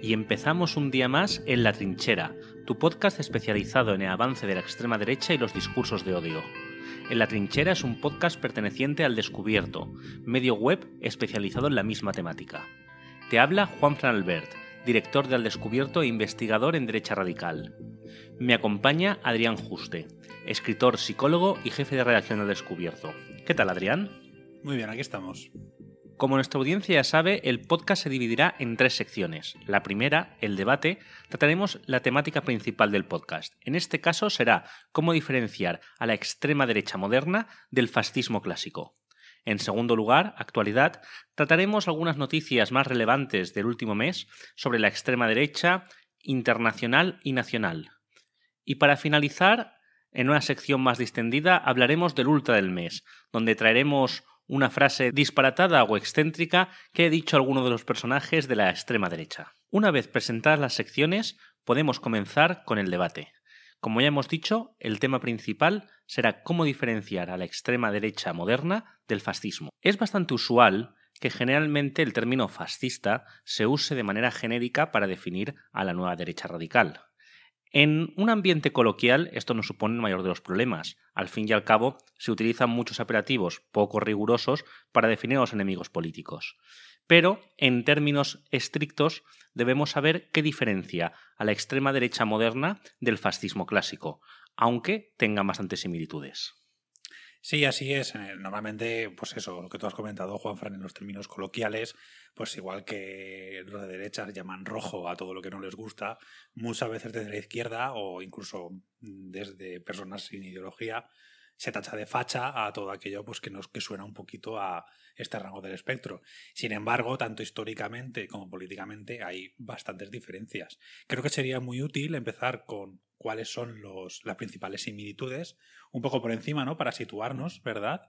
Y empezamos un día más en La Trinchera, tu podcast especializado en el avance de la extrema derecha y los discursos de odio. En la Trinchera es un podcast perteneciente al Descubierto, medio web especializado en la misma temática. Te habla Juan Fran Albert, director de Al Descubierto e investigador en Derecha Radical. Me acompaña Adrián Juste, escritor, psicólogo y jefe de redacción Al Descubierto. ¿Qué tal, Adrián? Muy bien, aquí estamos. Como nuestra audiencia ya sabe, el podcast se dividirá en tres secciones. La primera, el debate, trataremos la temática principal del podcast. En este caso será cómo diferenciar a la extrema derecha moderna del fascismo clásico. En segundo lugar, actualidad, trataremos algunas noticias más relevantes del último mes sobre la extrema derecha internacional y nacional. Y para finalizar, en una sección más distendida hablaremos del Ultra del mes, donde traeremos una frase disparatada o excéntrica que he dicho a alguno de los personajes de la extrema derecha. Una vez presentadas las secciones, podemos comenzar con el debate. Como ya hemos dicho, el tema principal será cómo diferenciar a la extrema derecha moderna del fascismo. Es bastante usual que generalmente el término fascista se use de manera genérica para definir a la nueva derecha radical. En un ambiente coloquial esto no supone el mayor de los problemas. Al fin y al cabo, se utilizan muchos apelativos poco rigurosos para definir a los enemigos políticos. Pero, en términos estrictos, debemos saber qué diferencia a la extrema derecha moderna del fascismo clásico, aunque tenga bastantes similitudes. Sí, así es. Eh, normalmente, pues eso, lo que tú has comentado, Juanfran, en los términos coloquiales, pues igual que los de derechas llaman rojo a todo lo que no les gusta, muchas veces desde la izquierda o incluso mm, desde personas sin ideología, se tacha de facha a todo aquello pues, que, nos, que suena un poquito a este rango del espectro. Sin embargo, tanto históricamente como políticamente hay bastantes diferencias. Creo que sería muy útil empezar con cuáles son los, las principales similitudes, un poco por encima, ¿no? Para situarnos, ¿verdad?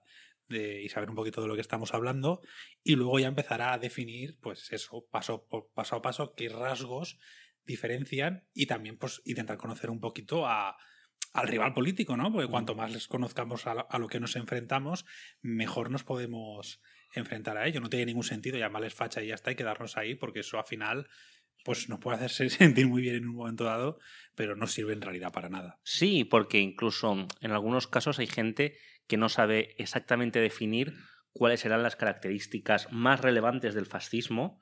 y saber un poquito de lo que estamos hablando y luego ya empezar a definir pues eso paso, por, paso a paso qué rasgos diferencian y también pues intentar conocer un poquito a, al rival político, ¿no? Porque mm. cuanto más les conozcamos a lo, que nos enfrentamos, mejor nos podemos enfrentar a ello. No tiene ningún sentido llamarles facha y ya está y quedarnos ahí, porque eso al final pues nos puede hacerse sentir muy bien en un momento dado, pero no sirve en realidad para nada. Sí, porque incluso en algunos casos hay gente que no sabe exactamente definir cuáles serán las características más relevantes del fascismo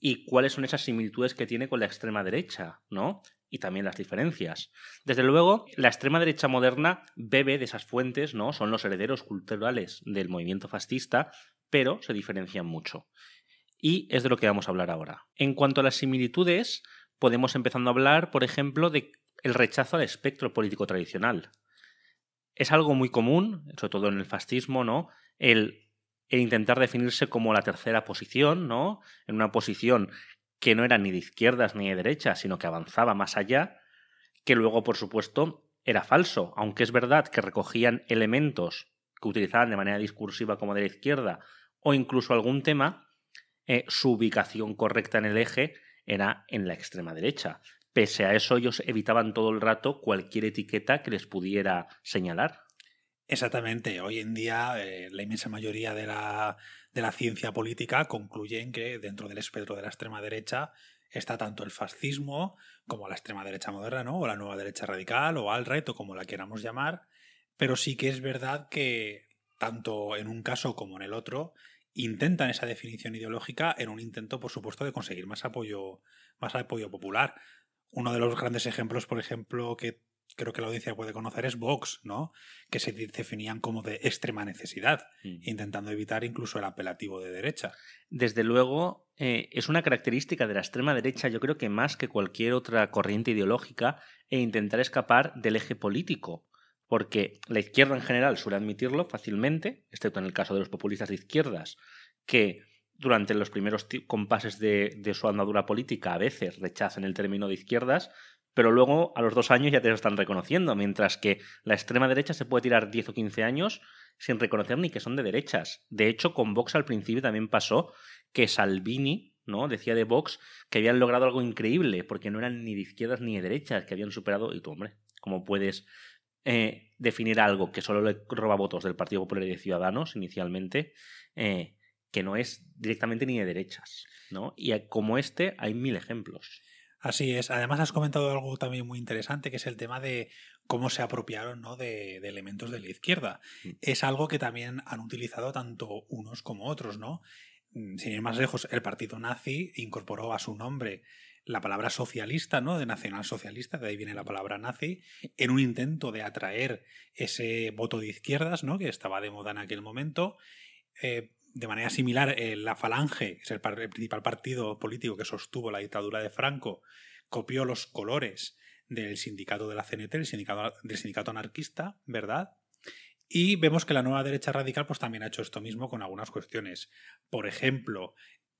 y cuáles son esas similitudes que tiene con la extrema derecha, ¿no? Y también las diferencias. Desde luego, la extrema derecha moderna bebe de esas fuentes, ¿no? Son los herederos culturales del movimiento fascista, pero se diferencian mucho. Y es de lo que vamos a hablar ahora. En cuanto a las similitudes, podemos empezando a hablar, por ejemplo, de el rechazo al espectro político tradicional. Es algo muy común, sobre todo en el fascismo, ¿no? El e intentar definirse como la tercera posición, ¿no? En una posición que no era ni de izquierdas ni de derechas, sino que avanzaba más allá, que luego, por supuesto, era falso, aunque es verdad que recogían elementos que utilizaban de manera discursiva como de la izquierda o incluso algún tema, eh, su ubicación correcta en el eje era en la extrema derecha. Pese a eso, ellos evitaban todo el rato cualquier etiqueta que les pudiera señalar. Exactamente. Hoy en día eh, la inmensa mayoría de la, ciencia política concluyen que dentro del espectro de la extrema derecha está tanto el fascismo como la extrema derecha moderna, ¿no? O la nueva derecha radical o al reto o como la queramos llamar. Pero sí que es verdad que tanto en un caso como en el otro intentan esa definición ideológica en un intento, por supuesto, de conseguir más apoyo, más apoyo popular. Uno de los grandes ejemplos, por ejemplo, que creo que la audiencia puede conocer es Vox, ¿no? Que se definían como de extrema necesidad, mm. intentando evitar incluso el apelativo de derecha. Desde luego, eh, es una característica de la extrema derecha, yo creo que más que cualquier otra corriente ideológica, e intentar escapar del eje político. Porque la izquierda en general suele admitirlo fácilmente, excepto en el caso de los populistas de izquierdas, que durante los primeros compases de, de su andadura política a veces rechazan el término de izquierdas, pero luego a los dos años ya te lo están reconociendo, mientras que la extrema derecha se puede tirar 10 o 15 años sin reconocer ni que son de derechas. De hecho, con Vox al principio también pasó que Salvini, ¿no? Decía de Vox que habían logrado algo increíble, porque no eran ni de izquierdas ni de derechas, que habían superado, y tú, hombre, ¿cómo puedes eh, definir algo que solo le roba votos del Partido Popular y de Ciudadanos inicialmente, eh, que no es directamente ni de derechas, ¿no? Y como este hay mil ejemplos. Así es. Además has comentado algo también muy interesante, que es el tema de cómo se apropiaron ¿no? de, elementos de la izquierda. Mm. Es algo que también han utilizado tanto unos como otros, ¿no? Mm, sin ir más lejos, el partido nazi incorporó a su nombre la palabra socialista, ¿no? De nacionalsocialista, de ahí viene la palabra nazi, en un intento de atraer ese voto de izquierdas, ¿no? Que estaba de moda en aquel momento. Eh, de manera similar, eh, la Falange, que es el, principal partido político que sostuvo la dictadura de Franco, copió los colores del sindicato de la CNT, el del sindicato anarquista, ¿verdad? Y vemos que la nueva derecha radical pues, también ha hecho esto mismo con algunas cuestiones. Por ejemplo,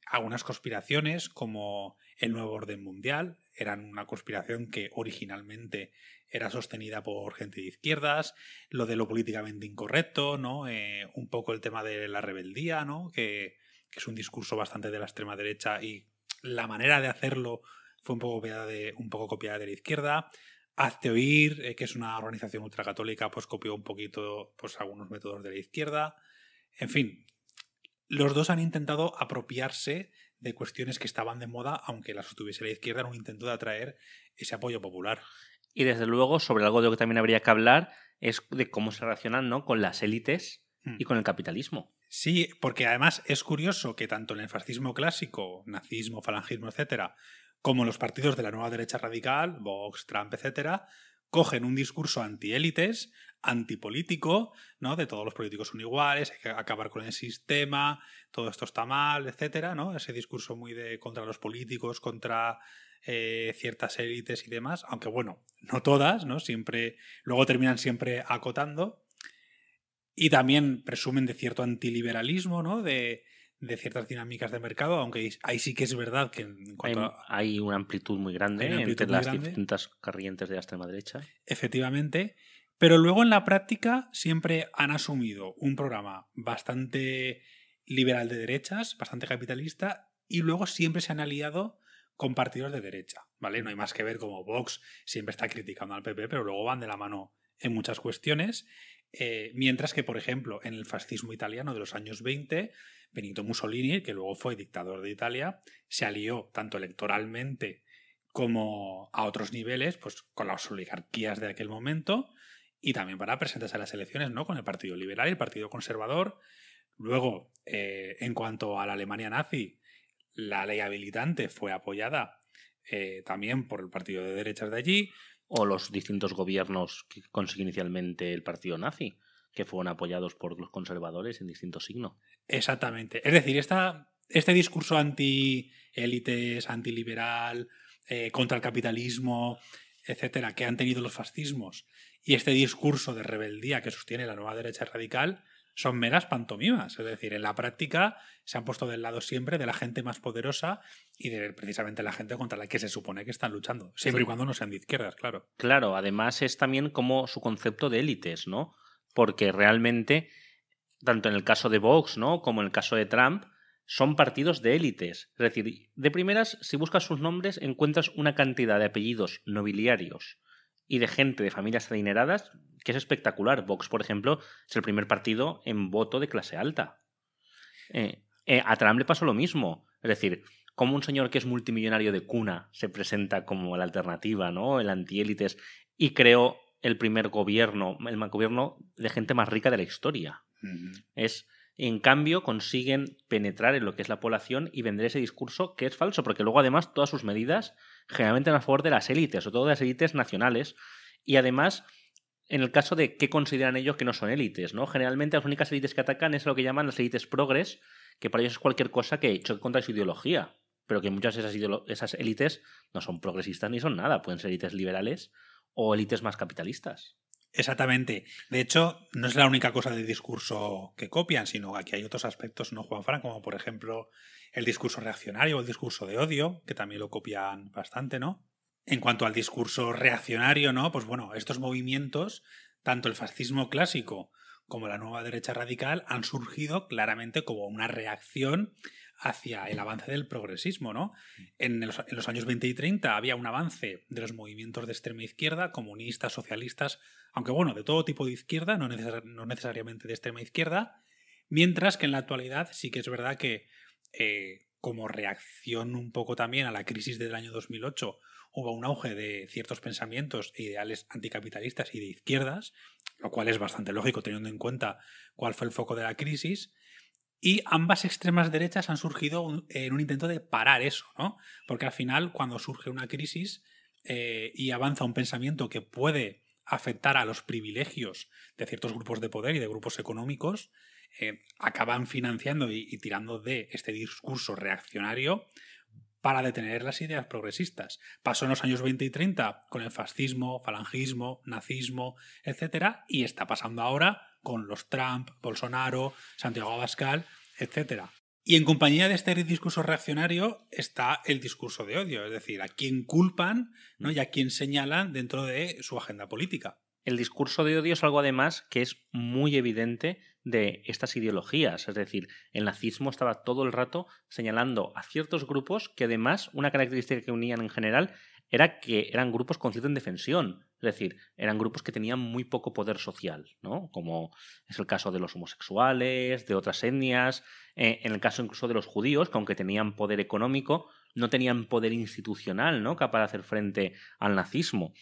algunas conspiraciones como el nuevo orden mundial, eran una conspiración que originalmente era sostenida por gente de izquierdas, lo de lo políticamente incorrecto, ¿no? Eh, un poco el tema de la rebeldía, ¿no? Que, es un discurso bastante de la extrema derecha y la manera de hacerlo fue un poco copiada de, un poco copiada de la izquierda. Hazte Oír, eh, que es una organización ultracatólica, pues copió un poquito pues, algunos métodos de la izquierda. En fin, los dos han intentado apropiarse de cuestiones que estaban de moda, aunque las sostuviese la izquierda en un intento de atraer ese apoyo popular. Y desde luego, sobre algo de lo que también habría que hablar, es de cómo se relacionan ¿no? con las élites hmm. y con el capitalismo. Sí, porque además es curioso que tanto el fascismo clásico, nazismo, falangismo, etcétera, como los partidos de la nueva derecha radical, Vox, Trump, etcétera, cogen un discurso antiélites, antipolítico, ¿no? De todos los políticos son iguales, hay que acabar con el sistema, todo esto está mal, etcétera, ¿no? Ese discurso muy de contra los políticos, contra eh, ciertas élites y demás, aunque bueno, no todas, ¿no? Siempre, luego terminan siempre acotando. Y también presumen de cierto antiliberalismo, ¿no? De, ciertas dinámicas de mercado, aunque ahí sí que es verdad que hay, una amplitud muy grande entre las distintas corrientes de la extrema derecha. Efectivamente, pero luego en la práctica siempre han asumido un programa bastante liberal de derechas, bastante capitalista, y luego siempre se han aliado con partidos de derecha, ¿vale? No hay más que ver como Vox siempre está criticando al PP, pero luego van de la mano en muchas cuestiones. Eh, mientras que, por ejemplo, en el fascismo italiano de los años 20, Benito Mussolini, que luego fue dictador de Italia, se alió tanto electoralmente como a otros niveles, pues con las oligarquías de aquel momento y también para presentarse a las elecciones, ¿no? Con el Partido Liberal y el Partido Conservador. Luego, eh, en cuanto a la Alemania nazi, la ley habilitante fue apoyada eh, también por el partido de derechas de allí. O los distintos gobiernos que consiguió inicialmente el partido nazi, que fueron apoyados por los conservadores en distintos signos. Exactamente. Es decir, este discurso anti-élites, antiliberal, eh, contra el capitalismo, etcétera, que han tenido los fascismos y este discurso de rebeldía que sostiene la nueva derecha radical son meras pantomimas. Es decir, en la práctica se han puesto del lado siempre de la gente más poderosa y de precisamente la gente contra la que se supone que están luchando, siempre y cuando no sean de izquierdas, claro. Claro, además es también como su concepto de élites, ¿no? Porque realmente, tanto en el caso de Vox, ¿no? Como en el caso de Trump, son partidos de élites. Es decir, de primeras, si buscas sus nombres, encuentras una cantidad de apellidos nobiliarios y de gente de familias adineradas, que es espectacular. Vox, por ejemplo, es el primer partido en voto de clase alta. Eh, eh, a Trump le pasó lo mismo. Es decir, como un señor que es multimillonario de cuna se presenta como la alternativa, ¿no? El antiélites y creó el primer gobierno, el gobierno de gente más rica de la historia. Es en cambio consiguen penetrar en lo que es la población y vender ese discurso que es falso, porque luego además todas sus medidas generalmente a favor de las élites, sobre todo de las élites nacionales, y además en el caso de qué consideran ellos que no son élites, ¿no? Generalmente las únicas élites que atacan es lo que llaman las élites progres, que para ellos es cualquier cosa que choque contra su ideología, pero que muchas de esas, élites no son progresistas ni son nada, pueden ser élites liberales o élites más capitalistas. Exactamente. De hecho, no es la única cosa de discurso que copian, sino aquí hay otros aspectos, ¿no, Juan Fran? Como por ejemplo el discurso reaccionario o el discurso de odio, que también lo copian bastante, ¿no? En cuanto al discurso reaccionario, ¿no? Pues bueno, estos movimientos, tanto el fascismo clásico como la nueva derecha radical, han surgido claramente como una reacción hacia el avance del progresismo, ¿no? En los, años 20 y 30 había un avance de los movimientos de extrema izquierda, comunistas, socialistas, aunque bueno, de todo tipo de izquierda, no necesariamente de extrema izquierda, mientras que en la actualidad sí que es verdad que eh, como reacción un poco también a la crisis del año 2008, hubo un auge de ciertos pensamientos e ideales anticapitalistas y de izquierdas, lo cual es bastante lógico teniendo en cuenta cuál fue el foco de la crisis. Y ambas extremas derechas han surgido en un intento de parar eso, ¿no? Porque al final, cuando surge una crisis eh, y avanza un pensamiento que puede afectar a los privilegios de ciertos grupos de poder y de grupos económicos, eh, acaban financiando y, tirando de este discurso reaccionario para detener las ideas progresistas. Pasó en los años 20 y 30 con el fascismo, falangismo, nazismo, etc. Y está pasando ahora con los Trump, Bolsonaro, Santiago Abascal, etc. Y en compañía de este discurso reaccionario está el discurso de odio, es decir, a quién culpan ¿no? y a quién señalan dentro de su agenda política. El discurso de odio es algo además que es muy evidente de estas ideologías, es decir, el nazismo estaba todo el rato señalando a ciertos grupos que además una característica que unían en general era que eran grupos con cierta indefensión, es decir, eran grupos que tenían muy poco poder social, ¿no? Como es el caso de los homosexuales, de otras etnias, eh, en el caso incluso de los judíos, que aunque tenían poder económico, no tenían poder institucional, ¿no? Capaz de hacer frente al nazismo.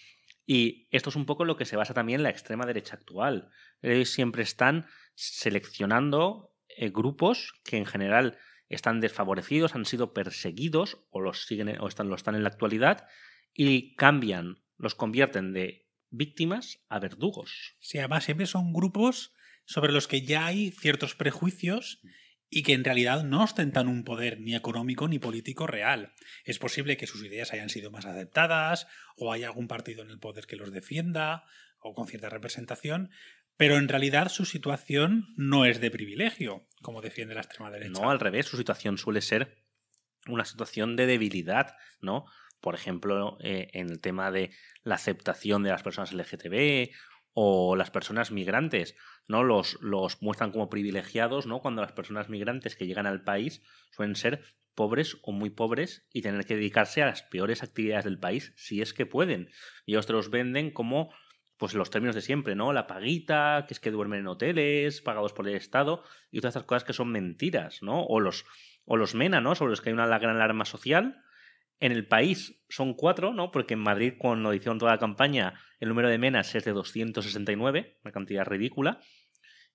Y esto es un poco lo que se basa también en la extrema derecha actual. Ellos siempre están seleccionando eh, grupos que en general están desfavorecidos, han sido perseguidos o los siguen o están, lo están en la actualidad y cambian, los convierten de víctimas a verdugos. Sí, además siempre son grupos sobre los que ya hay ciertos prejuicios mm y que en realidad no ostentan un poder ni económico ni político real. Es posible que sus ideas hayan sido más aceptadas, o haya algún partido en el poder que los defienda, o con cierta representación, pero en realidad su situación no es de privilegio, como defiende la extrema derecha. No, al revés, su situación suele ser una situación de debilidad, ¿no? Por ejemplo, eh, en el tema de la aceptación de las personas LGTB o las personas migrantes, ¿no? Los, los muestran como privilegiados, ¿no? Cuando las personas migrantes que llegan al país suelen ser pobres o muy pobres y tener que dedicarse a las peores actividades del país, si es que pueden. Y otros los venden como, pues los términos de siempre, ¿no? La paguita, que es que duermen en hoteles, pagados por el Estado, y todas estas cosas que son mentiras, ¿no? O los, o los MENA, ¿no? Sobre los que hay una gran alarma social, en el país son cuatro, ¿no? Porque en Madrid, cuando hicieron toda la campaña, el número de menas es de 269, una cantidad ridícula,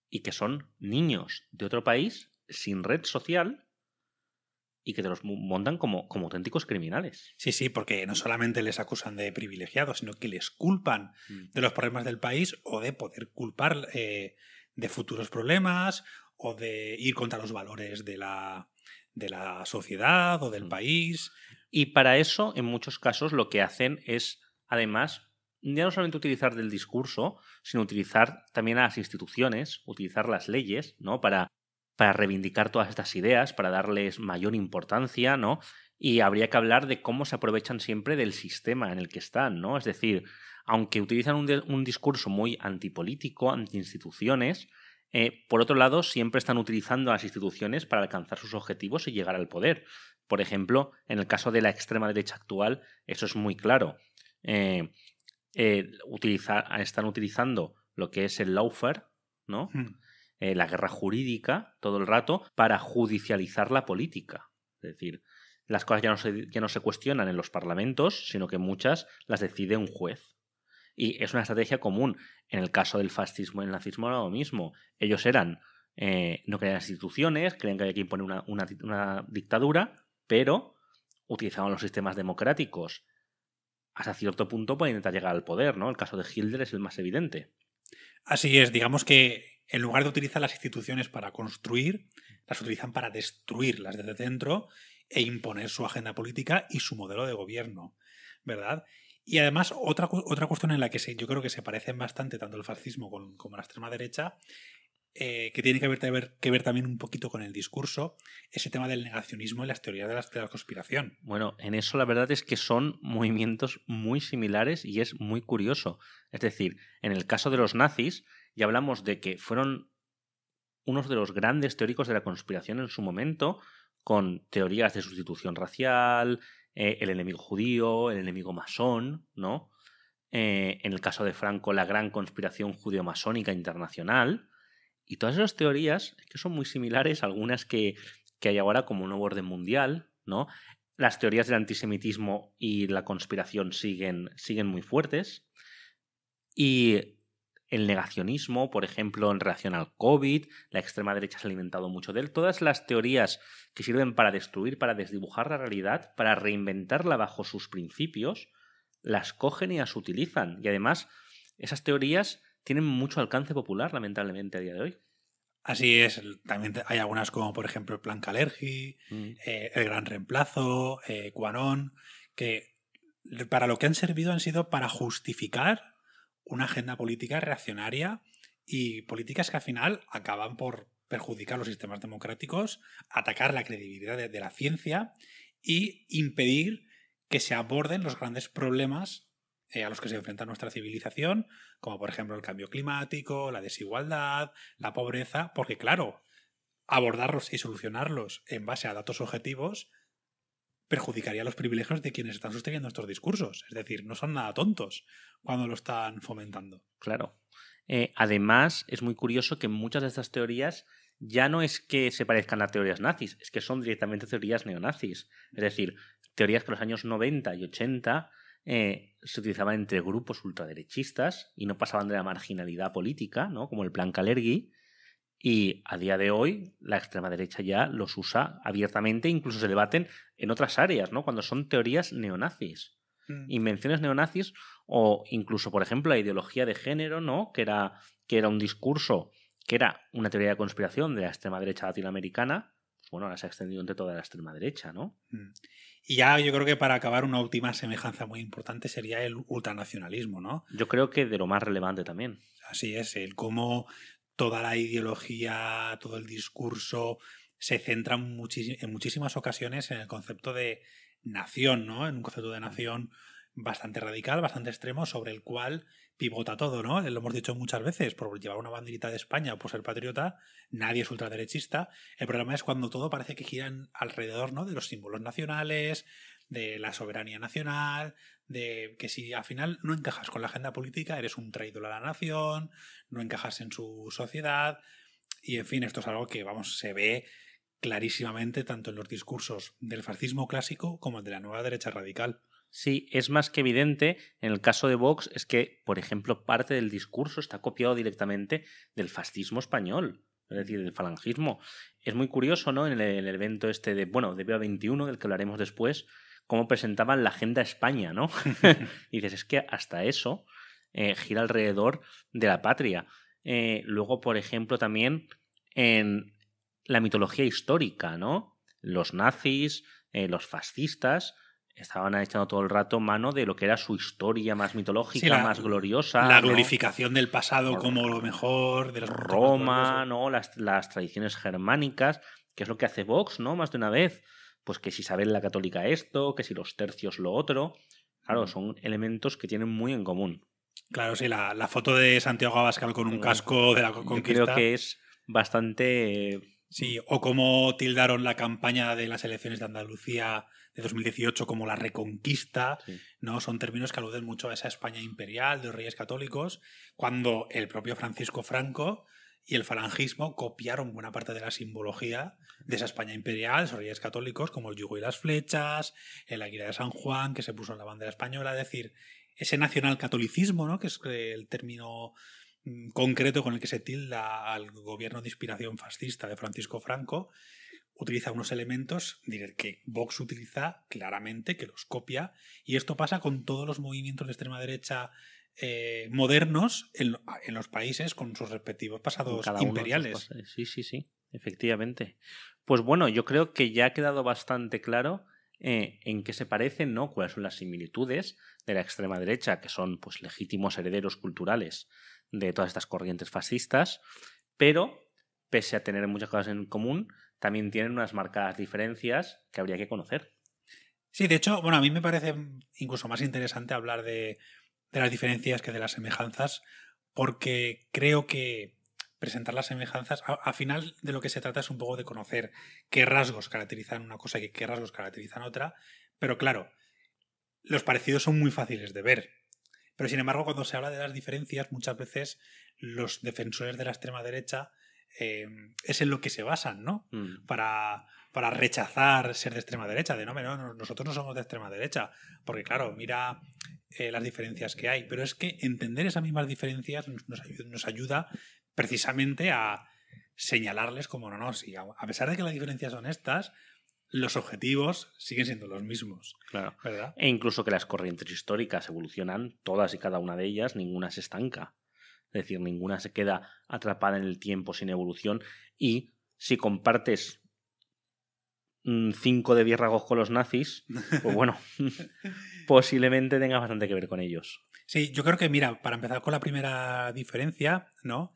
y que son niños de otro país sin red social y que te los montan como, como auténticos criminales. Sí, sí, porque no solamente les acusan de privilegiados, sino que les culpan mm. de los problemas del país o de poder culpar eh, de futuros problemas o de ir contra los valores de la, de la sociedad o del mm. país y para eso, en muchos casos, lo que hacen es, además, ya no solamente utilizar del discurso, sino utilizar también a las instituciones, utilizar las leyes, ¿no? Para, para reivindicar todas estas ideas, para darles mayor importancia, ¿no? Y habría que hablar de cómo se aprovechan siempre del sistema en el que están, ¿no? Es decir, aunque utilizan un, discurso muy antipolítico, antiinstituciones, eh, por otro lado, siempre están utilizando a las instituciones para alcanzar sus objetivos y llegar al poder. Por ejemplo, en el caso de la extrema derecha actual, eso es muy claro. Eh, eh, están utilizando lo que es el lawfare, ¿no? Hmm. Eh, la guerra jurídica todo el rato para judicializar la política. Es decir, las cosas ya no, se, no se cuestionan en los parlamentos, sino que muchas las decide un juez. Y es una estrategia común. En el caso del fascismo y el nazismo era lo mismo. Ellos eran, no creían instituciones, creían que había que imponer una dictadura, pero utilizaban los sistemas democráticos hasta cierto punto para intentar llegar al poder, ¿no? El caso de Hitler es el más evidente. Así es, digamos que en lugar de utilizar las instituciones para construir, las utilizan para destruirlas desde dentro e imponer su agenda política y su modelo de gobierno, ¿verdad? Y además, otra, otra cuestión en la que yo creo que se parecen bastante tanto el fascismo como la extrema derecha eh, que tiene que ver, también un poquito con el discurso, ese tema del negacionismo y las teorías de la, de la, conspiración. Bueno, en eso la verdad es que son movimientos muy similares y es muy curioso. Es decir, en el caso de los nazis, ya hablamos de que fueron unos de los grandes teóricos de la conspiración en su momento, con teorías de sustitución racial, eh, el enemigo judío, el enemigo masón, ¿no? Eh, en el caso de Franco, la gran conspiración judío masónica internacional, y todas esas teorías, que son muy similares, algunas que, hay ahora como un nuevo orden mundial, ¿no? Las teorías del antisemitismo y la conspiración siguen, siguen muy fuertes. Y el negacionismo, por ejemplo, en relación al COVID, la extrema derecha se ha alimentado mucho de él, todas las teorías que sirven para destruir, para desdibujar la realidad, para reinventarla bajo sus principios, las cogen y las utilizan. Y además, esas teorías tienen mucho alcance popular, lamentablemente, a día de hoy. Así es, también hay algunas como por ejemplo el Plan Calergi, mm. eh, El Gran Reemplazo, eh, que para lo que han servido han sido para justificar una agenda política reaccionaria y políticas que al final acaban por perjudicar los sistemas democráticos, atacar la credibilidad de la ciencia y impedir que se aborden los grandes problemas eh, a los que se enfrenta nuestra civilización, como por ejemplo el cambio climático, la desigualdad, la pobreza, porque claro, abordarlos y solucionarlos en base a datos objetivos perjudicaría los privilegios de quienes están sosteniendo estos discursos. Es decir, no son nada tontos cuando lo están fomentando. Claro. Eh, además, es muy curioso que muchas de estas teorías ya no es que se parezcan a teorías nazis, es que son directamente teorías neonazis. Es decir, teorías que en los años 90 y 80 eh, se utilizaban entre grupos ultraderechistas y no pasaban de la marginalidad política, ¿no? como el plan Calergi y a día de hoy la extrema derecha ya los usa abiertamente, incluso se debaten en otras áreas, ¿no? cuando son teorías neonazis, mm. invenciones neonazis o incluso, por ejemplo, la ideología de género, ¿no? que, era, que era un discurso, que era una teoría de conspiración de la extrema derecha latinoamericana, pues bueno, ahora se ha extendido entre toda la extrema derecha, ¿no? Mm. Y ya yo creo que para acabar una última semejanza muy importante sería el ultranacionalismo, ¿no? Yo creo que de lo más relevante también. Así es, el cómo toda la ideología, todo el discurso se centra en muchísimas ocasiones en el concepto de nación, ¿no? En un concepto de nación bastante radical, bastante extremo, sobre el cual pivota todo, ¿no? Lo hemos dicho muchas veces, por llevar una banderita de España, o por ser patriota, nadie es ultraderechista. El problema es cuando todo parece que giran alrededor, ¿no? De los símbolos nacionales, de la soberanía nacional, de que si al final no encajas con la agenda política, eres un traidor a la nación, no encajas en su sociedad. Y en fin, esto es algo que, vamos, se ve clarísimamente tanto en los discursos del fascismo clásico como el de la nueva derecha radical. Sí, es más que evidente en el caso de Vox es que, por ejemplo, parte del discurso está copiado directamente del fascismo español, es decir, del falangismo. Es muy curioso, ¿no? En el, evento este de, bueno, de BA 21, del que hablaremos después, cómo presentaban la agenda España, ¿no? y dices, es que hasta eso eh, gira alrededor de la patria. Eh, luego, por ejemplo, también en la mitología histórica, ¿no? Los nazis, eh, los fascistas, estaban echando todo el rato mano de lo que era su historia más mitológica, más gloriosa. La glorificación del pasado como lo mejor, del Roma, ¿no? Las, tradiciones germánicas, que es lo que hace Vox, ¿no? Más de una vez. Pues que si Isabel la Católica esto, que si los tercios lo otro. Claro, son elementos que tienen muy en común. Claro, sí, la, foto de Santiago Abascal con un mm. casco de la conquista. creo que es bastante. Eh, sí, o cómo tildaron la campaña de las elecciones de Andalucía de 2018 como la reconquista, ¿no? Son términos que aluden mucho a esa España imperial de los reyes católicos, cuando el propio Francisco Franco y el falangismo copiaron buena parte de la simbología de esa España imperial, esos reyes católicos, como el yugo y las flechas, el águila de San Juan, que se puso en la bandera española, es decir, ese nacionalcatolicismo, ¿no? Que es el término mm, concreto con el que se tilda al gobierno de inspiración fascista de Francisco Franco, utiliza unos elementos que Vox utiliza claramente, que los copia, y esto pasa con todos los movimientos de extrema derecha eh, modernos en, los países con sus respectivos pasados imperiales. Sí, sí, sí, efectivamente. Pues bueno, yo creo que ya ha quedado bastante claro eh, en qué se parecen, ¿no? Cuáles son las similitudes de la extrema derecha, que son pues legítimos herederos culturales de todas estas corrientes fascistas, pero pese a tener muchas cosas en común, también tienen unas marcadas diferencias que habría que conocer. Sí, de hecho, bueno, a mí me parece incluso más interesante hablar de, las diferencias que de las semejanzas, porque creo que presentar las semejanzas, al final de lo que se trata es un poco de conocer qué rasgos caracterizan una cosa y qué rasgos caracterizan otra, pero claro, los parecidos son muy fáciles de ver. Pero sin embargo, cuando se habla de las diferencias, muchas veces los defensores de la extrema derecha eh, es en lo que se basan, ¿no? Mm. Para, rechazar ser de extrema derecha, de no, nosotros no somos de extrema derecha, porque claro, mira eh, las diferencias que hay, pero es que entender esas mismas diferencias nos, ayuda, precisamente a señalarles como no, no, a, pesar de que las diferencias son estas, los objetivos siguen siendo los mismos. E incluso que las corrientes históricas evolucionan, todas y cada una de ellas, ninguna se estanca es decir, ninguna se queda atrapada en el tiempo sin evolución y si compartes mm, cinco de 10 con los nazis, pues bueno, posiblemente tenga bastante que ver con ellos. Sí, yo creo que, mira, para empezar con la primera diferencia, ¿no?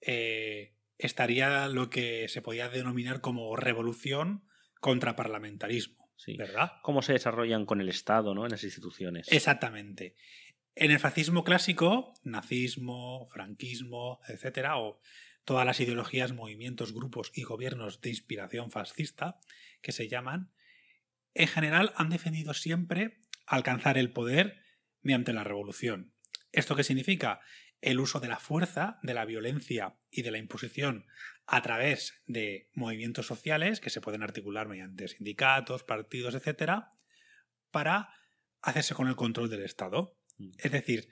Eh, estaría lo que se podía denominar como revolución contra parlamentarismo. ¿Verdad? Cómo se desarrollan con el Estado, ¿no? En las instituciones. Exactamente. En el fascismo clásico, nazismo, franquismo, etcétera, o todas las ideologías, movimientos, grupos y gobiernos de inspiración fascista que se llaman, en general han defendido siempre alcanzar el poder mediante la revolución. ¿Esto qué significa? El uso de la fuerza, de la violencia y de la imposición a través de movimientos sociales que se pueden articular mediante sindicatos, partidos, etcétera, para hacerse con el control del Estado. Mm. Es decir,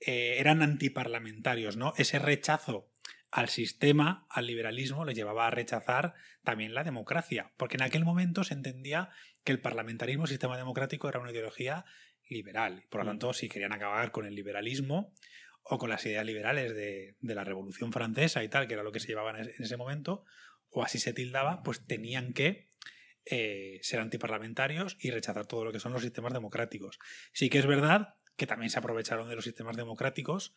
eh, eran antiparlamentarios, ¿no? Ese rechazo al sistema, al liberalismo, les llevaba a rechazar también la democracia, porque en aquel momento se entendía que el parlamentarismo, el sistema democrático, era una ideología liberal. Por lo mm. tanto, si querían acabar con el liberalismo o con las ideas liberales de, la Revolución Francesa y tal, que era lo que se llevaba en ese momento, o así se tildaba, pues tenían que eh, ser antiparlamentarios y rechazar todo lo que son los sistemas democráticos. Sí que es verdad que también se aprovecharon de los sistemas democráticos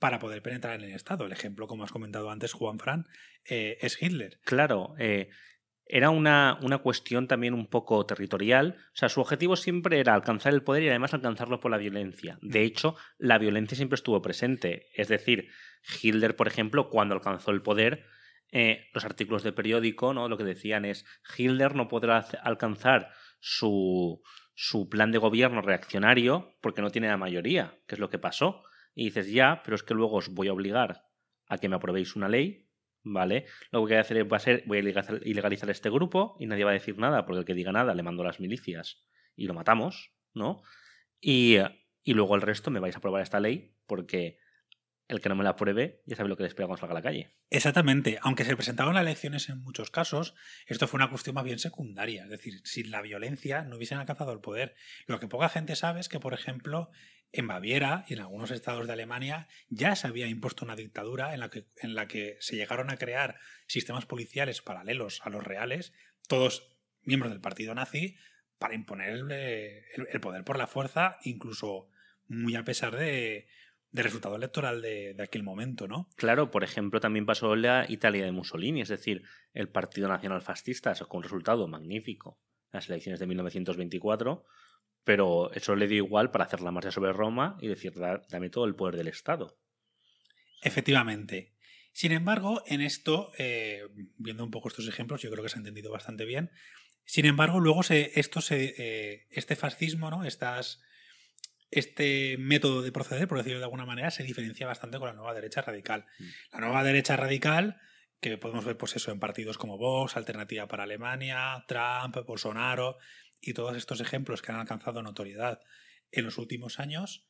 para poder penetrar en el Estado. El ejemplo, como has comentado antes, Juan Fran, eh, es Hitler. Claro, eh, era una, una, cuestión también un poco territorial. O sea, su objetivo siempre era alcanzar el poder y además alcanzarlo por la violencia. De mm. hecho, la violencia siempre estuvo presente. Es decir, Hitler, por ejemplo, cuando alcanzó el poder, eh, los artículos de periódico, ¿no? Lo que decían es Hitler no podrá alcanzar su su plan de gobierno reaccionario porque no tiene la mayoría, que es lo que pasó. Y dices, ya, pero es que luego os voy a obligar a que me aprobéis una ley, ¿vale? Lo que voy a hacer va a ser, voy a ilegalizar, este grupo y nadie va a decir nada, porque el que diga nada le mando a las milicias y lo matamos, ¿no? Y, y luego el resto me vais a aprobar esta ley porque el que no me la apruebe ya sabe lo que le espera cuando salga a la calle. Exactamente. Aunque se presentaron las elecciones en muchos casos, esto fue una cuestión más bien secundaria. Es decir, sin la violencia no hubiesen alcanzado el poder. Lo que poca gente sabe es que, por ejemplo, en Baviera y en algunos estados de Alemania ya se había impuesto una dictadura en la que, se llegaron a crear sistemas policiales paralelos a los reales, todos miembros del partido nazi, para imponer el eh, poder por la fuerza, incluso muy a pesar de, de resultado electoral de, aquel momento, ¿no? Claro, por ejemplo, también pasó la Italia de Mussolini, es decir, el Partido Nacional Fascista sacó un resultado magnífico en las elecciones de 1924, pero eso le dio igual para hacer la marcha sobre Roma y decir, dame todo el poder del Estado. Efectivamente. Sin embargo, en esto, eh, viendo un poco estos ejemplos, yo creo que se ha entendido bastante bien. Sin embargo, luego se, esto se, eh, este fascismo, ¿no? Estas este método de proceder, por decirlo de alguna manera, se diferencia bastante con la nueva derecha radical. Mm. La nueva derecha radical, que podemos ver pues eso, en partidos como Vox, Alternativa para Alemania, Trump, Bolsonaro y todos estos ejemplos que han alcanzado notoriedad en los últimos años,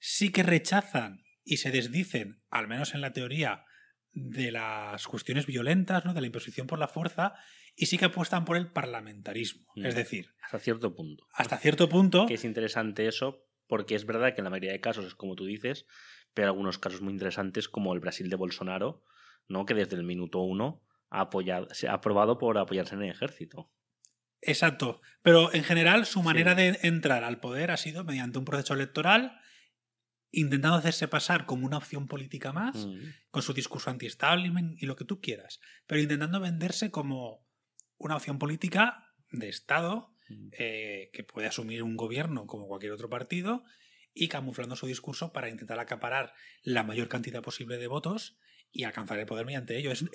sí que rechazan y se desdicen, al menos en la teoría, de las cuestiones violentas, ¿no? de la imposición por la fuerza, y sí que apuestan por el parlamentarismo. Es mm. decir, hasta cierto punto. Hasta cierto punto. Que es interesante eso porque es verdad que en la mayoría de casos es como tú dices, pero algunos casos muy interesantes como el Brasil de Bolsonaro, ¿no? que desde el minuto uno ha, apoyado, se ha aprobado por apoyarse en el ejército. Exacto, pero en general su manera de entrar al poder ha sido mediante un proceso electoral, intentando hacerse pasar como una opción política más, con su discurso anti-establishment y lo que tú quieras, pero intentando venderse como una opción política de Estado Mm. Eh, que puede asumir un gobierno como cualquier otro partido y camuflando su discurso para intentar acaparar la mayor cantidad posible de votos y alcanzar el poder mediante ello. Es, mm.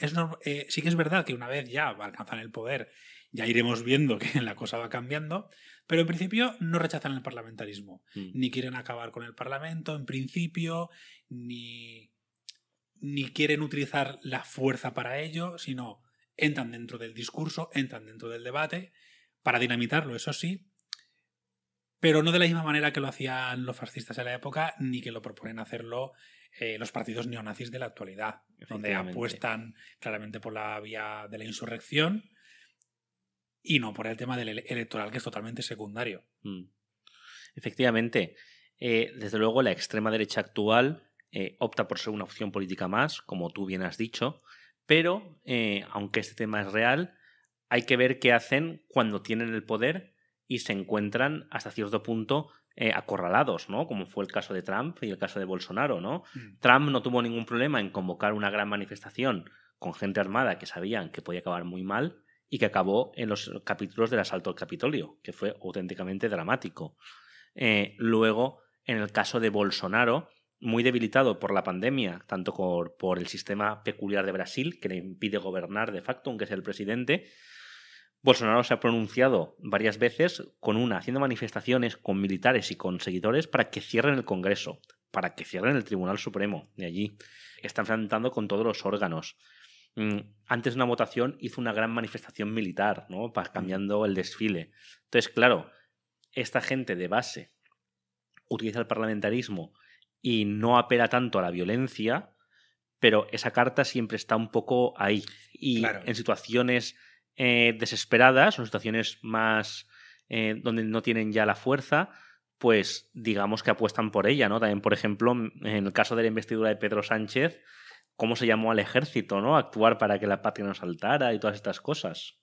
eh, sí que es verdad que una vez ya alcanzan el poder, ya iremos viendo que la cosa va cambiando, pero en principio no rechazan el parlamentarismo, mm. ni quieren acabar con el Parlamento, en principio, ni, ni quieren utilizar la fuerza para ello, sino entran dentro del discurso, entran dentro del debate para dinamitarlo, eso sí, pero no de la misma manera que lo hacían los fascistas en la época, ni que lo proponen hacerlo eh, los partidos neonazis de la actualidad, donde apuestan claramente por la vía de la insurrección y no por el tema del electoral, que es totalmente secundario. Mm. Efectivamente. Eh, desde luego, la extrema derecha actual eh, opta por ser una opción política más, como tú bien has dicho, pero aunque este tema es real, hay que ver qué hacen cuando tienen el poder y se encuentran hasta cierto punto eh, acorralados, ¿no? Como fue el caso de Trump y el caso de Bolsonaro, ¿no? Mm. Trump no tuvo ningún problema en convocar una gran manifestación con gente armada que sabían que podía acabar muy mal y que acabó en los capítulos del asalto al Capitolio, que fue auténticamente dramático. Eh, luego, en el caso de Bolsonaro, muy debilitado por la pandemia, tanto por, el sistema peculiar de Brasil, que le impide gobernar de facto, aunque sea el presidente, Bolsonaro se ha pronunciado varias veces con una, haciendo manifestaciones con militares y con seguidores para que cierren el Congreso, para que cierren el Tribunal Supremo de allí. Está enfrentando con todos los órganos. Mm, antes de una votación hizo una gran manifestación militar, ¿no? Mm. cambiando el desfile. Entonces, claro, esta gente de base utiliza el parlamentarismo y no apela tanto a la violencia, pero esa carta siempre está un poco ahí. Y en situaciones eh, desesperadas son situaciones más eh, donde no tienen ya la fuerza, pues digamos que apuestan por ella, ¿no? También, por ejemplo, en el caso de la investidura de Pedro Sánchez, cómo se llamó al ejército, ¿no? actuar para que la patria no saltara y todas estas cosas.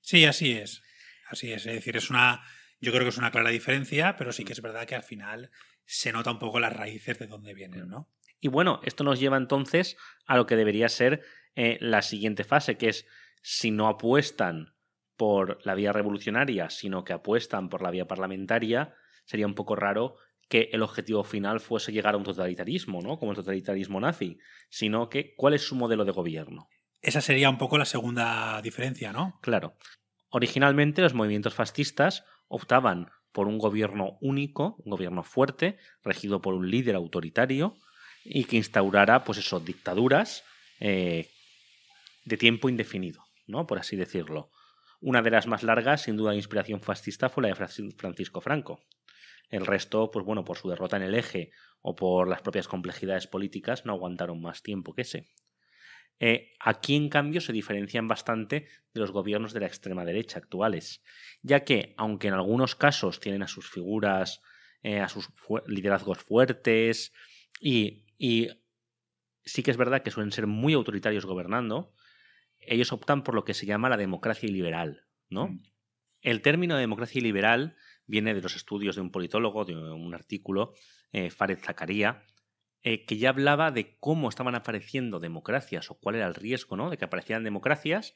Sí, así es. Así es. Es decir, es una. Yo creo que es una clara diferencia, pero sí que es verdad que al final se nota un poco las raíces de dónde vienen, ¿no? Y bueno, esto nos lleva entonces a lo que debería ser eh, la siguiente fase, que es si no apuestan por la vía revolucionaria, sino que apuestan por la vía parlamentaria, sería un poco raro que el objetivo final fuese llegar a un totalitarismo, ¿no? Como el totalitarismo nazi, sino que cuál es su modelo de gobierno. Esa sería un poco la segunda diferencia, ¿no? Claro. Originalmente los movimientos fascistas optaban por un gobierno único, un gobierno fuerte, regido por un líder autoritario y que instaurara, pues dictaduras eh, de tiempo indefinido. Por así decirlo. Una de las más largas, sin duda de inspiración fascista, fue la de Francisco Franco. El resto, pues bueno, por su derrota en el eje o por las propias complejidades políticas, no aguantaron más tiempo que ese. Eh, aquí, en cambio, se diferencian bastante de los gobiernos de la extrema derecha actuales, ya que, aunque en algunos casos tienen a sus figuras, eh, a sus liderazgos fuertes, y, y, sí que es verdad que suelen ser muy autoritarios gobernando, ellos optan por lo que se llama la democracia liberal, ¿no? Mm. El término democracia liberal viene de los estudios de un politólogo, de un artículo, eh, Fared Zakaria, eh, que ya hablaba de cómo estaban apareciendo democracias o cuál era el riesgo ¿no? de que aparecieran democracias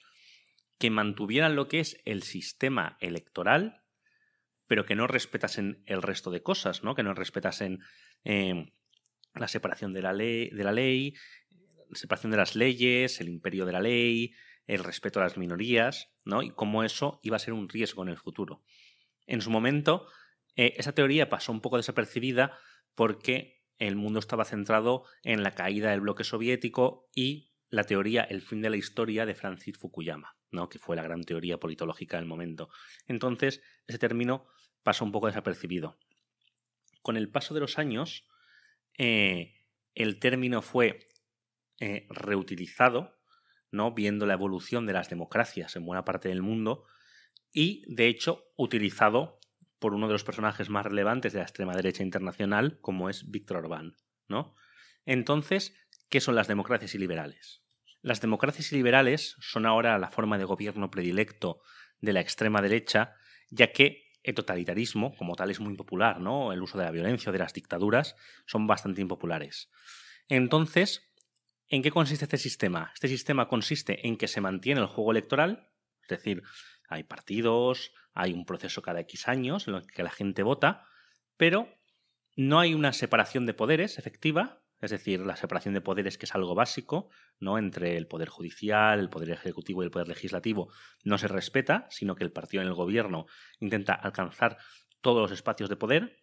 que mantuvieran lo que es el sistema electoral, pero que no respetasen el resto de cosas, ¿no? que no respetasen eh, la separación de la ley, de la ley separación de las leyes, el imperio de la ley, el respeto a las minorías, ¿no? Y cómo eso iba a ser un riesgo en el futuro. En su momento, eh, esa teoría pasó un poco desapercibida porque el mundo estaba centrado en la caída del bloque soviético y la teoría El fin de la historia de Francis Fukuyama, ¿no? que fue la gran teoría politológica del momento. Entonces, ese término pasó un poco desapercibido. Con el paso de los años, eh, el término fue eh, reutilizado, ¿no? viendo la evolución de las democracias en buena parte del mundo y, de hecho, utilizado por uno de los personajes más relevantes de la extrema derecha internacional, como es Víctor Orbán. ¿no? Entonces, ¿qué son las democracias y liberales? Las democracias y liberales son ahora la forma de gobierno predilecto de la extrema derecha, ya que el totalitarismo, como tal, es muy popular, ¿no? El uso de la violencia o de las dictaduras son bastante impopulares. Entonces, ¿En qué consiste este sistema? Este sistema consiste en que se mantiene el juego electoral, es decir, hay partidos, hay un proceso cada X años en el que la gente vota, pero no hay una separación de poderes efectiva, es decir, la separación de poderes que es algo básico, ¿no? Entre el poder judicial, el poder ejecutivo y el poder legislativo no se respeta, sino que el partido en el gobierno intenta alcanzar todos los espacios de poder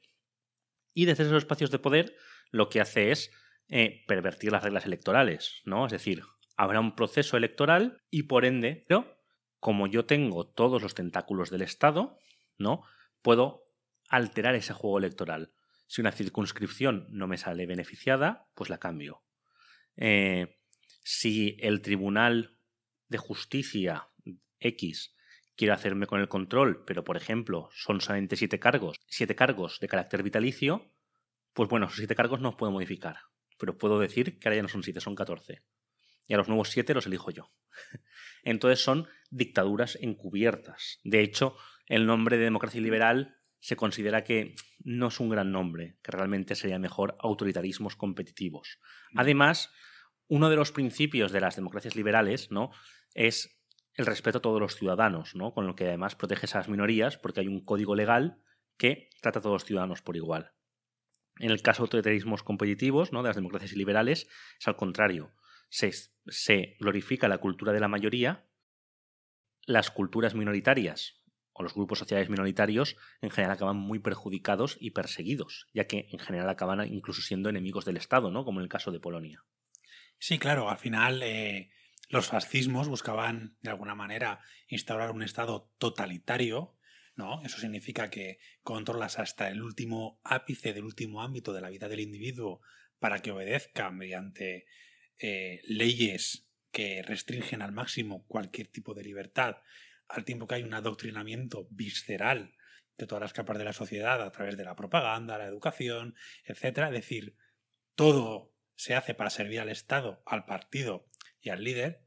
y desde esos espacios de poder lo que hace es eh, pervertir las reglas electorales, ¿no? Es decir, habrá un proceso electoral y por ende, pero como yo tengo todos los tentáculos del Estado, ¿no? Puedo alterar ese juego electoral. Si una circunscripción no me sale beneficiada, pues la cambio. Eh, si el Tribunal de Justicia X quiere hacerme con el control, pero por ejemplo son solamente siete cargos, siete cargos de carácter vitalicio, pues bueno, esos siete cargos no los puedo modificar pero puedo decir que ahora ya no son siete, son 14. Y a los nuevos siete los elijo yo. Entonces son dictaduras encubiertas. De hecho, el nombre de democracia liberal se considera que no es un gran nombre, que realmente sería mejor autoritarismos competitivos. Mm. Además, uno de los principios de las democracias liberales ¿no? es el respeto a todos los ciudadanos, ¿no? con lo que además proteges a las minorías porque hay un código legal que trata a todos los ciudadanos por igual. En el caso de autoritarismos competitivos, ¿no? de las democracias liberales, es al contrario. Se, glorifica la cultura de la mayoría, las culturas minoritarias o los grupos sociales minoritarios en general acaban muy perjudicados y perseguidos, ya que en general acaban incluso siendo enemigos del Estado, ¿no? como en el caso de Polonia. Sí, claro, al final eh, los fascismos buscaban de alguna manera instaurar un Estado totalitario no, eso significa que controlas hasta el último ápice del último ámbito de la vida del individuo para que obedezca mediante eh, leyes que restringen al máximo cualquier tipo de libertad, al tiempo que hay un adoctrinamiento visceral de todas las capas de la sociedad a través de la propaganda, la educación, etcétera, Es decir, todo se hace para servir al Estado, al partido y al líder,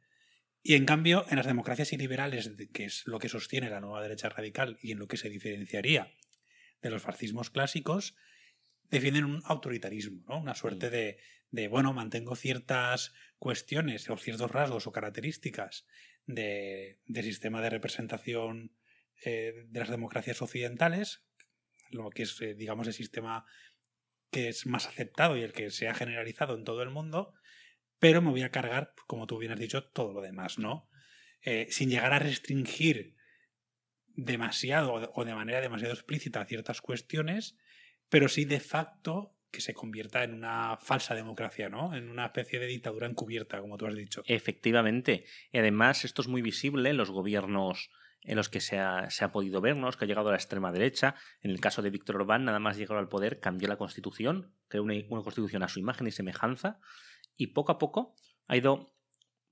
y en cambio, en las democracias iliberales, liberales, que es lo que sostiene la nueva derecha radical y en lo que se diferenciaría de los fascismos clásicos, defienden un autoritarismo, ¿no? una suerte mm. de, bueno, mantengo ciertas cuestiones o ciertos rasgos o características de, sistema de representación eh, de las democracias occidentales, lo que es, eh, digamos, el sistema que es más aceptado y el que se ha generalizado en todo el mundo, pero me voy a cargar, como tú bien has dicho, todo lo demás, ¿no? Eh, sin llegar a restringir demasiado o de manera demasiado explícita ciertas cuestiones, pero sí de facto que se convierta en una falsa democracia, ¿no? En una especie de dictadura encubierta, como tú has dicho. Efectivamente. Y además, esto es muy visible en los gobiernos en los que se ha, se ha podido vernos, que ha llegado a la extrema derecha. En el caso de Víctor Orbán, nada más llegó al poder, cambió la constitución, creó una constitución a su imagen y semejanza y poco a poco ha ido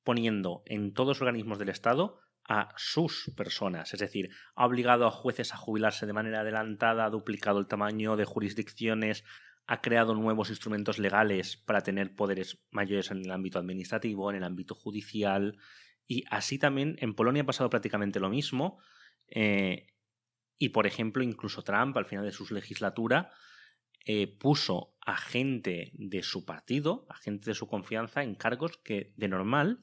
poniendo en todos los organismos del Estado a sus personas, es decir, ha obligado a jueces a jubilarse de manera adelantada, ha duplicado el tamaño de jurisdicciones, ha creado nuevos instrumentos legales para tener poderes mayores en el ámbito administrativo, en el ámbito judicial, y así también en Polonia ha pasado prácticamente lo mismo, eh, y por ejemplo, incluso Trump, al final de su legislatura, eh, puso a gente de su partido, a gente de su confianza, en cargos que de normal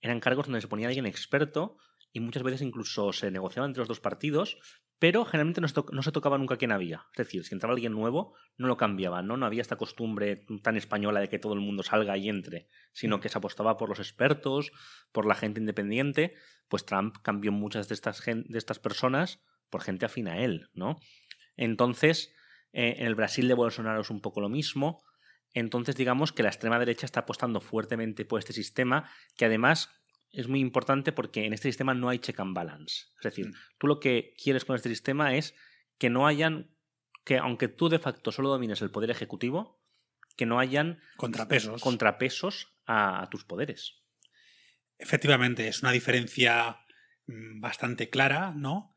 eran cargos donde se ponía alguien experto y muchas veces incluso se negociaba entre los dos partidos, pero generalmente no se, no se tocaba nunca quién había. Es decir, si entraba alguien nuevo, no lo cambiaba. ¿no? No había esta costumbre tan española de que todo el mundo salga y entre, sino mm. que se apostaba por los expertos, por la gente independiente. Pues Trump cambió muchas de estas, de estas personas por gente afín a él, ¿no? Entonces, eh, en el Brasil de Bolsonaro es un poco lo mismo. Entonces, digamos que la extrema derecha está apostando fuertemente por este sistema, que además es muy importante porque en este sistema no hay check and balance. Es decir, mm. tú lo que quieres con este sistema es que no hayan, que aunque tú de facto solo domines el poder ejecutivo, que no hayan contrapesos, a tus poderes. Efectivamente, es una diferencia mm, bastante clara, ¿no?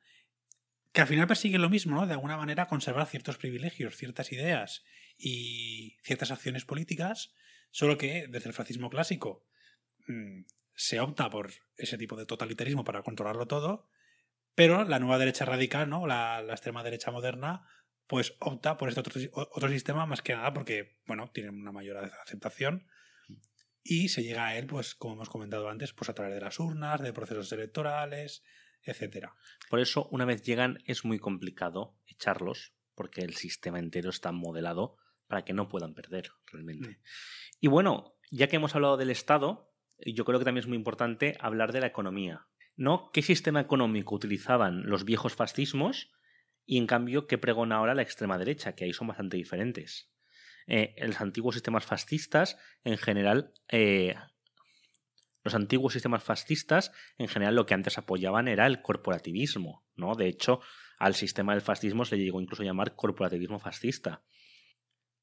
que al final persigue lo mismo, De alguna manera conservar ciertos privilegios, ciertas ideas y ciertas acciones políticas, solo que desde el fascismo clásico mm, se opta por ese tipo de totalitarismo para controlarlo todo, pero la nueva derecha radical, ¿no? La, extrema derecha moderna, pues opta por este otro, sistema más que nada porque, bueno, tiene una mayor aceptación y se llega a él, pues como hemos comentado antes, pues a través de las urnas, de procesos electorales, etcétera. Por eso, una vez llegan, es muy complicado echarlos, porque el sistema entero está modelado para que no puedan perder realmente. Mm. Y bueno, ya que hemos hablado del Estado, yo creo que también es muy importante hablar de la economía. ¿no? ¿Qué sistema económico utilizaban los viejos fascismos y en cambio qué pregona ahora la extrema derecha? Que ahí son bastante diferentes. Eh, los antiguos sistemas fascistas en general eh, los antiguos sistemas fascistas, en general, lo que antes apoyaban era el corporativismo, ¿no? De hecho, al sistema del fascismo se le llegó incluso a llamar corporativismo fascista.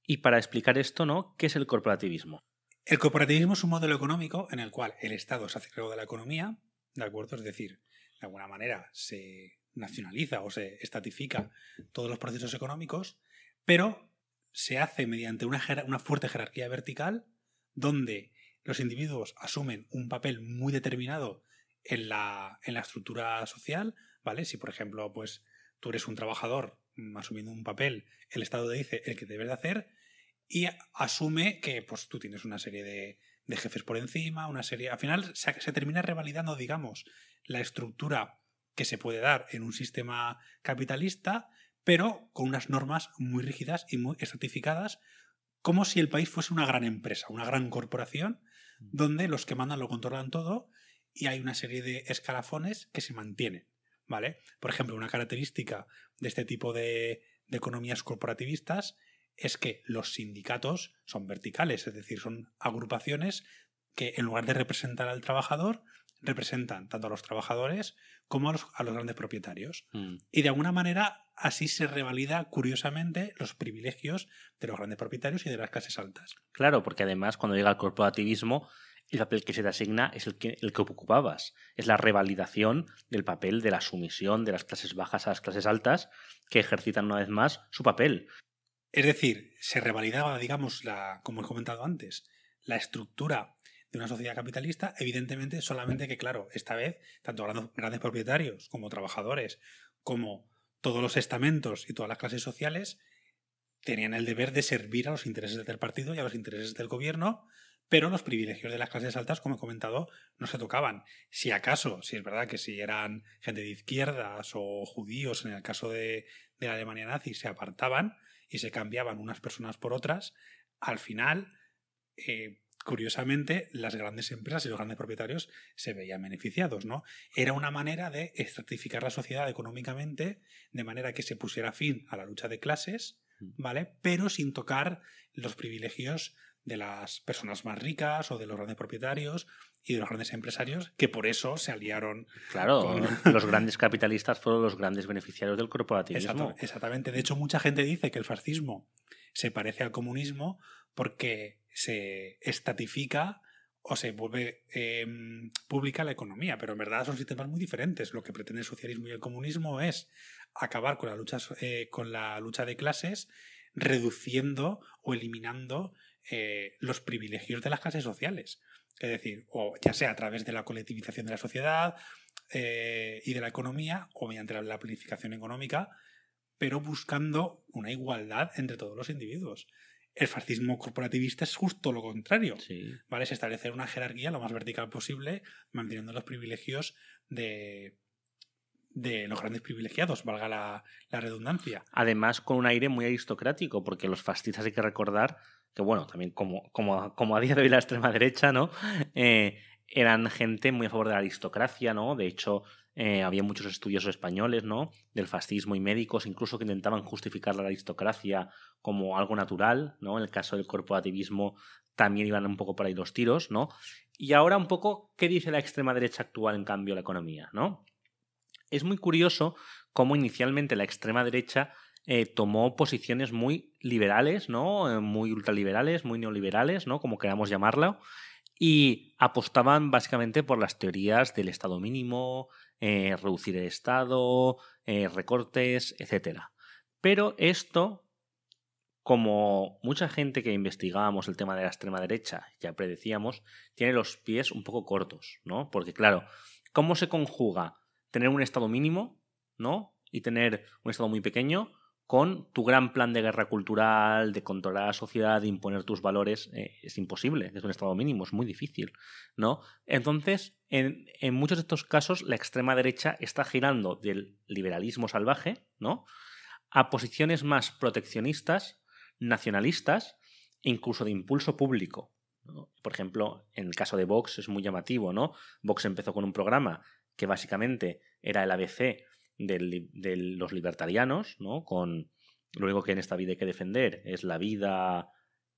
Y para explicar esto, ¿no? ¿Qué es el corporativismo? El corporativismo es un modelo económico en el cual el Estado se hace cargo de la economía, ¿de acuerdo? Es decir, de alguna manera se nacionaliza o se estatifica todos los procesos económicos, pero se hace mediante una fuerte jerarquía vertical donde los individuos asumen un papel muy determinado en la, en estructura social, ¿vale? Si, por ejemplo, pues tú eres un trabajador mm, asumiendo un papel, el Estado te dice el que debes de hacer y asume que pues, tú tienes una serie de, jefes por encima, una serie... Al final se, se, termina revalidando, digamos, la estructura que se puede dar en un sistema capitalista, pero con unas normas muy rígidas y muy estratificadas, como si el país fuese una gran empresa, una gran corporación donde los que mandan lo controlan todo y hay una serie de escalafones que se mantienen, ¿vale? Por ejemplo, una característica de este tipo de, economías corporativistas es que los sindicatos son verticales, es decir, son agrupaciones que en lugar de representar al trabajador, representan tanto a los trabajadores como a los, grandes propietarios. Mm. Y de alguna manera así se revalida curiosamente los privilegios de los grandes propietarios y de las clases altas. Claro, porque además cuando llega el corporativismo, el papel que se te asigna es el que, el que ocupabas. Es la revalidación del papel de la sumisión de las clases bajas a las clases altas que ejercitan una vez más su papel. Es decir, se revalidaba, digamos, la, como he comentado antes, la estructura de una sociedad capitalista, evidentemente solamente que, claro, esta vez, tanto grandes propietarios como trabajadores, como todos los estamentos y todas las clases sociales tenían el deber de servir a los intereses del partido y a los intereses del gobierno, pero los privilegios de las clases altas, como he comentado, no se tocaban. Si acaso, si es verdad que si eran gente de izquierdas o judíos, en el caso de, la Alemania nazi, se apartaban y se cambiaban unas personas por otras, al final eh, curiosamente, las grandes empresas y los grandes propietarios se veían beneficiados, ¿no? Era una manera de estratificar la sociedad económicamente de manera que se pusiera fin a la lucha de clases, mm. ¿vale? Pero sin tocar los privilegios de las personas más ricas o de los grandes propietarios y de los grandes empresarios que por eso se aliaron. Claro, los grandes capitalistas fueron los grandes beneficiarios del corporativismo. exactamente. De hecho, mucha gente dice que el fascismo se parece al comunismo porque se estatifica o se vuelve em, pública la economía, pero en verdad son sistemas muy diferentes. Lo que pretende el socialismo y el comunismo es acabar con la lucha, eh, con la lucha de clases, reduciendo o eliminando eh, los privilegios de las clases sociales. Es decir, o ya sea a través de la colectivización de la sociedad eh, y de la economía, o mediante la planificación económica, pero buscando una igualdad entre todos los individuos. El fascismo corporativista es justo lo contrario. ¿vale? Es establecer una jerarquía lo más vertical posible, manteniendo los privilegios de, de los grandes privilegiados, valga la, redundancia. Además, con un aire muy aristocrático, porque los fascistas hay que recordar que, bueno, también como, como, a día de hoy la extrema derecha, ¿no? Eh, eran gente muy a favor de la aristocracia, ¿no? De hecho, eh, había muchos estudiosos españoles, ¿no? Del fascismo y médicos, incluso que intentaban justificar la aristocracia como algo natural, ¿no? En el caso del corporativismo también iban un poco por ahí los tiros, ¿no? Y ahora un poco, ¿qué dice la extrema derecha actual en cambio a la economía, ¿no? Es muy curioso cómo inicialmente la extrema derecha eh, tomó posiciones muy liberales, ¿no? Eh, muy ultraliberales, muy neoliberales, ¿no? Como queramos llamarla y apostaban básicamente por las teorías del Estado mínimo, eh, reducir el Estado, eh, recortes, etc. Pero esto, como mucha gente que investigábamos el tema de la extrema derecha ya predecíamos, tiene los pies un poco cortos, ¿no? Porque claro, ¿cómo se conjuga tener un Estado mínimo, ¿no? Y tener un Estado muy pequeño con tu gran plan de guerra cultural, de controlar la sociedad, de imponer tus valores, eh, es imposible, es un estado mínimo, es muy difícil, ¿no? Entonces, en, muchos de estos casos, la extrema derecha está girando del liberalismo salvaje, ¿no? a posiciones más proteccionistas, nacionalistas, incluso de impulso público. Por ejemplo, en el caso de Vox es muy llamativo, ¿no? Vox empezó con un programa que básicamente era el ABC de los libertarianos, ¿no? Con lo único que en esta vida hay que defender es la vida,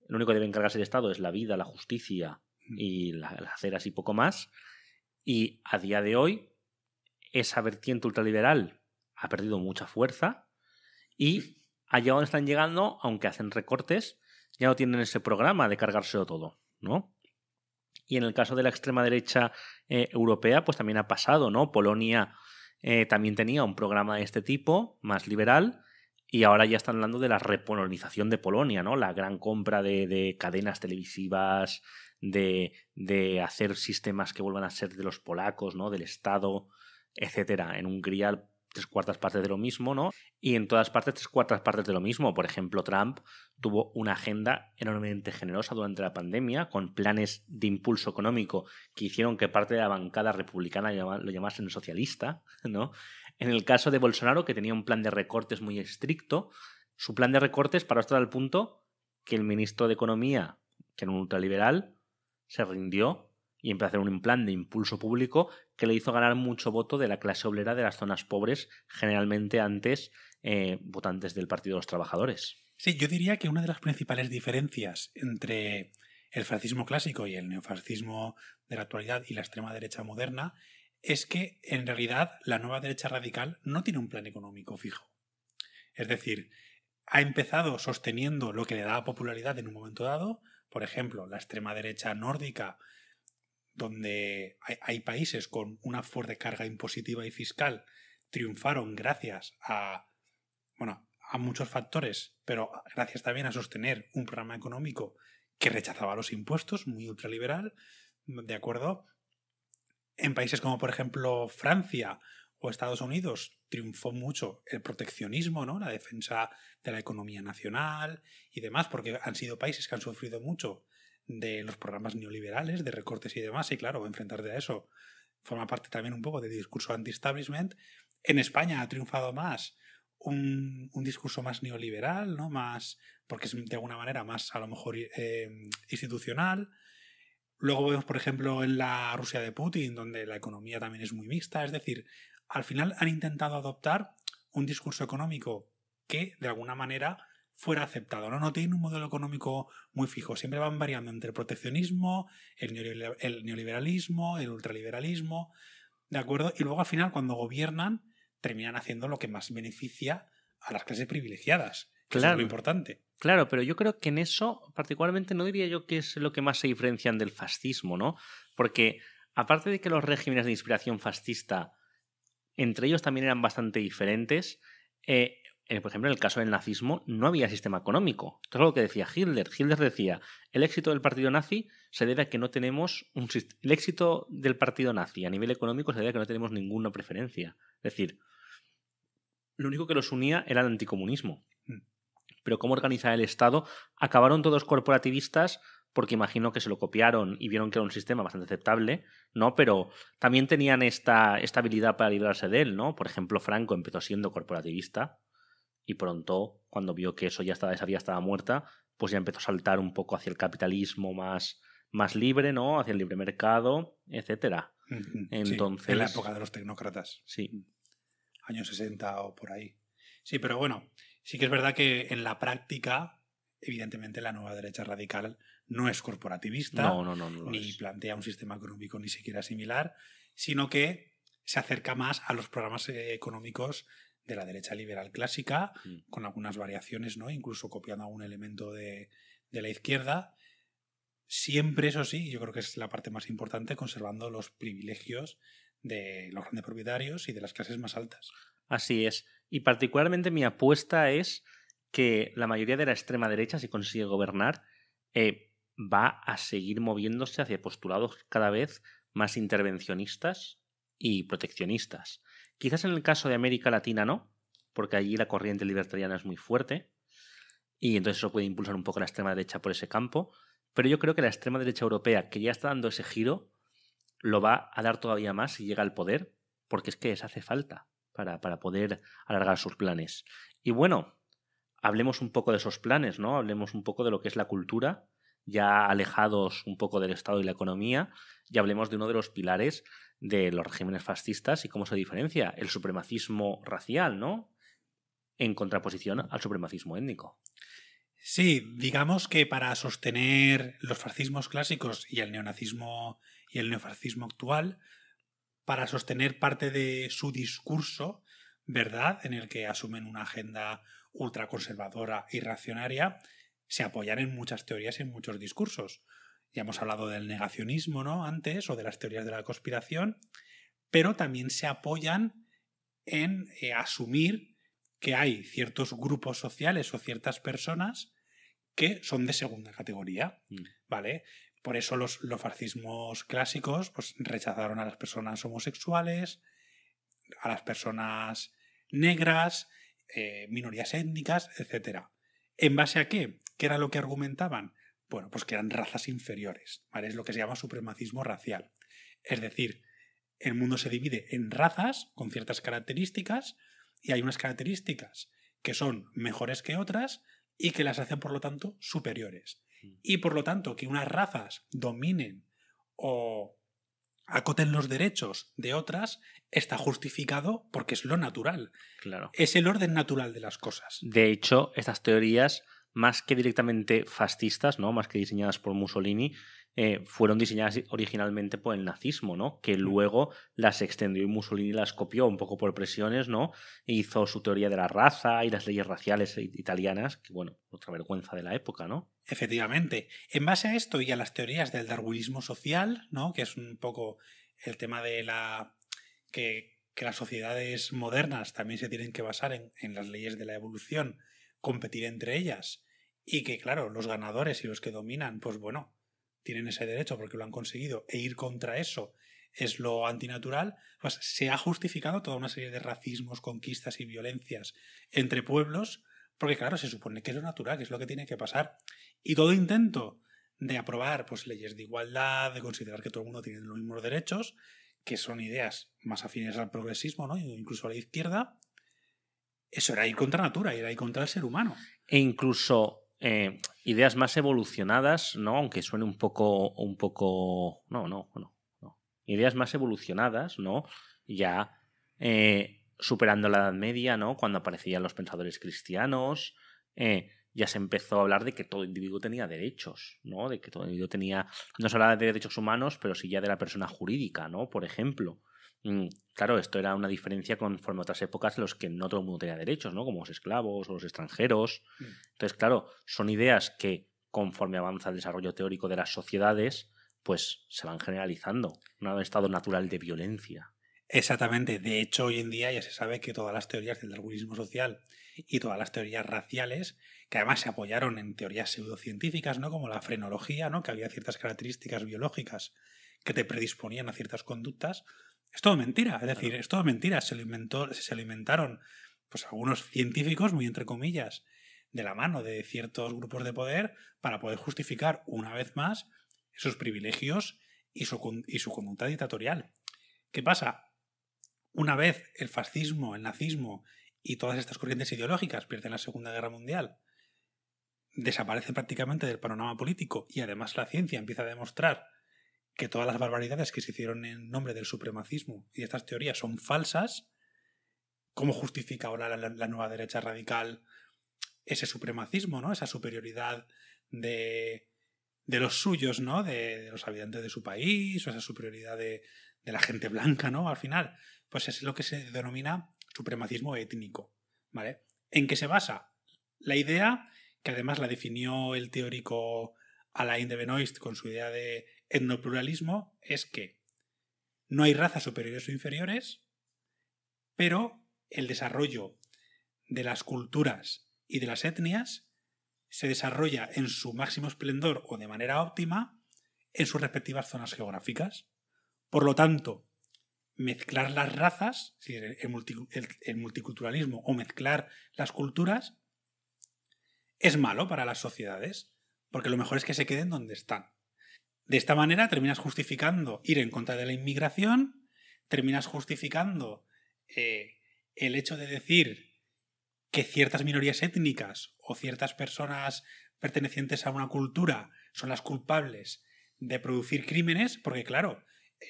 lo único que debe encargarse el Estado es la vida, la justicia mm. y la, las y poco más. Y a día de hoy, esa vertiente ultraliberal ha perdido mucha fuerza y allá donde están llegando, aunque hacen recortes, ya no tienen ese programa de cargárselo todo, ¿no? Y en el caso de la extrema derecha eh, europea, pues también ha pasado, ¿no? Polonia eh, también tenía un programa de este tipo, más liberal, y ahora ya están hablando de la repolonización de Polonia, ¿no? La gran compra de, cadenas televisivas, de, hacer sistemas que vuelvan a ser de los polacos, ¿no? Del Estado, etcétera. En Hungría tres cuartas partes de lo mismo, ¿no? Y en todas partes tres cuartas partes de lo mismo. Por ejemplo, Trump tuvo una agenda enormemente generosa durante la pandemia, con planes de impulso económico que hicieron que parte de la bancada republicana lo llamasen socialista, ¿no? En el caso de Bolsonaro, que tenía un plan de recortes muy estricto, su plan de recortes para hasta al punto que el ministro de Economía, que era un ultraliberal, se rindió y empezó a hacer un plan de impulso público que le hizo ganar mucho voto de la clase obrera de las zonas pobres, generalmente antes eh, votantes del Partido de los Trabajadores. Sí, yo diría que una de las principales diferencias entre el fascismo clásico y el neofascismo de la actualidad y la extrema derecha moderna es que en realidad la nueva derecha radical no tiene un plan económico fijo. Es decir, ha empezado sosteniendo lo que le daba popularidad en un momento dado, por ejemplo, la extrema derecha nórdica donde hay, países con una fuerte carga impositiva y fiscal, triunfaron gracias a, bueno, a muchos factores, pero gracias también a sostener un programa económico que rechazaba los impuestos, muy ultraliberal, ¿de acuerdo? En países como por ejemplo Francia o Estados Unidos triunfó mucho el proteccionismo, ¿no? La defensa de la economía nacional y demás, porque han sido países que han sufrido mucho de los programas neoliberales, de recortes y demás, y claro, enfrentarte a eso forma parte también un poco de discurso anti-establishment. En España ha triunfado más un, discurso más neoliberal, ¿no? Más, porque es de alguna manera más a lo mejor eh, institucional. Luego vemos, por ejemplo, en la Rusia de Putin, donde la economía también es muy mixta. Es decir, al final han intentado adoptar un discurso económico que, de alguna manera, fuera aceptado. ¿no? no tienen un modelo económico muy fijo, siempre van variando entre el proteccionismo, el, neoliberalismo, el ultraliberalismo, ¿de acuerdo? Y luego al final, cuando gobiernan, terminan haciendo lo que más beneficia a las clases privilegiadas. claro. es lo importante. Claro, pero yo creo que en eso, particularmente, no diría yo que es lo que más se diferencian del fascismo, ¿no? Porque aparte de que los regímenes de inspiración fascista entre ellos también eran bastante diferentes, eh, eh, por ejemplo, en el caso del nazismo no había sistema económico. Esto es lo que decía Hitler. Hitler decía, el éxito del partido nazi se debe a que no tenemos un el éxito del partido nazi a nivel económico se debe a que no tenemos ninguna preferencia. Es decir, lo único que los unía era el anticomunismo. Mm. Pero cómo organizar el Estado, acabaron todos corporativistas porque imagino que se lo copiaron y vieron que era un sistema bastante aceptable, ¿no? Pero también tenían esta, esta habilidad para librarse de él, ¿no? Por ejemplo, Franco empezó siendo corporativista, y pronto, cuando vio que eso ya estaba, esa vía estaba muerta, pues ya empezó a saltar un poco hacia el capitalismo más, más libre, ¿no? Hacia el libre mercado, etc. Entonces... en la época de los tecnócratas. Sí. Mm, años 60 o por ahí. Sí, pero bueno, sí que es verdad que en la práctica, evidentemente, la nueva derecha radical no es corporativista, no, no, no, ni plantea un sistema económico ni siquiera similar, sino que se acerca más a los programas eh, económicos de la derecha liberal clásica, mm. con algunas variaciones, ¿no? Incluso copiando algún elemento de, la izquierda. Siempre, eso sí, yo creo que es la parte más importante, conservando los privilegios de los grandes propietarios y de las clases más altas. Así es. Y particularmente mi apuesta es que la mayoría de la extrema derecha, si consigue gobernar, eh, va a seguir moviéndose hacia postulados cada vez más intervencionistas y proteccionistas. Quizás en el caso de América Latina no, porque allí la corriente libertariana es muy fuerte y entonces eso puede impulsar un poco la extrema derecha por ese campo, pero yo creo que la extrema derecha europea, que ya está dando ese giro, lo va a dar todavía más si llega al poder, porque es que les hace falta para, para poder alargar sus planes. Y bueno, hablemos un poco de esos planes, ¿no? Hablemos un poco de lo que es la cultura ya alejados un poco del Estado y la economía, y hablemos de uno de los pilares de los regímenes fascistas y cómo se diferencia el supremacismo racial, ¿no? En contraposición al supremacismo étnico. Sí, digamos que para sostener los fascismos clásicos y el neonazismo y el neofascismo actual, para sostener parte de su discurso, ¿verdad?, en el que asumen una agenda ultraconservadora y racionaria se apoyan en muchas teorías y en muchos discursos. Ya hemos hablado del negacionismo, ¿no? Antes, o de las teorías de la conspiración, pero también se apoyan en eh, asumir que hay ciertos grupos sociales o ciertas personas que son de segunda categoría, mm. ¿vale? Por eso los, fascismos clásicos pues, rechazaron a las personas homosexuales, a las personas negras, eh, minorías étnicas, etc. ¿En base a qué? ¿Qué era lo que argumentaban? Bueno, pues que eran razas inferiores, Es lo que se llama supremacismo racial. Es decir, el mundo se divide en razas con ciertas características y hay unas características que son mejores que otras y que las hacen, por lo tanto, superiores. Mm. Y por lo tanto, que unas razas dominen o acoten los derechos de otras está justificado porque es lo natural. Claro. Es el orden natural de las cosas. De hecho, estas teorías más que directamente fascistas, ¿no? más que diseñadas por Mussolini, eh, fueron diseñadas originalmente por el nazismo, ¿no? que luego las extendió y Mussolini las copió un poco por presiones, ¿no? E hizo su teoría de la raza y las leyes raciales italianas, que bueno, otra vergüenza de la época, ¿no? Efectivamente. En base a esto y a las teorías del darwinismo social, ¿no? que es un poco el tema de la... que, las sociedades modernas también se tienen que basar en, en las leyes de la evolución, competir entre ellas y que claro, los ganadores y los que dominan, pues bueno, tienen ese derecho porque lo han conseguido e ir contra eso es lo antinatural, pues se ha justificado toda una serie de racismos, conquistas y violencias entre pueblos, porque claro, se supone que es lo natural, que es lo que tiene que pasar. Y todo intento de aprobar pues, leyes de igualdad, de considerar que todo el mundo tiene los mismos derechos, que son ideas más afines al progresismo, ¿no? incluso a la izquierda, eso era ir contra natura, era ir contra el ser humano. E incluso eh, ideas más evolucionadas, ¿no? Aunque suene un poco, un poco, no, no, no, ideas más evolucionadas, ¿no? Ya eh, superando la Edad Media, ¿no? Cuando aparecían los pensadores cristianos, eh, ya se empezó a hablar de que todo individuo tenía derechos, ¿no? De que todo individuo tenía, no se hablaba de derechos humanos, pero sí ya de la persona jurídica, ¿no? Por ejemplo, Mm, claro, esto era una diferencia conforme a otras épocas en las que no todo el mundo tenía derechos, ¿no? Como los esclavos o los extranjeros. Mm. Entonces, claro, son ideas que conforme avanza el desarrollo teórico de las sociedades, pues se van generalizando. Un estado natural de violencia. Exactamente. De hecho, hoy en día ya se sabe que todas las teorías del darwinismo social y todas las teorías raciales, que además se apoyaron en teorías pseudocientíficas, ¿no? Como la frenología, ¿no? Que había ciertas características biológicas que te predisponían a ciertas conductas, es todo mentira, es decir, es todo mentira. Se lo, se pues, algunos científicos, muy entre comillas, de la mano de ciertos grupos de poder para poder justificar una vez más esos privilegios y su, y su conducta dictatorial. ¿Qué pasa? Una vez el fascismo, el nazismo y todas estas corrientes ideológicas pierden la Segunda Guerra Mundial, desaparece prácticamente del panorama político y además la ciencia empieza a demostrar que todas las barbaridades que se hicieron en nombre del supremacismo y estas teorías son falsas, ¿cómo justifica ahora la, nueva derecha radical ese supremacismo, ¿no? Esa superioridad de, los suyos, ¿no? De, los habitantes de su país, o esa superioridad de, la gente blanca, ¿no? Al final, pues es lo que se denomina supremacismo étnico, ¿vale? ¿En qué se basa? La idea, que además la definió el teórico Alain de Benoist con su idea de etnopluralismo es que no hay razas superiores o inferiores, pero el desarrollo de las culturas y de las etnias se desarrolla en su máximo esplendor o de manera óptima en sus respectivas zonas geográficas. Por lo tanto, mezclar las razas, el, el multiculturalismo o mezclar las culturas, es malo para las sociedades, porque lo mejor es que se queden donde están de esta manera terminas justificando ir en contra de la inmigración, terminas justificando eh, el hecho de decir que ciertas minorías étnicas o ciertas personas pertenecientes a una cultura son las culpables de producir crímenes, porque claro, eh,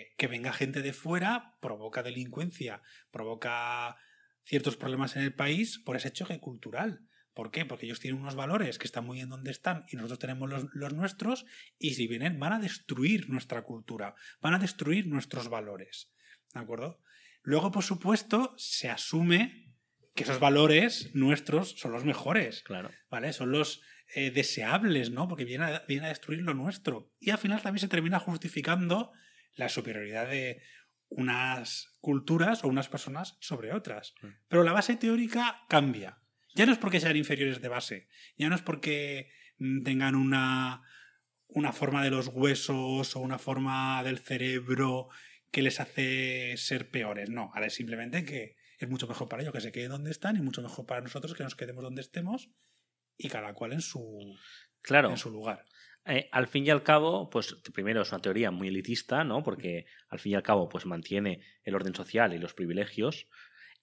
eh, que venga gente de fuera provoca delincuencia, provoca ciertos problemas en el país por ese choque cultural. ¿Por qué? Porque ellos tienen unos valores que están muy en donde están y nosotros tenemos los, nuestros y si vienen van a destruir nuestra cultura, van a destruir nuestros valores. ¿De acuerdo? Luego, por supuesto, se asume que esos valores nuestros son los mejores. Claro. ¿Vale? Son los eh, deseables, ¿no? Porque viene viene a destruir lo nuestro. Y al final también se termina justificando la superioridad de unas culturas o unas personas sobre otras. Mm. Pero la base teórica cambia. Ya no es porque sean inferiores de base, ya no es porque mm, tengan una, una forma de los huesos o una forma del cerebro que les hace ser peores. No, ahora es simplemente que es mucho mejor para ellos que se queden donde están y mucho mejor para nosotros que nos quedemos donde estemos y cada cual en su, claro. en su lugar. Eh, al fin y al cabo, pues primero es una teoría muy elitista, ¿no? Porque al fin y al cabo, pues mantiene el orden social y los privilegios.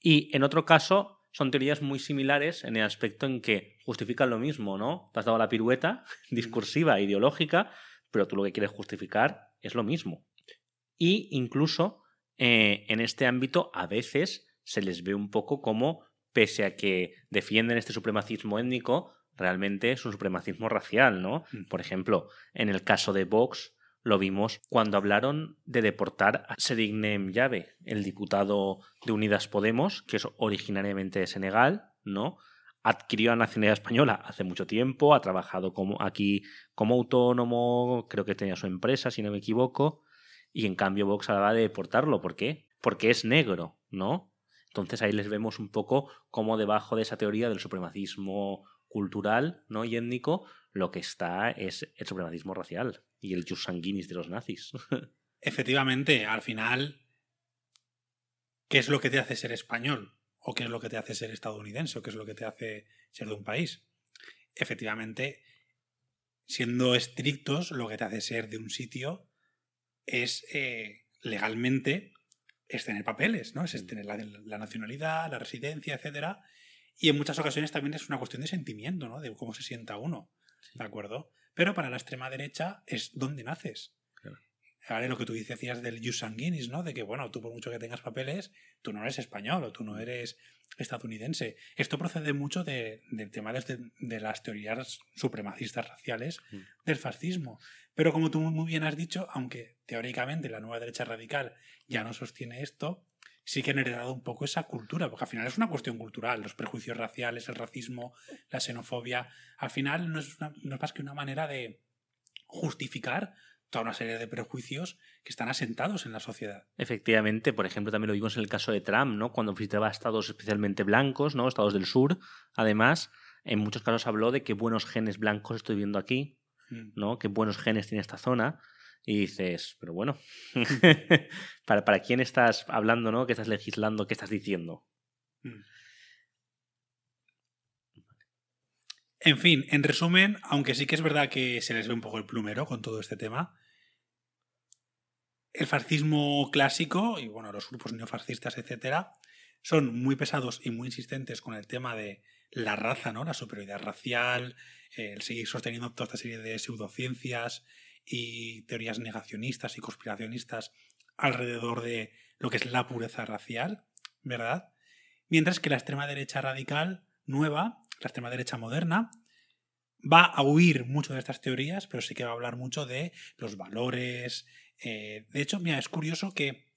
Y en otro caso, son teorías muy similares en el aspecto en que justifican lo mismo, ¿no? Te has dado la pirueta discursiva, mm. ideológica, pero tú lo que quieres justificar es lo mismo. Y incluso eh, en este ámbito a veces se les ve un poco como, pese a que defienden este supremacismo étnico, realmente es un supremacismo racial, ¿no? Mm. Por ejemplo, en el caso de Vox, lo vimos cuando hablaron de deportar a Serignem Llave, el diputado de Unidas Podemos, que es originariamente de Senegal, ¿no? adquirió la nacionalidad española hace mucho tiempo, ha trabajado como, aquí como autónomo, creo que tenía su empresa, si no me equivoco, y en cambio Vox hablaba de deportarlo. ¿Por qué? Porque es negro, ¿no? Entonces ahí les vemos un poco cómo debajo de esa teoría del supremacismo cultural ¿no? y étnico, lo que está es el supremacismo racial y el jus sanguinis de los nazis. Efectivamente, al final, ¿qué es lo que te hace ser español? ¿O qué es lo que te hace ser estadounidense? ¿O qué es lo que te hace ser de un país? Efectivamente, siendo estrictos, lo que te hace ser de un sitio es eh, legalmente es tener papeles, ¿no? Es mm. tener la, nacionalidad, la residencia, etcétera. Y en muchas ocasiones también es una cuestión de sentimiento, ¿no? De cómo se sienta uno. ¿De acuerdo? Pero para la extrema derecha es donde naces. lo que tú decías del jus sanguinis, ¿no? De que, bueno, tú por mucho que tengas papeles, tú no eres español o tú no eres estadounidense. Esto procede mucho de, del tema de, las teorías supremacistas raciales mm. del fascismo. Pero como tú muy bien has dicho, aunque teóricamente la nueva derecha radical ya no sostiene esto, sí que han heredado un poco esa cultura, porque al final es una cuestión cultural, los prejuicios raciales, el racismo, la xenofobia, al final no es, más que una manera de justificar toda una serie de prejuicios que están asentados en la sociedad. Efectivamente, por ejemplo, también lo vimos en el caso de Trump, ¿no? Cuando visitaba estados especialmente blancos, ¿no? Estados del sur, además, en muchos casos habló de qué buenos genes blancos estoy viendo aquí, mm. ¿no? Qué buenos genes tiene esta zona. Y dices, pero bueno, ¿para, quién estás hablando, no? ¿Qué estás legislando? ¿Qué estás diciendo? Mm. En fin, en resumen, aunque sí que es verdad que se les ve un poco el plumero con todo este tema, el fascismo clásico y bueno, los grupos neofascistas, etcétera, son muy pesados y muy insistentes con el tema de la raza, ¿no? La superioridad racial, el seguir sosteniendo toda esta serie de pseudociencias, y teorías negacionistas y conspiracionistas alrededor de lo que es la pureza racial, ¿verdad? Mientras que la extrema derecha radical nueva, la extrema derecha moderna, va a huir mucho de estas teorías, pero sí que va a hablar mucho de los valores. Eh, de hecho, mira, es curioso que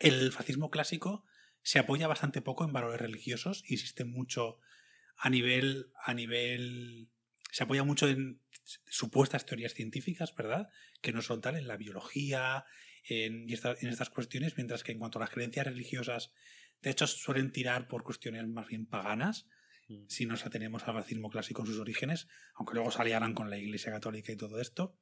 el fascismo clásico se apoya bastante poco en valores religiosos, existe mucho a nivel, a nivel, se apoya mucho en supuestas teorías científicas, ¿verdad? Que no son tal en la biología, en, en estas cuestiones, mientras que en cuanto a las creencias religiosas, de hecho, suelen tirar por cuestiones más bien paganas, mm. si nos atenemos al racismo clásico en sus orígenes, aunque luego se aliaran con la Iglesia Católica y todo esto.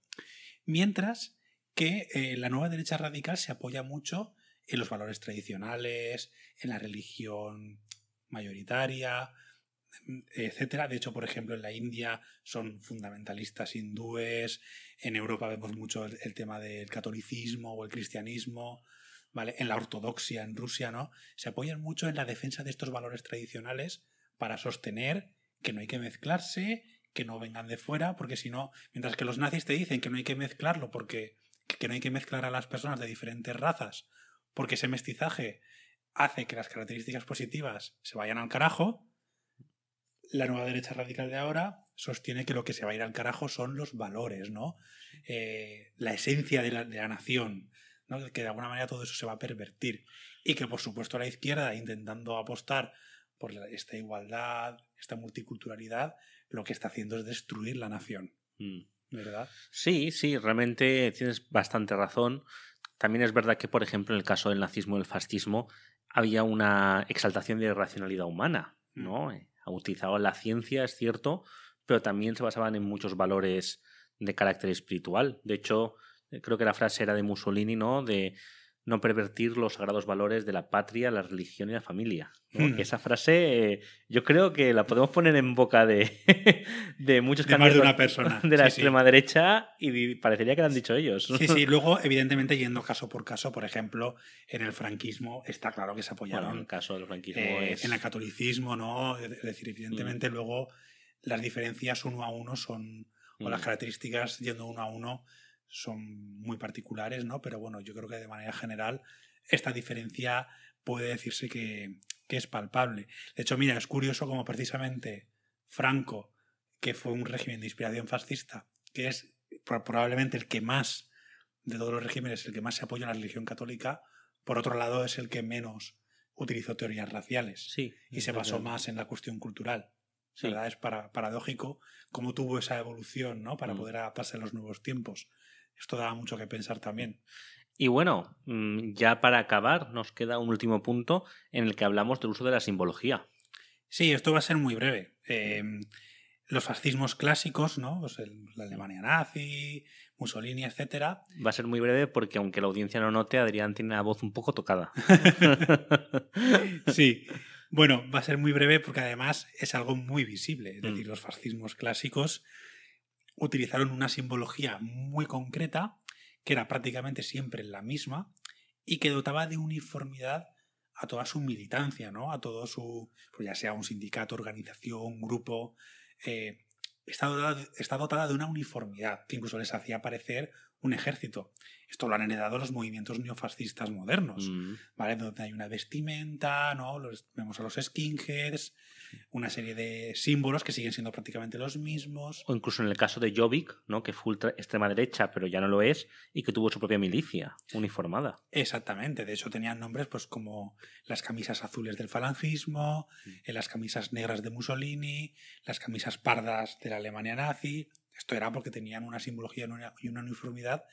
Mientras que eh, la nueva derecha radical se apoya mucho en los valores tradicionales, en la religión mayoritaria, etcétera. De hecho, por ejemplo, en la India son fundamentalistas hindúes, en Europa vemos mucho el, tema del catolicismo o el cristianismo, ¿vale? En la ortodoxia, en Rusia, ¿no? Se apoyan mucho en la defensa de estos valores tradicionales para sostener que no hay que mezclarse, que no vengan de fuera, porque si no, mientras que los nazis te dicen que no hay que mezclarlo porque que no hay que mezclar a las personas de diferentes razas, porque ese mestizaje hace que las características positivas se vayan al carajo, la nueva derecha radical de ahora sostiene que lo que se va a ir al carajo son los valores, ¿no? Eh, la esencia de la, nación, Que de alguna manera todo eso se va a pervertir. Y que, por supuesto, la izquierda, intentando apostar por esta igualdad, esta multiculturalidad, lo que está haciendo es destruir la nación. Mm. ¿Verdad? Sí, sí, realmente tienes bastante razón. También es verdad que, por ejemplo, en el caso del nazismo y el fascismo, había una exaltación de la racionalidad humana, ¿no? Mm. Eh, utilizaban la ciencia, es cierto, pero también se basaban en muchos valores de carácter espiritual. De hecho, eh, creo que la frase era de Mussolini, ¿no? De no pervertir los sagrados valores de la patria, la religión y la familia. ¿no? Hmm. Esa frase eh, yo creo que la podemos poner en boca de, de muchos de de una persona. de la extrema derecha y parecería que lo han dicho ellos. Sí, sí, luego evidentemente yendo caso por caso, por ejemplo, en el franquismo está claro que se apoyaron. en el caso del franquismo eh, es... En el catolicismo, ¿no? Es decir, evidentemente hmm. luego las diferencias uno a uno son, o las hmm. características yendo uno a uno son muy particulares, ¿no? Pero bueno, yo creo que de manera general esta diferencia puede decirse que, es palpable. De hecho, mira, es curioso como precisamente Franco, que fue un régimen de inspiración fascista, que es probablemente el que más de todos los regímenes, el que más se apoya en la religión católica, por otro lado es el que menos utilizó teorías raciales y se basó más en la cuestión cultural. Es paradójico cómo tuvo esa evolución ¿no? para mm. poder adaptarse a los nuevos tiempos. Esto daba mucho que pensar también. Y bueno, mm, ya para acabar, nos queda un último punto en el que hablamos del uso de la simbología. Sí, esto va a ser muy breve. Em, los fascismos clásicos, ¿no? la Alemania nazi, Mussolini, etcétera. Va a ser muy breve porque aunque la audiencia no note, Adrián tiene la voz un poco tocada. sí. Bueno, va a ser muy breve porque además es algo muy visible. Es mm. decir, los fascismos clásicos utilizaron una simbología muy concreta, que era prácticamente siempre la misma, y que dotaba de uniformidad a toda su militancia, ¿no? A todo su, pues ya sea un sindicato, organización, grupo, eh, está, dotada, de una uniformidad que incluso les hacía parecer un ejército. Esto lo han heredado los movimientos neofascistas modernos, mm. ¿vale? Donde hay una vestimenta, ¿no? vemos a los skinheads, una serie de símbolos que siguen siendo prácticamente los mismos. O incluso en el caso de Jobbik, ¿no? que fue ultra, extrema derecha, pero ya no lo es, y que tuvo su propia milicia uniformada. Exactamente, de eso tenían nombres pues, como las camisas azules del falangismo, mm. eh, las camisas negras de Mussolini, las camisas pardas de la Alemania nazi. Esto era porque tenían una simbología y una uniformidad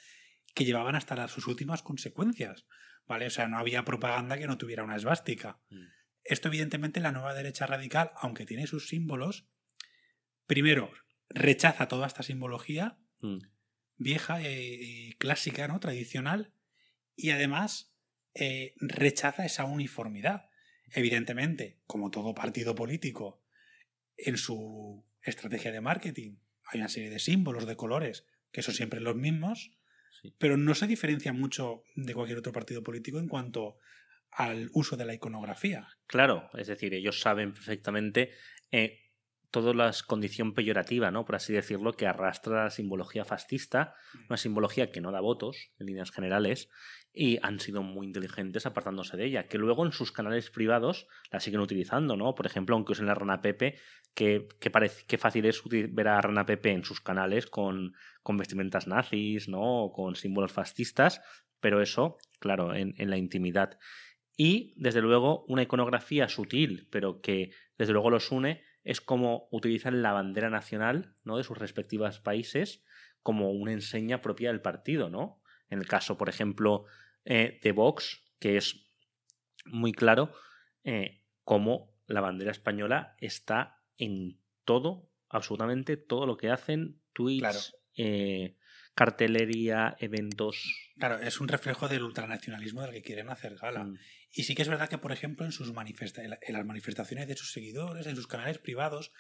que llevaban hasta sus últimas consecuencias. ¿Vale? O sea, no había propaganda que no tuviera una esvástica. Mm. Esto evidentemente la nueva derecha radical, aunque tiene sus símbolos, primero rechaza toda esta simbología mm. vieja y, eh, eh, clásica, ¿no? Tradicional, y además eh, rechaza esa uniformidad. Evidentemente, como todo partido político, en su estrategia de marketing hay una serie de símbolos, de colores, que son siempre los mismos, pero no se diferencia mucho de cualquier otro partido político en cuanto al uso de la iconografía. Claro, es decir, ellos saben perfectamente eh, toda la condición peyorativa, ¿no? por así decirlo, que arrastra la simbología fascista, mm. una simbología que no da votos, en líneas generales, y han sido muy inteligentes apartándose de ella, que luego en sus canales privados la siguen utilizando, ¿no? Por ejemplo, aunque usen la Rana Pepe, que, parece, que fácil es ver a Rana Pepe en sus canales con, vestimentas nazis, ¿no? O con símbolos fascistas, pero eso, claro, en la intimidad. Y, desde luego, una iconografía sutil, pero que desde luego los une, es como utilizan la bandera nacional ¿no? de sus respectivos países como una enseña propia del partido, ¿no? En el caso, por ejemplo, eh, de Vox, que es muy claro eh, cómo la bandera española está en todo, absolutamente todo lo que hacen, tweets, eh, cartelería, eventos. Claro, es un reflejo del ultranacionalismo del que quieren hacer gala. Mm. Y sí que es verdad que, por ejemplo, en, sus manifesta en las manifestaciones de sus seguidores, en sus canales privados,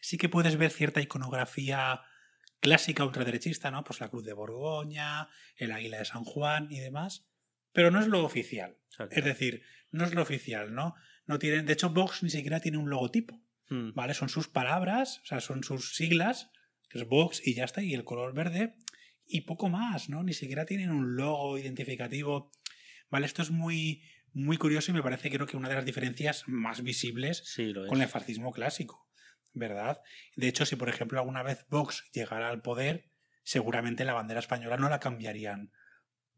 sí que puedes ver cierta iconografía clásica ultraderechista, ¿no? Pues la Cruz de Borgoña, el Águila de San Juan y demás. Pero no es lo oficial. Ah, es decir, no es lo oficial, ¿no? No tienen, de hecho, Vox ni siquiera tiene un logotipo. Mm. ¿Vale? Son sus palabras, o sea, son sus siglas, que es Vox y ya está, y el color verde y poco más, ¿no? Ni siquiera tienen un logo identificativo. Vale, esto es muy, muy curioso y me parece creo que una de las diferencias más visibles con el fascismo clásico, ¿verdad? De hecho, si por ejemplo alguna vez Vox llegara al poder, seguramente la bandera española no la cambiarían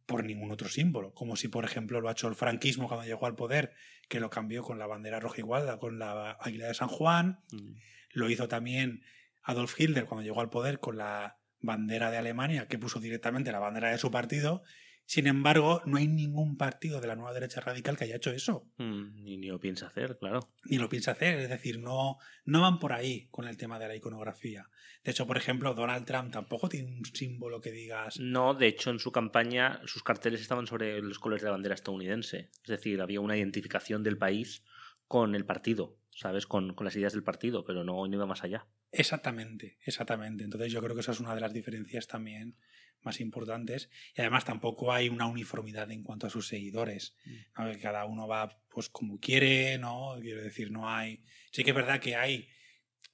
por ningún otro símbolo, como si por ejemplo lo ha hecho el franquismo cuando llegó al poder, que lo cambió con la bandera roja igualda, con la águila de San Juan, mm. lo hizo también Adolf Hitler cuando llegó al poder con la bandera de Alemania, que puso directamente la bandera de su partido. Sin embargo, no hay ningún partido de la nueva derecha radical que haya hecho eso. Mm, ni, lo piensa hacer, claro. Ni lo piensa hacer, es decir, no, no van por ahí con el tema de la iconografía. De hecho, por ejemplo, Donald Trump tampoco tiene un símbolo que digas. No, de hecho, en su campaña sus carteles estaban sobre los colores de la bandera estadounidense. Es decir, había una identificación del país con el partido. ¿sabes? Con, las ideas del partido, pero no, no iba más allá. Exactamente, exactamente. Entonces yo creo que esa es una de las diferencias también más importantes. Y además tampoco hay una uniformidad en cuanto a sus seguidores. Mm. cada uno va pues como quiere, ¿no? Quiero decir, no hay. Sí que es verdad que hay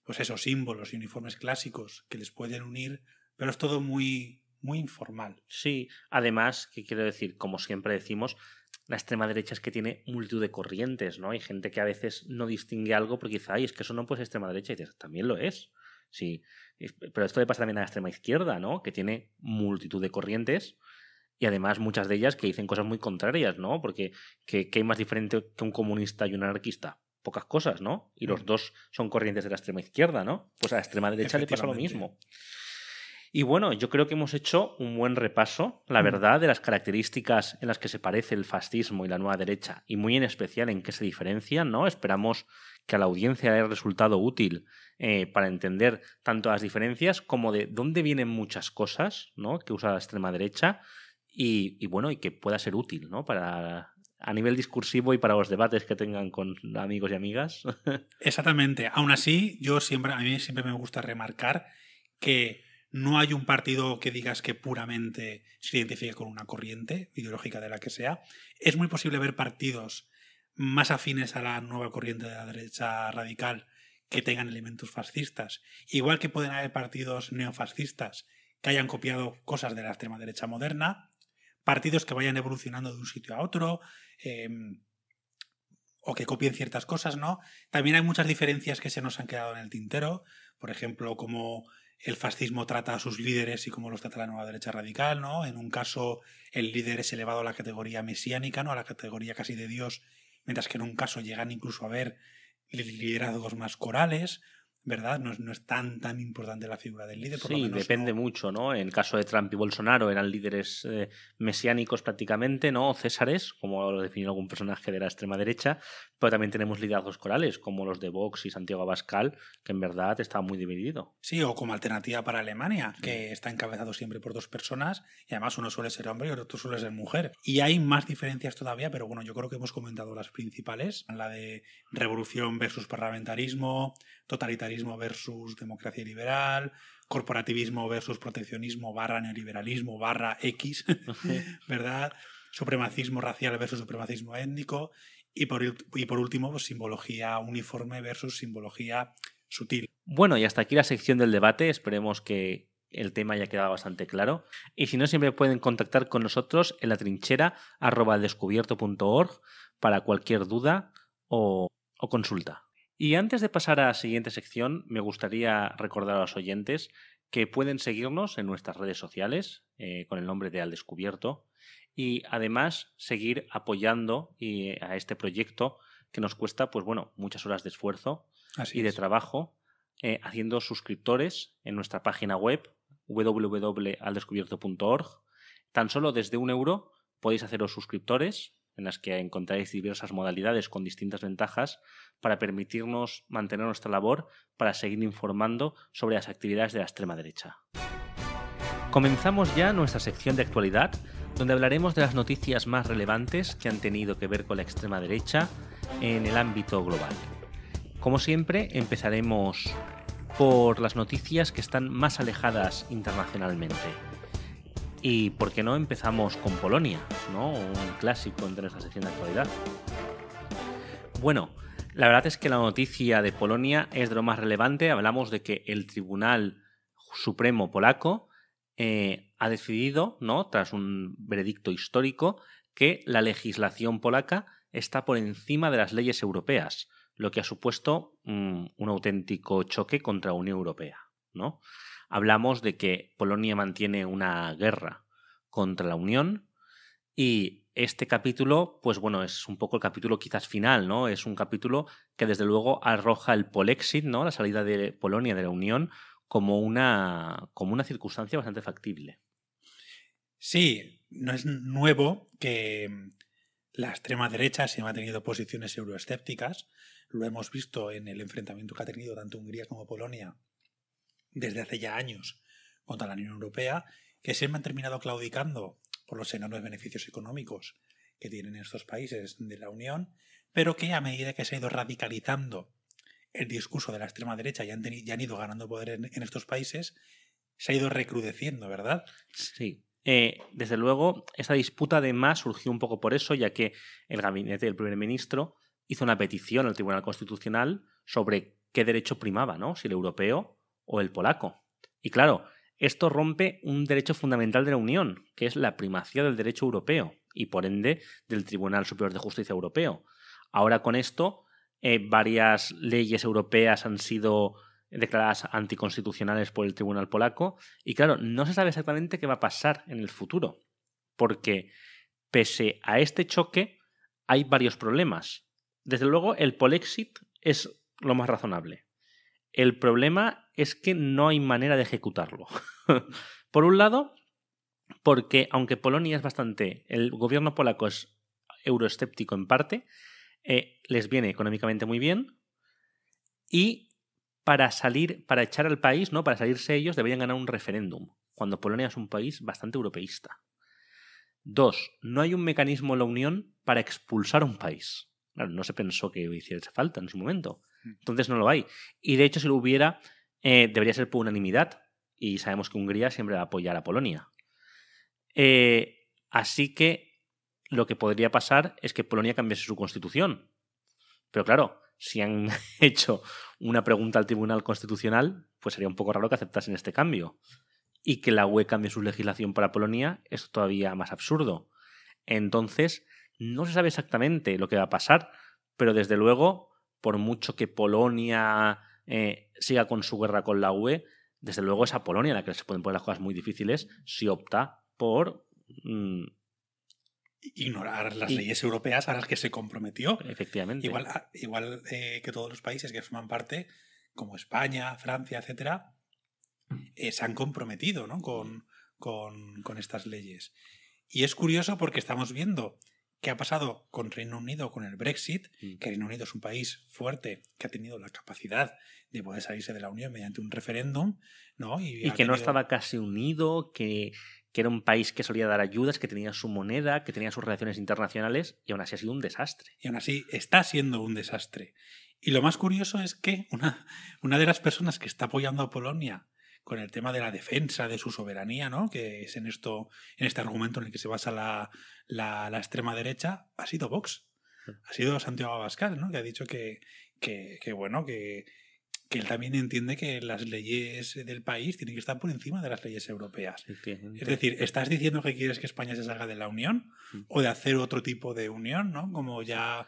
pues esos símbolos y uniformes clásicos que les pueden unir, pero es todo muy, muy informal. Sí, además, qué quiero decir, como siempre decimos, la extrema derecha es que tiene multitud de corrientes, ¿no? Hay gente que a veces no distingue algo porque dice, ay, es que eso no pues extrema derecha, y dices, también lo es. Sí, pero esto le pasa también a la extrema izquierda, ¿no? Que tiene multitud de corrientes y además muchas de ellas que dicen cosas muy contrarias, ¿no? Porque ¿qué, hay más diferente que un comunista y un anarquista? Pocas cosas, ¿no? Y los mm. dos son corrientes de la extrema izquierda, ¿no? Pues a la extrema derecha le pasa lo mismo. Y bueno, yo creo que hemos hecho un buen repaso, la mm. verdad, de las características en las que se parece el fascismo y la nueva derecha, y muy en especial en qué se diferencian, ¿no? Esperamos que a la audiencia le haya resultado útil eh, para entender tanto las diferencias como de dónde vienen muchas cosas, ¿no? Que usa la extrema derecha y, y bueno, y que pueda ser útil, ¿no? Para a nivel discursivo y para los debates que tengan con amigos y amigas. Exactamente. Aún así, yo siempre, a mí siempre me gusta remarcar que no hay un partido que digas que puramente se identifique con una corriente ideológica de la que sea. Es muy posible ver partidos más afines a la nueva corriente de la derecha radical que tengan elementos fascistas. Igual que pueden haber partidos neofascistas que hayan copiado cosas de la extrema derecha moderna, partidos que vayan evolucionando de un sitio a otro, em, o que copien ciertas cosas, ¿no? También hay muchas diferencias que se nos han quedado en el tintero, por ejemplo, como el fascismo trata a sus líderes y como los trata la nueva derecha radical, ¿no? En un caso el líder es elevado a la categoría mesiánica, ¿no? A la categoría casi de Dios, mientras que en un caso llegan incluso a ver liderazgos más corales ¿verdad? No es, no es, tan tan importante la figura del líder. sí, depende mucho, ¿no? En el caso de Trump y Bolsonaro eran líderes eh, mesiánicos prácticamente, ¿no? césares, como lo definió algún personaje de la extrema derecha, pero también tenemos liderazgos corales, como los de Vox y Santiago Abascal, que en verdad está muy dividido. Sí, o como alternativa para Alemania, que está encabezado siempre por dos personas, y además uno suele ser hombre y otro suele ser mujer. Y hay más diferencias todavía, pero bueno, yo creo que hemos comentado las principales, la de revolución versus parlamentarismo, totalitarismo, versus democracia liberal, corporativismo versus proteccionismo barra neoliberalismo barra X, ¿verdad? Supremacismo racial versus supremacismo étnico y por, y por último, pues, simbología uniforme versus simbología sutil. Bueno, y hasta aquí la sección del debate. Esperemos que el tema haya quedado bastante claro. Y si no, siempre pueden contactar con nosotros en la trinchera arroba descubierto.org para cualquier duda o consulta. Y antes de pasar a la siguiente sección, me gustaría recordar a los oyentes que pueden seguirnos en nuestras redes sociales eh, con el nombre de Al Descubierto y además seguir apoyando eh, a este proyecto que nos cuesta, pues bueno, muchas horas de esfuerzo y de trabajo eh, haciendo suscriptores en nuestra página web www.aldescubierto.org. Tan solo desde un euro podéis haceros suscriptores en las que encontráis diversas modalidades con distintas ventajas para permitirnos mantener nuestra labor para seguir informando sobre las actividades de la extrema derecha. Comenzamos ya nuestra sección de actualidad, donde hablaremos de las noticias más relevantes que han tenido que ver con la extrema derecha en el ámbito global. Como siempre, empezaremos por las noticias que están más alejadas internacionalmente. ¿Y por qué no empezamos con Polonia, ¿no? un clásico entre nuestra sección de actualidad? Bueno, la verdad es que la noticia de Polonia es de lo más relevante. Hablamos de que el Tribunal Supremo polaco eh, ha decidido, ¿no? tras un veredicto histórico, que la legislación polaca está por encima de las leyes europeas, lo que ha supuesto mm, un auténtico choque contra la Unión Europea. ¿no? hablamos de que Polonia mantiene una guerra contra la Unión y este capítulo, pues bueno, es un poco el capítulo quizás final, ¿no? Es un capítulo que desde luego arroja el polexit, ¿no? La salida de Polonia de la Unión como una, como una circunstancia bastante factible. Sí, no es nuevo que mm, la extrema derecha se ha tenido posiciones euroescépticas. Lo hemos visto en el enfrentamiento que ha tenido tanto Hungría como Polonia desde hace ya años contra la Unión Europea, que siempre han terminado claudicando por los enormes beneficios económicos que tienen estos países de la Unión, pero que a medida que se ha ido radicalizando el discurso de la extrema derecha y han, ido ganando poder en, estos países, se ha ido recrudeciendo, ¿verdad? Sí. Eh, desde luego, esa disputa además surgió un poco por eso, ya que el gabinete del primer ministro hizo una petición al Tribunal Constitucional sobre qué derecho primaba, ¿no? Si el europeo o el polaco. Y claro, esto rompe un derecho fundamental de la Unión, que es la primacía del derecho europeo y por ende del Tribunal Superior de Justicia Europeo. Ahora con esto, eh, varias leyes europeas han sido declaradas anticonstitucionales por el Tribunal polaco y claro, no se sabe exactamente qué va a pasar en el futuro, porque pese a este choque hay varios problemas. Desde luego, el polexit es lo más razonable. El problema es que no hay manera de ejecutarlo. Por un lado, porque aunque Polonia es bastante, el gobierno polaco es euroescéptico en parte, eh, les viene económicamente muy bien y para salir, para echar al país, no, para salirse ellos deberían ganar un referéndum, cuando Polonia es un país bastante europeísta. Dos, no hay un mecanismo en la Unión para expulsar un país. no se pensó que hiciera falta en su momento. Mm. Entonces no lo hay. Y de hecho, si lo hubiera, eh, debería ser por unanimidad y sabemos que Hungría siempre va a apoyar a Polonia. Eh, así que lo que podría pasar es que Polonia cambiase su constitución. Pero claro, si han hecho una pregunta al Tribunal Constitucional, pues sería un poco raro que aceptasen este cambio. Y que la UE cambie su legislación para Polonia es todavía más absurdo. Entonces, no se sabe exactamente lo que va a pasar, pero desde luego, por mucho que Polonia eh, siga con su guerra con la UE, desde luego es a Polonia la que se pueden poner las cosas muy difíciles si opta por mm, ignorar las leyes europeas a las que se comprometió. Efectivamente. Igual, ah, eh, que todos los países que forman parte, como España, Francia, etcétera, eh, se han comprometido ¿no? con, con, con estas leyes. Y es curioso porque estamos viendo qué ha pasado con Reino Unido, con el Brexit, que Reino Unido es un país fuerte que ha tenido la capacidad de poder salirse de la Unión mediante un referéndum, Y, que no estaba casi unido, que, que, era un país que solía dar ayudas, que tenía su moneda, que tenía sus relaciones internacionales, y aún así ha sido un desastre. Y aún así está siendo un desastre. Y lo más curioso es que una, una de las personas que está apoyando a Polonia con el tema de la defensa de su soberanía, ¿no? Que es en esto, en este argumento en el que se basa la, extrema derecha, ha sido Vox. Ha sido Santiago Abascal, ¿no? Que ha dicho que, que, bueno, que, que él también entiende que las leyes del país tienen que estar por encima de las leyes europeas. Es decir, ¿estás diciendo que quieres que España se salga de la Unión mm. o de hacer otro tipo de unión, ¿no? como ya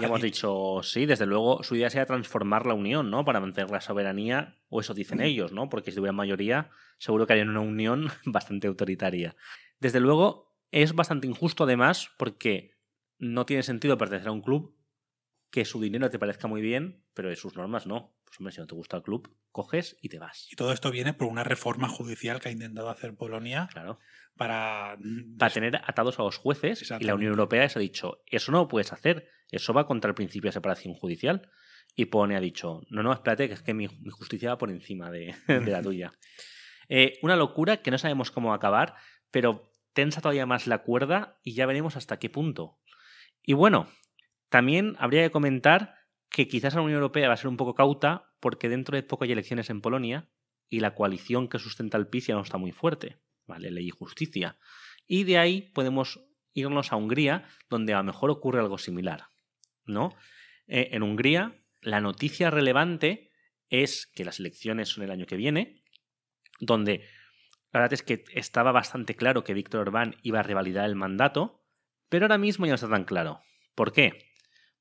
ya hemos dicho, sí, desde luego su idea sea transformar la Unión, ¿no? Para mantener la soberanía, o eso dicen ellos, ¿no? Porque si hubiera mayoría, seguro que harían una unión bastante autoritaria. Desde luego, es bastante injusto además, porque no tiene sentido pertenecer a un club que su dinero te parezca muy bien, pero de sus normas no si no te gusta el club, coges y te vas. Y todo esto viene por una reforma judicial que ha intentado hacer Polonia claro. para... tener atados a los jueces y la Unión Europea les ha dicho, eso no lo puedes hacer, eso va contra el principio de separación judicial. Y Polonia ha dicho, no, no, espérate, que es que mi, justicia va por encima de, la tuya. Eh, una locura que no sabemos cómo acabar, pero tensa todavía más la cuerda y ya veremos hasta qué punto. Y bueno, también habría que comentar que quizás la Unión Europea va a ser un poco cauta porque dentro de poco hay elecciones en Polonia y la coalición que sustenta el PIS no está muy fuerte, ¿vale? Ley y justicia. Y de ahí podemos irnos a Hungría, donde a lo mejor ocurre algo similar, ¿no? Eh, en Hungría, la noticia relevante es que las elecciones son el año que viene, donde la verdad es que estaba bastante claro que Víctor Orbán iba a revalidar el mandato, pero ahora mismo ya no está tan claro. ¿Por qué?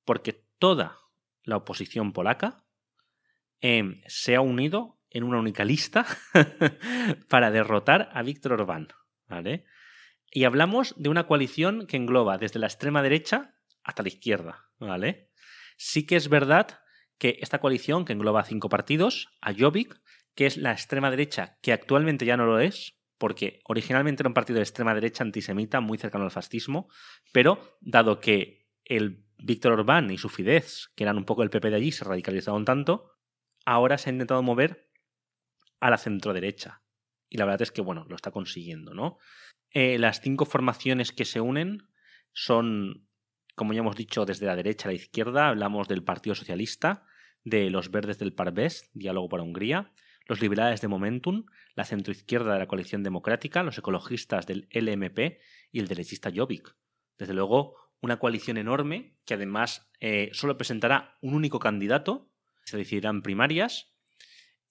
Porque toda la oposición polaca Em, se ha unido en una única lista para derrotar a Víctor Orbán. ¿vale? Y hablamos de una coalición que engloba desde la extrema derecha hasta la izquierda. ¿vale? Sí que es verdad que esta coalición, que engloba cinco partidos, a Jobbik, que es la extrema derecha, que actualmente ya no lo es, porque originalmente era un partido de extrema derecha antisemita muy cercano al fascismo, pero dado que el Víctor Orbán y su fidez, que eran un poco el PP de allí, se radicalizaron tanto, ahora se ha intentado mover a la centro-derecha. Y la verdad es que, bueno, lo está consiguiendo, ¿no? Eh, las cinco formaciones que se unen son, como ya hemos dicho, desde la derecha a la izquierda, hablamos del Partido Socialista, de los Verdes del Parvés, Diálogo para Hungría, los liberales de Momentum, la centroizquierda de la coalición democrática, los ecologistas del LMP y el derechista Jobbik. Desde luego, una coalición enorme que además eh, solo presentará un único candidato se decidirán primarias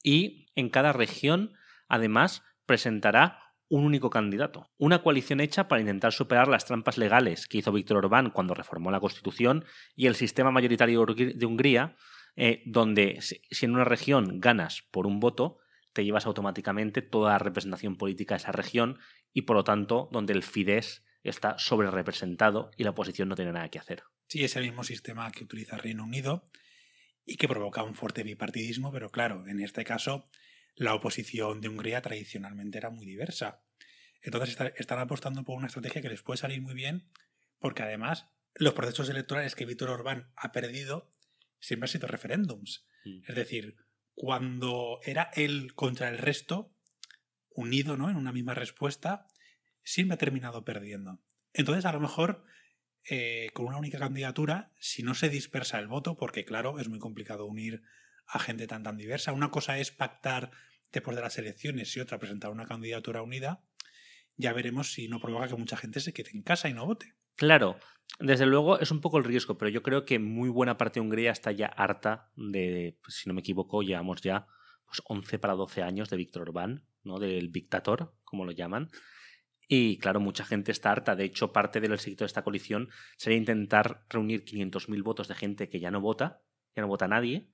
y en cada región, además, presentará un único candidato. Una coalición hecha para intentar superar las trampas legales que hizo Víctor Orbán cuando reformó la Constitución y el sistema mayoritario de Hungría, eh, donde si en una región ganas por un voto, te llevas automáticamente toda la representación política de esa región y por lo tanto donde el Fidesz está sobre representado y la oposición no tiene nada que hacer. Sí, es el mismo sistema que utiliza Reino Unido y que provoca un fuerte bipartidismo, pero claro, en este caso la oposición de Hungría tradicionalmente era muy diversa. Entonces están apostando por una estrategia que les puede salir muy bien, porque además los procesos electorales que Víctor Orbán ha perdido siempre han sido referéndums. Mm. Es decir, cuando era él contra el resto, unido ¿no? en una misma respuesta, siempre ha terminado perdiendo. Entonces, a lo mejor eh, con una única candidatura, si no se dispersa el voto, porque claro, es muy complicado unir a gente tan tan diversa. Una cosa es pactar después de las elecciones y otra presentar una candidatura unida, ya veremos si no provoca que mucha gente se quede en casa y no vote. Claro, desde luego es un poco el riesgo, pero yo creo que muy buena parte de Hungría está ya harta de, pues, si no me equivoco, llevamos ya pues, 11 para 12 años de Víctor Orbán, ¿no? del dictador, como lo llaman. Y claro, mucha gente está harta. De hecho, parte del éxito de esta coalición sería intentar reunir 500.000 votos de gente que ya no vota, ya no vota nadie,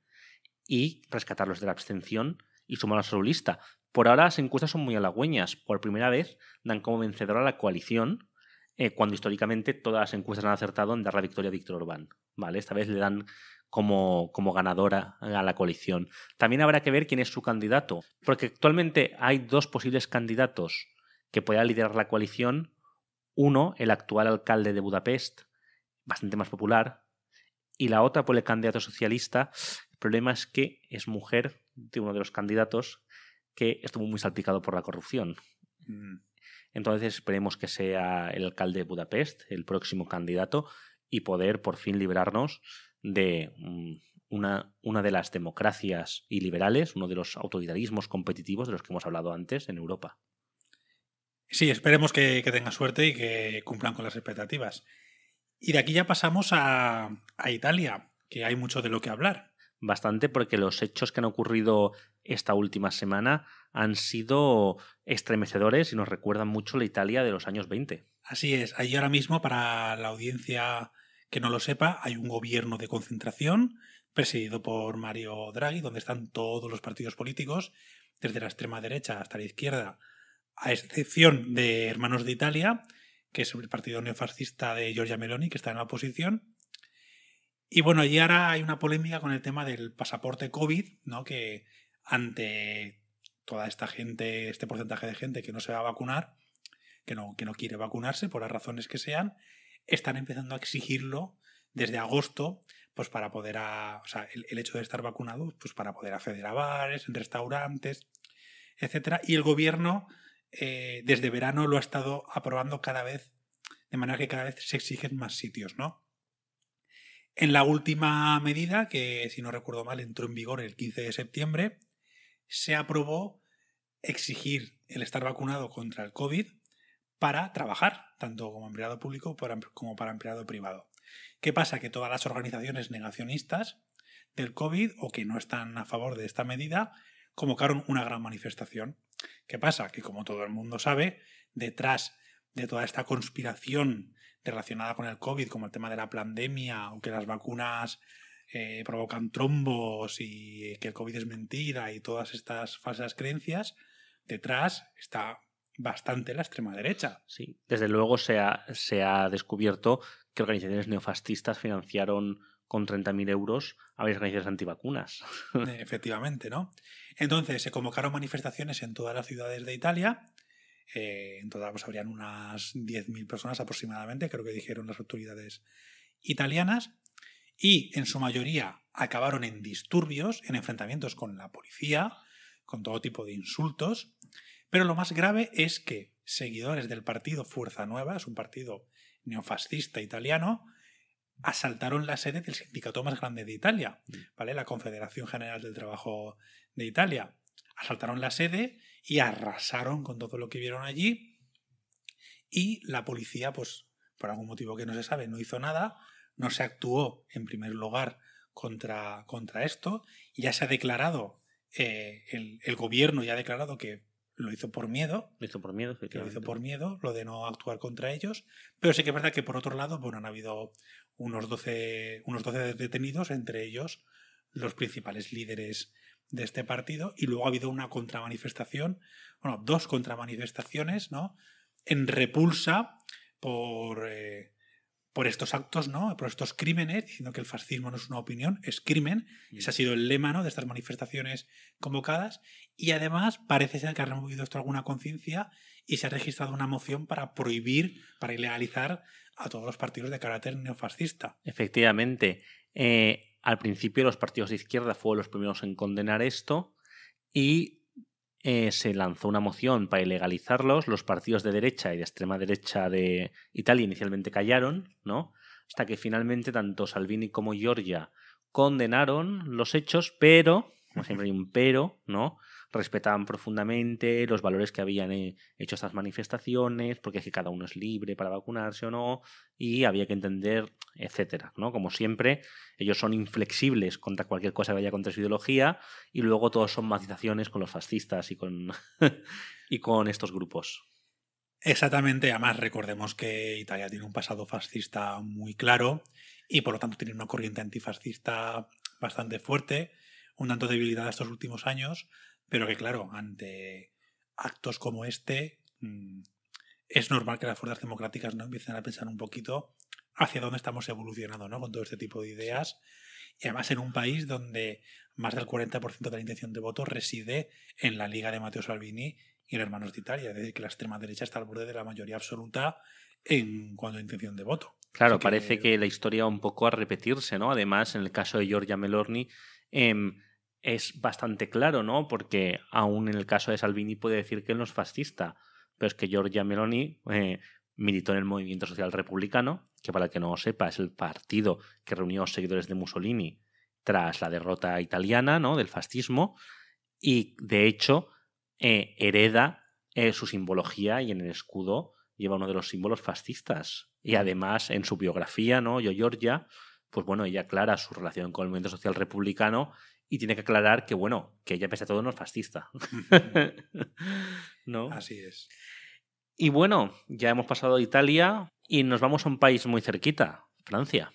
y rescatarlos de la abstención y sumarlos a su lista. Por ahora las encuestas son muy halagüeñas. Por primera vez dan como vencedora a la coalición, eh, cuando históricamente todas las encuestas han acertado en dar la victoria a Víctor Orbán. ¿vale? Esta vez le dan como, como, ganadora a la coalición. También habrá que ver quién es su candidato, porque actualmente hay dos posibles candidatos que pueda liderar la coalición uno, el actual alcalde de Budapest, bastante más popular, y la otra por pues, el candidato socialista. El problema es que es mujer de uno de los candidatos que estuvo muy salpicado por la corrupción. Mm. Entonces esperemos que sea el alcalde de Budapest el próximo candidato y poder por fin librarnos de mm, una, una de las democracias y liberales, uno de los autoritarismos competitivos de los que hemos hablado antes en Europa. Sí, esperemos que, tenga suerte y que cumplan con las expectativas. Y de aquí ya pasamos a, Italia, que hay mucho de lo que hablar. Bastante porque los hechos que han ocurrido esta última semana han sido estremecedores y nos recuerdan mucho la Italia de los años 20. Así es, Ahí ahora mismo para la audiencia que no lo sepa, hay un gobierno de concentración presidido por Mario Draghi, donde están todos los partidos políticos, desde la extrema derecha hasta la izquierda, a excepción de Hermanos de Italia, que es el partido neofascista de Giorgia Meloni, que está en la oposición. Y bueno, y ahora hay una polémica con el tema del pasaporte COVID, ¿no? que ante toda esta gente, este porcentaje de gente que no se va a vacunar, que no, que no quiere vacunarse por las razones que sean, están empezando a exigirlo desde agosto, pues para poder, o sea, el, hecho de estar vacunado, pues para poder acceder a bares, en restaurantes, etc. Y el gobierno eh, desde verano lo ha estado aprobando cada vez, de manera que cada vez se exigen más sitios, ¿no? En la última medida, que si no recuerdo mal entró en vigor el 15 de septiembre, se aprobó exigir el estar vacunado contra el COVID para trabajar, tanto como empleado público em, como para empleado privado. ¿Qué pasa? Que todas las organizaciones negacionistas del COVID o que no están a favor de esta medida convocaron una gran manifestación ¿Qué pasa? Que como todo el mundo sabe, detrás de toda esta conspiración relacionada con el COVID, como el tema de la pandemia o que las vacunas eh, provocan trombos y que el COVID es mentira y todas estas falsas creencias, detrás está bastante la extrema derecha. Sí, desde luego se ha descubierto que organizaciones neofascistas financiaron con 30.000 euros habéis anti antivacunas. Efectivamente, ¿no? Entonces, se convocaron manifestaciones en todas las ciudades de Italia. Eh, en todas pues, habrían unas 10.000 personas aproximadamente, creo que dijeron las autoridades italianas. Y en su mayoría acabaron en disturbios, en enfrentamientos con la policía, con todo tipo de insultos. Pero lo más grave es que seguidores del partido Fuerza Nueva, es un partido neofascista italiano, asaltaron la sede del sindicato más grande de Italia, mm. ¿vale? La Confederación General del Trabajo de Italia. Asaltaron la sede y arrasaron con todo lo que vieron allí. Y la policía, pues, por algún motivo que no se sabe, no hizo nada. No se actuó, en primer lugar, contra, contra esto. Ya se ha declarado, eh, el, el gobierno ya ha declarado que lo hizo por miedo. Lo hizo por miedo, Lo hizo por miedo, lo de no actuar contra ellos. Pero sí que es verdad que por otro lado, bueno, han habido unos 12, unos 12 detenidos, entre ellos los principales líderes de este partido. Y luego ha habido una contramanifestación, bueno, dos contramanifestaciones, ¿no? En repulsa por... Eh, por estos actos, ¿no? Por estos crímenes, diciendo que el fascismo no es una opinión, es crimen. Ese ha sido el lema, De estas manifestaciones convocadas. Y además parece ser que ha removido esto alguna conciencia y se ha registrado una moción para prohibir, para ilegalizar a todos los partidos de carácter neofascista. Efectivamente. Eh, al principio los partidos de izquierda fueron los primeros en condenar esto y eh, se lanzó una moción para ilegalizarlos. Los partidos de derecha y de extrema derecha de Italia inicialmente callaron, ¿no? Hasta que finalmente tanto Salvini como Giorgia condenaron los hechos, pero, como siempre hay un pero, ¿no? respetaban profundamente los valores que habían eh, hecho estas manifestaciones, porque es que cada uno es libre para vacunarse o no, y había que entender, etcétera. ¿no? Como siempre, ellos son inflexibles contra cualquier cosa que vaya contra su ideología, y luego todos son matizaciones con los fascistas y con, y con estos grupos. Exactamente, además recordemos que Italia tiene un pasado fascista muy claro y por lo tanto tiene una corriente antifascista bastante fuerte, un tanto debilitada estos últimos años, pero que claro, ante actos como este, mm, es normal que las fuerzas democráticas no empiecen a pensar un poquito hacia dónde estamos evolucionando ¿no? con todo este tipo de ideas. Y además en un país donde más del 40% de la intención de voto reside en la Liga de Matteo Salvini y en Hermanos de Italia. Es decir, que la extrema derecha está al borde de la mayoría absoluta en cuanto a intención de voto. Claro, parece que la historia va un poco a repetirse, ¿no? Además, en el caso de Giorgia Melorni, em, es bastante claro, ¿no? Porque aún en el caso de Salvini puede decir que él no es fascista, pero es que Giorgia Meloni eh, militó en el Movimiento Social Republicano, que para el que no sepa es el partido que reunió a los seguidores de Mussolini tras la derrota italiana, ¿no? Del fascismo, y de hecho eh, hereda eh, su simbología y en el escudo lleva uno de los símbolos fascistas. Y además en su biografía, ¿no? Yo, Giorgia, pues bueno, ella aclara su relación con el movimiento social republicano y tiene que aclarar que, bueno, que ella pese a todo no es fascista. ¿No? Así es. Y bueno, ya hemos pasado a Italia y nos vamos a un país muy cerquita, Francia.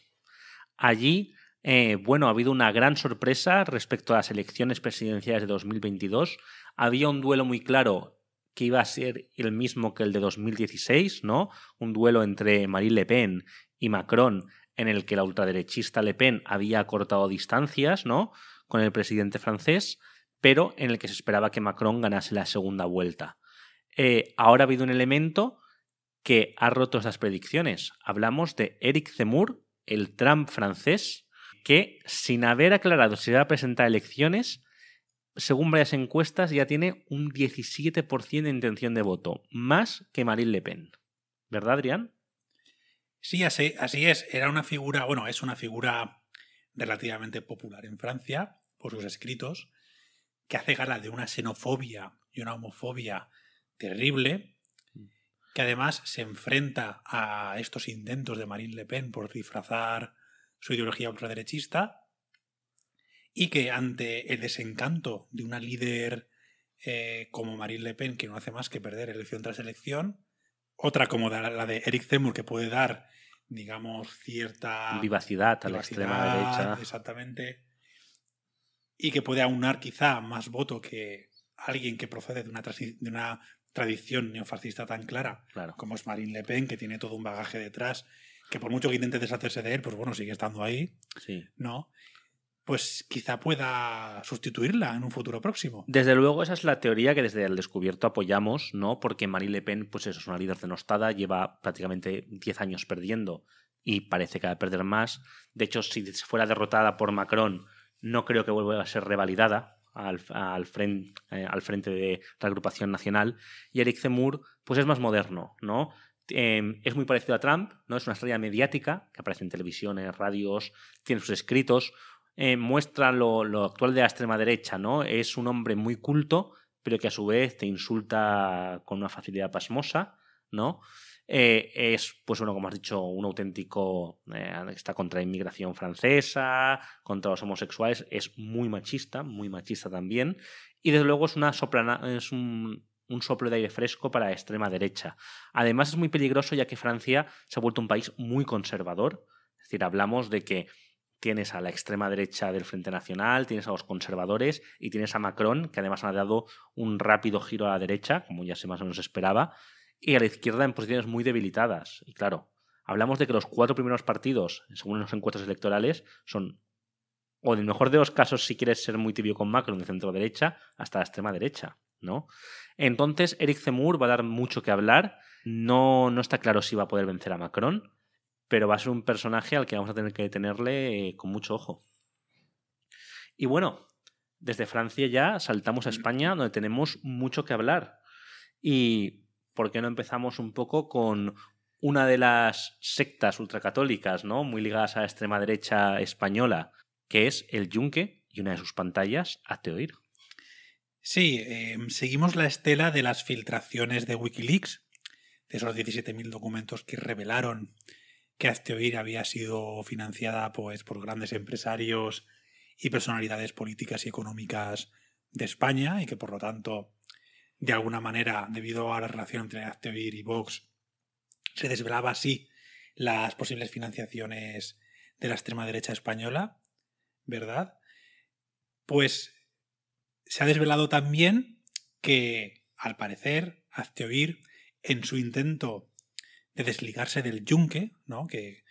Allí, eh, bueno, ha habido una gran sorpresa respecto a las elecciones presidenciales de 2022. Había un duelo muy claro que iba a ser el mismo que el de 2016, ¿no? Un duelo entre Marine Le Pen y Macron, en el que la ultraderechista Le Pen había cortado distancias, ¿no? con el presidente francés, pero en el que se esperaba que Macron ganase la segunda vuelta. Eh, ahora ha habido un elemento que ha roto esas predicciones. Hablamos de Eric Zemmour, el Trump francés, que sin haber aclarado si va a presentar elecciones, según varias encuestas, ya tiene un 17% de intención de voto, más que Marine Le Pen. ¿Verdad, Adrián? Sí, así es. Era una figura, bueno, es una figura relativamente popular en Francia, por sus escritos, que hace gala de una xenofobia y una homofobia terrible, que además se enfrenta a estos intentos de Marine Le Pen por disfrazar su ideología ultraderechista, y que ante el desencanto de una líder eh, como Marine Le Pen, que no hace más que perder elección tras elección, otra como la de Eric Zemmour, que puede dar, digamos, cierta... Vivacidad a la extrema derecha. Exactamente y que puede aunar quizá más voto que alguien que procede de una, de una tradición neofascista tan clara como es Marine Le Pen, que tiene todo un bagaje detrás, que por mucho que intente deshacerse de él, pues bueno, sigue estando ahí, sí. ¿no? Pues quizá pueda sustituirla en un futuro próximo. Desde luego, esa es la teoría que desde el descubierto apoyamos, ¿no? Porque Marine Le Pen, pues eso es una líder denostada, lleva prácticamente 10 años perdiendo y parece que va a perder más. De hecho, si fuera derrotada por Macron, no creo que vuelva a ser revalidada al, al, eh, al frente de la agrupación nacional. Y Eric Zemmour, pues es más moderno, ¿no? Em, es muy parecido a Trump, ¿no? Es una estrella mediática que aparece en televisiones, radios, tiene sus escritos, eh, muestra lo, actual de la extrema derecha, ¿no? Es un hombre muy culto, pero que a su vez te insulta con una facilidad pasmosa, ¿no? Eh, es, pues bueno, como has dicho, un auténtico, eh, está contra la inmigración francesa, contra los homosexuales, es muy machista, muy machista también, y desde luego es, una es un, un soplo de aire fresco para la extrema derecha. Además es muy peligroso ya que Francia se ha vuelto un país muy conservador, es decir, hablamos de que tienes a la extrema derecha del Frente Nacional, tienes a los conservadores y tienes a Macron, que además ha dado un rápido giro a la derecha, como ya se más o menos esperaba, y a la izquierda en posiciones muy debilitadas. Y claro, hablamos de que los cuatro primeros partidos, según los encuentros electorales, son, o en el mejor de los casos, si quieres ser muy tibio con Macron, de centro derecha hasta la extrema derecha. ¿no? Entonces, Eric Zemmour va a dar mucho que hablar. No, no está claro si va a poder vencer a Macron, pero va a ser un personaje al que vamos a tener que tenerle eh, con mucho ojo. Y bueno, desde Francia ya saltamos a mm. España, donde tenemos mucho que hablar. Y ¿por qué no empezamos un poco con una de las sectas ultracatólicas, ¿no? Muy ligadas a la extrema derecha española, que es el Yunque y una de sus pantallas, hazte Sí, eh, seguimos la estela de las filtraciones de Wikileaks, de esos 17.000 documentos que revelaron que hazte había sido financiada pues, por grandes empresarios y personalidades políticas y económicas de España y que por lo tanto de alguna manera, debido a la relación entre Azteoir y Vox, se desvelaba así las posibles financiaciones de la extrema derecha española, ¿verdad? Pues se ha desvelado también que, al parecer, Azteoir, en su intento de desligarse del yunque, ¿no? que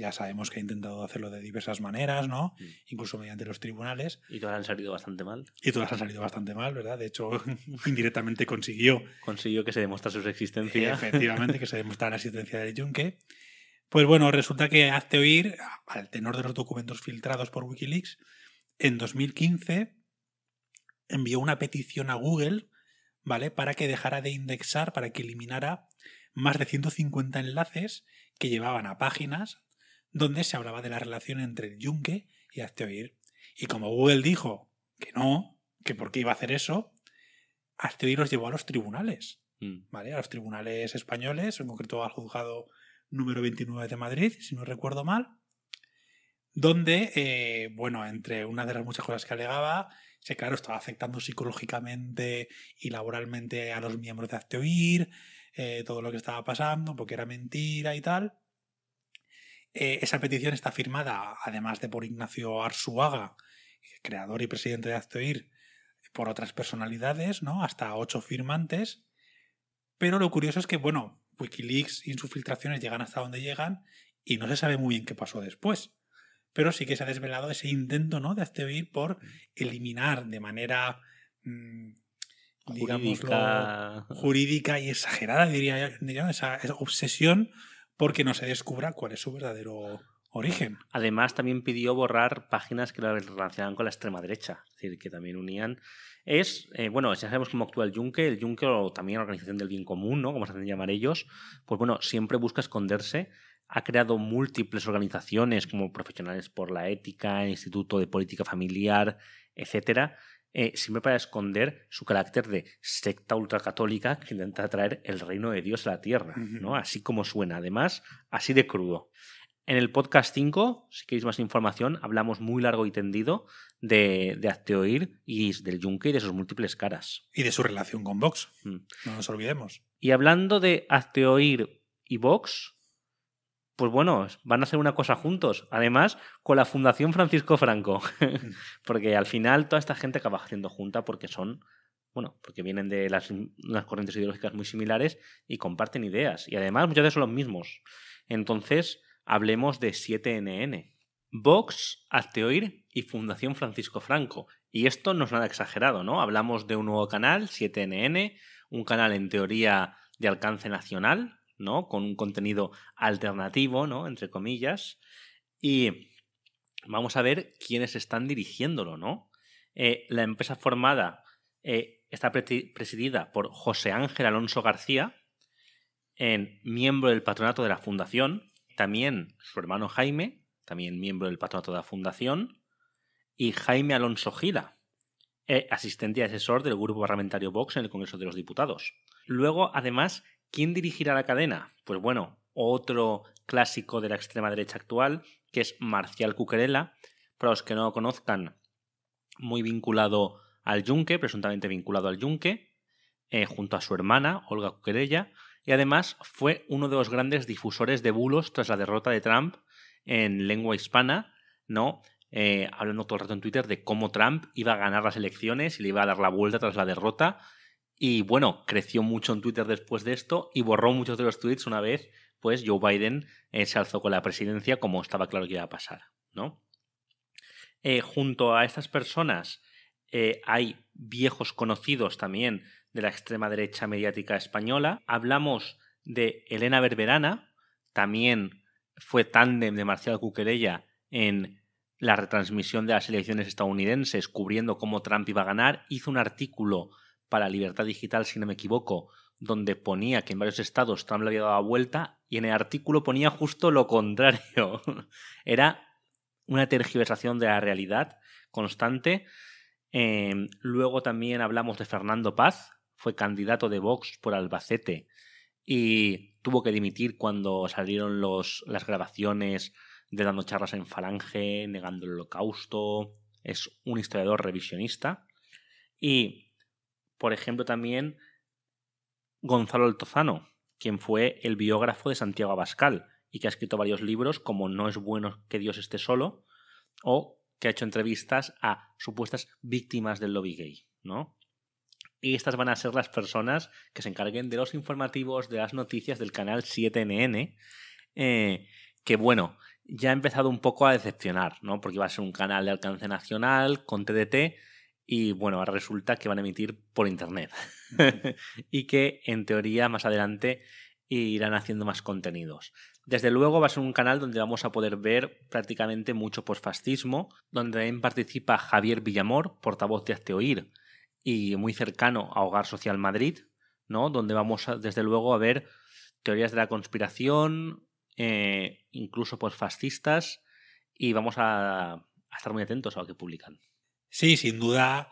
ya sabemos que ha intentado hacerlo de diversas maneras, ¿no? Mm. Incluso mediante los tribunales. Y todas han salido bastante mal. Y todas han salido bastante mal, ¿verdad? De hecho, indirectamente consiguió. Consiguió que se demostrase su existencia. Efectivamente, que se demostrara la existencia de yunque. Pues bueno, resulta que hazte oír, al tenor de los documentos filtrados por Wikileaks, en 2015 envió una petición a Google, ¿vale? Para que dejara de indexar, para que eliminara más de 150 enlaces que llevaban a páginas donde se hablaba de la relación entre el y Azteoir. Y como Google dijo que no, que por qué iba a hacer eso, Azteoir los llevó a los tribunales, mm. ¿vale? A los tribunales españoles, en concreto al juzgado número 29 de Madrid, si no recuerdo mal, donde, eh, bueno, entre una de las muchas cosas que alegaba, se claro, estaba afectando psicológicamente y laboralmente a los miembros de Azteoir, eh, todo lo que estaba pasando, porque era mentira y tal. Eh, esa petición está firmada, además de por Ignacio Arzuaga, creador y presidente de Azteoir, por otras personalidades, ¿no? Hasta ocho firmantes. Pero lo curioso es que, bueno, Wikileaks y sus filtraciones llegan hasta donde llegan y no se sabe muy bien qué pasó después. Pero sí que se ha desvelado ese intento, ¿no? De Azteoir por mm. eliminar de manera. Mm, jurídica. y exagerada, diría yo, esa obsesión porque no se descubra cuál es su verdadero origen. Además, también pidió borrar páginas que la relacionaban con la extrema derecha, es decir, que también unían. Es, eh, bueno, ya sabemos cómo actúa el Yunque, el Yunque o también la Organización del Bien Común, ¿no? Como se hacen llamar ellos, pues bueno, siempre busca esconderse. Ha creado múltiples organizaciones como Profesionales por la Ética, Instituto de Política Familiar, etcétera, eh, sirve siempre para esconder su carácter de secta ultracatólica que intenta traer el reino de Dios a la tierra, ¿no? Así como suena, además, así de crudo. En el podcast 5, si queréis más información, hablamos muy largo y tendido de, de Acteoir y del Yunque y de sus múltiples caras. Y de su relación con Vox. Mm. No nos olvidemos. Y hablando de Acteoir y Vox, pues bueno, van a hacer una cosa juntos. Además, con la Fundación Francisco Franco. Mm. porque al final toda esta gente acaba haciendo junta porque son, bueno, porque vienen de las, unas corrientes ideológicas muy similares y comparten ideas. Y además muchas veces son los mismos. Entonces, hablemos de 7NN. Vox, Hazte y Fundación Francisco Franco. Y esto no es nada exagerado, ¿no? Hablamos de un nuevo canal, 7NN, un canal en teoría de alcance nacional, ¿no? Con un contenido alternativo, ¿no? Entre comillas. Y vamos a ver quiénes están dirigiéndolo, ¿no? Eh, la empresa formada eh, está presidida por José Ángel Alonso García, miembro del patronato de la fundación, también su hermano Jaime, también miembro del patronato de la fundación, y Jaime Alonso Gila, eh, asistente y asesor del grupo parlamentario Vox en el Congreso de los Diputados. Luego, además, ¿Quién dirigirá la cadena? Pues bueno, otro clásico de la extrema derecha actual, que es Marcial Cuquerela, para los que no lo conozcan, muy vinculado al Yunque, presuntamente vinculado al Yunque, eh, junto a su hermana, Olga Cuquerella, y además fue uno de los grandes difusores de bulos tras la derrota de Trump en lengua hispana, ¿no? Eh, hablando todo el rato en Twitter de cómo Trump iba a ganar las elecciones y le iba a dar la vuelta tras la derrota y bueno, creció mucho en Twitter después de esto y borró muchos de los tweets una vez, pues Joe Biden eh, se alzó con la presidencia como estaba claro que iba a pasar, ¿no? Eh, junto a estas personas eh, hay viejos conocidos también de la extrema derecha mediática española. Hablamos de Elena Berberana, también fue tándem de Marcial Cuquerella en la retransmisión de las elecciones estadounidenses, cubriendo cómo Trump iba a ganar. Hizo un artículo para Libertad Digital, si no me equivoco, donde ponía que en varios estados Trump le había dado la vuelta y en el artículo ponía justo lo contrario. Era una tergiversación de la realidad constante. Em, luego también hablamos de Fernando Paz, fue candidato de Vox por Albacete y tuvo que dimitir cuando salieron los, las grabaciones de dando charlas en Falange, negando el holocausto. Es un historiador revisionista. Y por ejemplo, también Gonzalo Altozano, quien fue el biógrafo de Santiago Abascal y que ha escrito varios libros como No es bueno que Dios esté solo o que ha hecho entrevistas a supuestas víctimas del lobby gay, ¿no? Y estas van a ser las personas que se encarguen de los informativos, de las noticias del canal 7NN, eh, que bueno, ya ha empezado un poco a decepcionar, ¿no? Porque iba a ser un canal de alcance nacional con TDT, y bueno, ahora resulta que van a emitir por Internet y que en teoría más adelante irán haciendo más contenidos. Desde luego va a ser un canal donde vamos a poder ver prácticamente mucho posfascismo, donde también participa Javier Villamor, portavoz de Hazte Oír y muy cercano a Hogar Social Madrid, ¿no? donde vamos desde luego a ver teorías de la conspiración, eh, incluso posfascistas, y vamos a estar muy atentos a lo que publican. Sí, sin duda,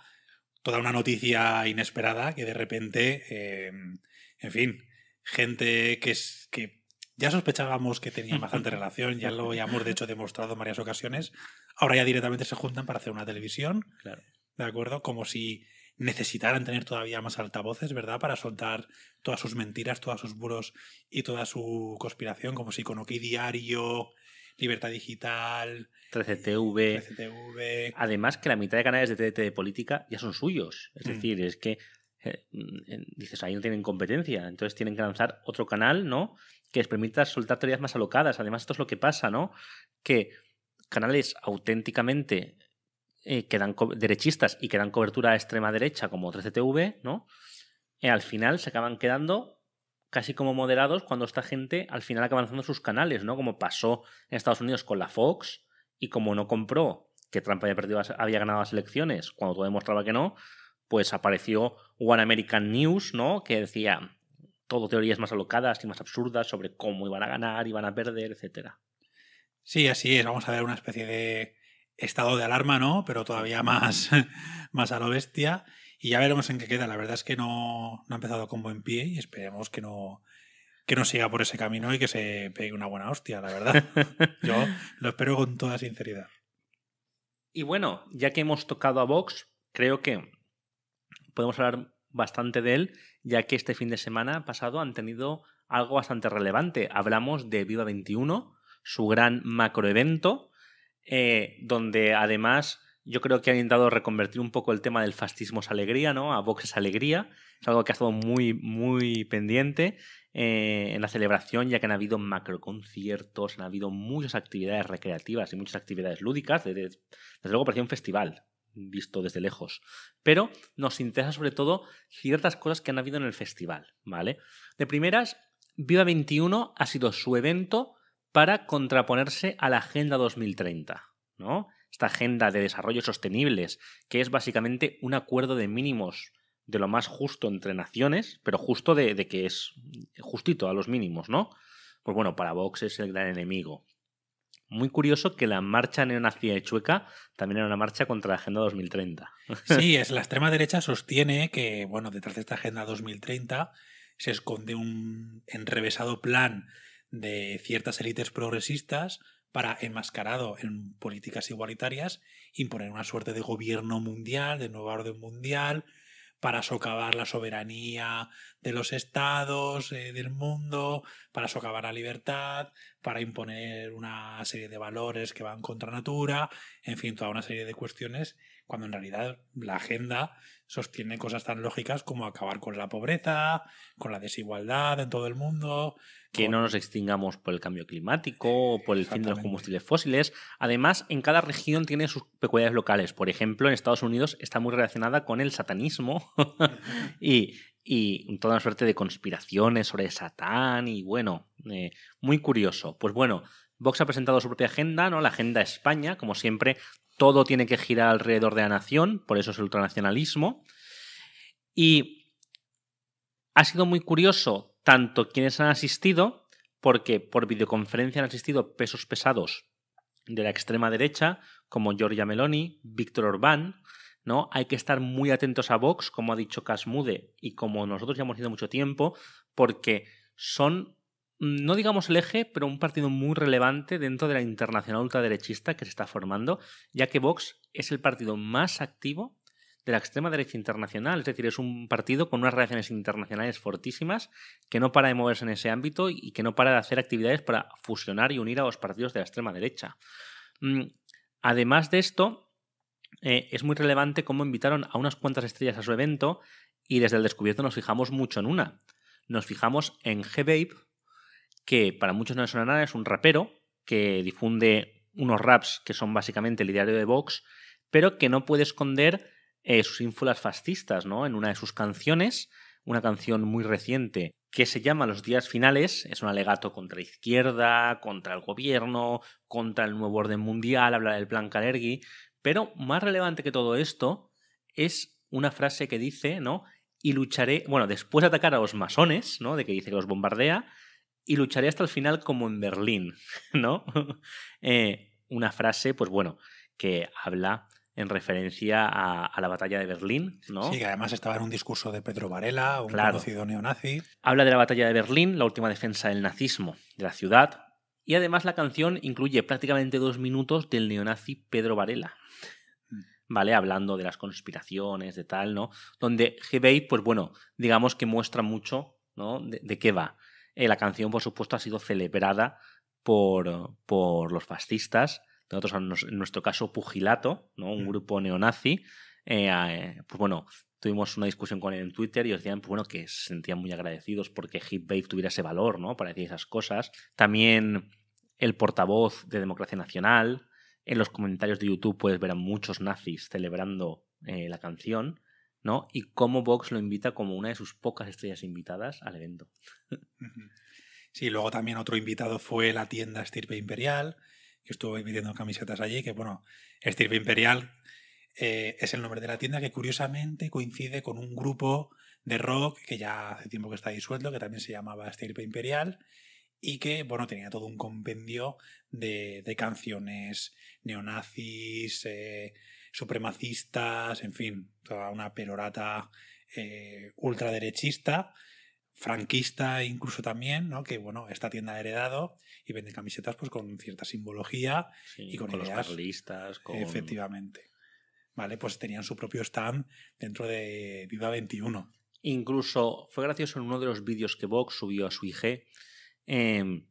toda una noticia inesperada que de repente, em, en fin, gente que, es, que ya sospechábamos que tenían bastante relación, ya lo habíamos de hecho demostrado en varias ocasiones, ahora ya directamente se juntan para hacer una televisión, claro. ¿de acuerdo? Como si necesitaran tener todavía más altavoces, ¿verdad? Para soltar todas sus mentiras, todos sus buros y toda su conspiración, como si con Diario, Libertad Digital, 13TV. Eh, Además que la mitad de canales de TDT de política ya son suyos. Es mm. decir, es que eh, mm, dices, ahí no tienen competencia, entonces tienen que lanzar otro canal, ¿no? Que les permita soltar teorías más alocadas. Además, esto es lo que pasa, ¿no? Que canales auténticamente eh, derechistas y que dan cobertura a extrema derecha, como 13TV, ¿no? al final se acaban quedando casi como moderados cuando esta gente al final acaba lanzando sus canales, ¿no? Como pasó en Estados Unidos con la Fox y como no compró que Trump había, había ganado las elecciones cuando todo demostraba que no, pues apareció One American News, ¿no? Que decía todo teorías más alocadas y más absurdas sobre cómo iban a ganar, iban a perder, etcétera. Sí, así es. Vamos a ver una especie de estado de alarma, ¿no? Pero todavía más, más a lo bestia y ya veremos en qué queda. La verdad es que no, ha empezado con buen pie y esperemos que no, que no siga por ese camino y que se pegue una buena hostia, la verdad. Yo lo espero con toda sinceridad. Y bueno, ya que hemos tocado a Vox, creo que podemos hablar bastante de él, ya que este fin de semana pasado han tenido algo bastante relevante. Hablamos de Viva 21, su gran macroevento, eh, donde además yo creo que han intentado reconvertir un poco el tema del fascismo es alegría, ¿no? A Vox es alegría. Es algo que ha estado muy, muy pendiente eh, en la celebración, ya que han habido conciertos, han habido muchas actividades recreativas y muchas actividades lúdicas. Desde, desde luego parecía un festival, visto desde lejos. Pero nos interesa sobre todo ciertas cosas que han habido en el festival, ¿vale? De primeras, Viva 21 ha sido su evento para contraponerse a la Agenda 2030, ¿no? esta agenda de desarrollo sostenibles, que es básicamente un acuerdo de mínimos de lo más justo entre naciones, pero justo de, que es justito a los mínimos, ¿no? Pues bueno, para Vox es el gran enemigo. Muy curioso que la marcha neonazia y chueca también era una marcha contra la Agenda 2030. Sí, es la extrema derecha sostiene que, bueno, detrás de esta Agenda 2030 se esconde un enrevesado plan de ciertas élites progresistas para, enmascarado en políticas igualitarias, imponer una suerte de gobierno mundial, de nuevo orden mundial, para socavar la soberanía de los estados, eh, del mundo, para socavar la libertad, para imponer una serie de valores que van contra natura, en fin, toda una serie de cuestiones, cuando en realidad la agenda sostiene cosas tan lógicas como acabar con la pobreza, con la desigualdad en todo el mundo, que no nos extingamos por el cambio climático eh, o por el fin de los combustibles fósiles. Además, en cada región tiene sus peculiaridades locales. Por ejemplo, en Estados Unidos está muy relacionada con el satanismo y, toda una suerte de conspiraciones sobre Satán y bueno, eh, muy curioso. Pues bueno, Vox ha presentado su propia agenda, ¿no? La agenda España, como siempre, todo tiene que girar alrededor de la nación, por eso es el ultranacionalismo. Y ha sido muy curioso tanto quienes han asistido, porque por videoconferencia han asistido pesos pesados de la extrema derecha, como Giorgia Meloni, Víctor Orbán, ¿no? Hay que estar muy atentos a Vox, como ha dicho Casmude, y como nosotros ya hemos ido mucho tiempo, porque son, no digamos el eje, pero un partido muy relevante dentro de la internacional ultraderechista que se está formando, ya que Vox es el partido más activo de la extrema derecha internacional. Es decir, es un partido con unas relaciones internacionales fortísimas que no para de moverse en ese ámbito y que no para de hacer actividades para fusionar y unir a los partidos de la extrema derecha. Mm, además de esto, eh, es muy relevante cómo invitaron a unas cuantas estrellas a su evento y desde el descubierto nos fijamos mucho en una. Nos fijamos en G-Babe, que para muchos no suena nada, es un rapero que difunde unos raps que son básicamente el ideario de Vox, pero que no puede esconder eh, sus ínfulas fascistas, ¿no? En una de sus canciones, una canción muy reciente que se llama Los días finales, es un alegato contra izquierda, contra el gobierno, contra el nuevo orden mundial, habla del plan Kalergi, pero más relevante que todo esto es una frase que dice, ¿no? Y lucharé, bueno, después de atacar a los masones, ¿no? De que dice que los bombardea, y lucharé hasta el final como en Berlín, ¿no? Eh, una frase, pues bueno, que habla en referencia a, la batalla de Berlín, ¿no? Sí, que además estaba en un discurso de Pedro Varela, un conocido neonazi. Habla de la batalla de Berlín, la última defensa del nazismo de la ciudad, y además la canción incluye prácticamente dos minutos del neonazi Pedro Varela. Mm. ¿Vale? Hablando de las conspiraciones, de tal, ¿no? Donde Hebei, pues bueno, digamos que muestra mucho, ¿no? De, qué va. Eh, la canción, por supuesto, ha sido celebrada por, por los fascistas nosotros en nuestro caso Pugilato, ¿no? un mm. grupo neonazi, eh, eh, pues bueno, tuvimos una discusión con él en Twitter y os decían pues bueno, que se sentían muy agradecidos porque Hitwave tuviera ese valor ¿no? para decir esas cosas. También el portavoz de Democracia Nacional. En los comentarios de YouTube puedes ver a muchos nazis celebrando eh, la canción. ¿no? Y cómo Vox lo invita como una de sus pocas estrellas invitadas al evento. Sí, luego también otro invitado fue la tienda Estirpe Imperial, que estuve vendiendo camisetas allí, que bueno, Estirpe Imperial eh, es el nombre de la tienda, que curiosamente coincide con un grupo de rock que ya hace tiempo que está disuelto, que también se llamaba Estirpe Imperial, y que, bueno, tenía todo un compendio de, canciones neonazis, eh, supremacistas, en fin, toda una perorata eh, ultraderechista franquista incluso también, ¿no? Que bueno, esta tienda ha heredado y vende camisetas pues con cierta simbología y con, ideas. los carlistas, Efectivamente. Vale, pues tenían su propio stand dentro de Viva 21. Incluso fue gracioso en uno de los vídeos que Vox subió a su IG. Em,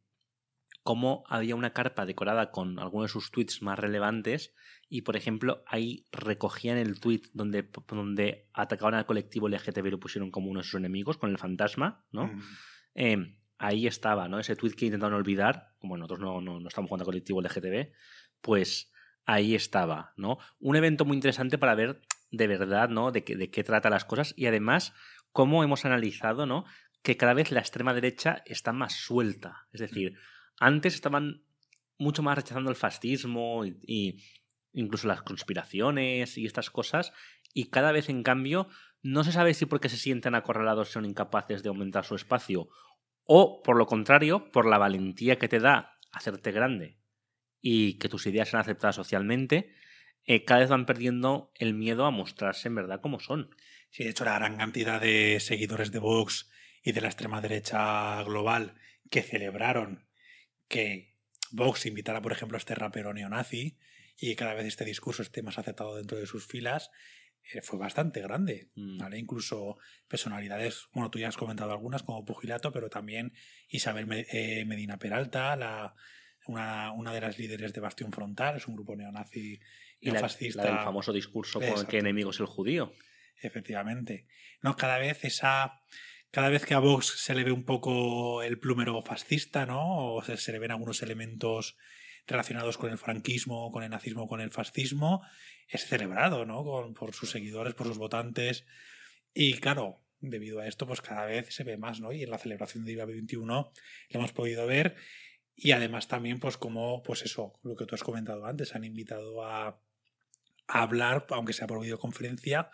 cómo había una carpa decorada con algunos de sus tweets más relevantes y, por ejemplo, ahí recogían el tweet donde, donde atacaban al colectivo LGTB y lo pusieron como uno de sus enemigos con el fantasma, ¿no? Em, ahí estaba, ¿no? Ese tweet que intentaron olvidar, como nosotros no, estamos jugando al colectivo LGTB, pues ahí estaba, ¿no? Un evento muy interesante para ver de verdad, ¿no? De, qué trata las cosas y además cómo hemos analizado, ¿no? Que cada vez la extrema derecha está más suelta, es decir antes estaban mucho más rechazando el fascismo y, incluso las conspiraciones y estas cosas, y cada vez en cambio no se sabe si porque se sienten acorralados son incapaces de aumentar su espacio o por lo contrario, por la valentía que te da hacerte grande y que tus ideas sean aceptadas socialmente, eh, cada vez van perdiendo el miedo a mostrarse en verdad como son. Sí, de hecho la gran cantidad de seguidores de Vox y de la extrema derecha global que celebraron que Vox invitara, por ejemplo, a este rapero neonazi y cada vez este discurso esté más aceptado dentro de sus filas, eh, fue bastante grande. Mm. ¿vale? Incluso personalidades, bueno, tú ya has comentado algunas, como Pugilato, pero también Isabel eh, Medina Peralta, la, una, de las líderes de Bastión Frontal, es un grupo neonazi y fascista. el famoso discurso con el que enemigo es el judío. Efectivamente. No, cada vez esa cada vez que a Vox se le ve un poco el plumero fascista, ¿no? O se, le ven algunos elementos relacionados con el franquismo, con el nazismo, con el fascismo, es celebrado, ¿no? por sus seguidores, por sus votantes. Y claro, debido a esto, pues cada vez se ve más, ¿no? Y en la celebración de IVA 21 lo hemos podido ver. Y además también, pues como, pues eso, lo que tú has comentado antes, han invitado a, a hablar, aunque sea por videoconferencia,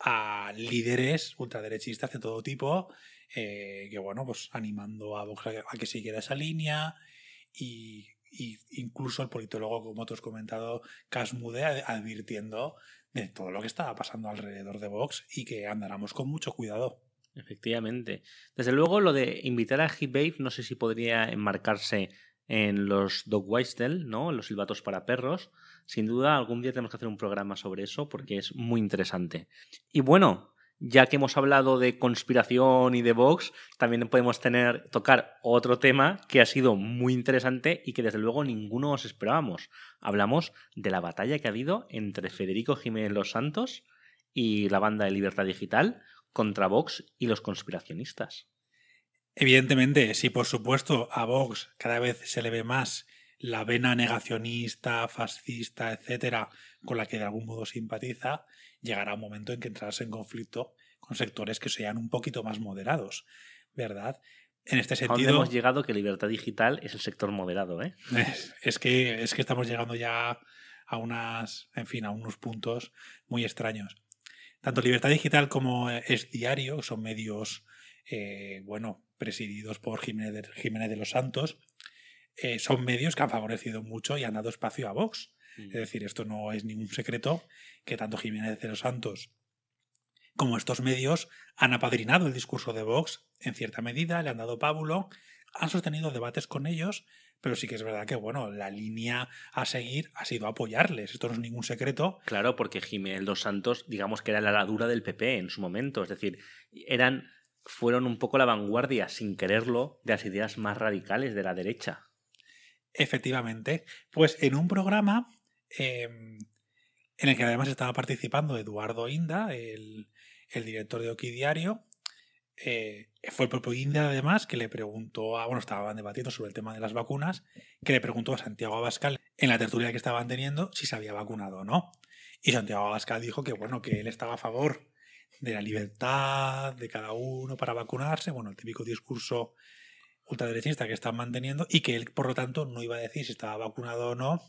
a líderes ultraderechistas de todo tipo, eh, que bueno, pues animando a Vox a que siguiera esa línea y, incluso el politólogo, como tú has comentado, Casmude, advirtiendo de todo lo que estaba pasando alrededor de Vox y que andáramos con mucho cuidado. Efectivamente. Desde luego, lo de invitar a Babe, no sé si podría enmarcarse en los Dog Weistel, ¿no? Los silbatos para perros, sin duda, algún día tenemos que hacer un programa sobre eso porque es muy interesante. Y bueno, ya que hemos hablado de conspiración y de Vox, también podemos tener, tocar otro tema que ha sido muy interesante y que desde luego ninguno os esperábamos. Hablamos de la batalla que ha habido entre Federico Jiménez Los Santos y la banda de Libertad Digital contra Vox y los conspiracionistas. Evidentemente, si por supuesto a Vox cada vez se le ve más la vena negacionista, fascista, etcétera, con la que de algún modo simpatiza, llegará un momento en que entrarás en conflicto con sectores que sean un poquito más moderados, ¿verdad? En este sentido. hemos llegado que libertad digital es el sector moderado, ¿eh? Es, que, es que estamos llegando ya a unas, en fin, a unos puntos muy extraños. Tanto Libertad Digital como Es Diario son medios, eh, bueno, presididos por Jiménez Jiménez de los Santos, eh, son medios que han favorecido mucho y han dado espacio a Vox. Es mm. decir, esto no es ningún secreto que tanto Jiménez de los Santos como estos medios han apadrinado el discurso de Vox en cierta medida, le han dado pábulo, han sostenido debates con ellos, pero sí que es verdad que bueno, la línea a seguir ha sido apoyarles, esto no es ningún secreto. Claro, porque Jiménez los Santos, digamos que era la ladura del PP en su momento, es decir, eran fueron un poco la vanguardia sin quererlo de las ideas más radicales de la derecha. Efectivamente. Pues en un programa em, en el que además estaba participando Eduardo Inda, el, director de Oquidiario Diario, eh, fue el propio Inda además que le preguntó, a, bueno, estaban debatiendo sobre el tema de las vacunas, que le preguntó a Santiago Abascal en la tertulia que estaban teniendo si se había vacunado o no. Y Santiago Abascal dijo que, bueno, que él estaba a favor de la libertad de cada uno para vacunarse, bueno, el típico discurso ultraderechista que están manteniendo y que él, por lo tanto, no iba a decir si estaba vacunado o no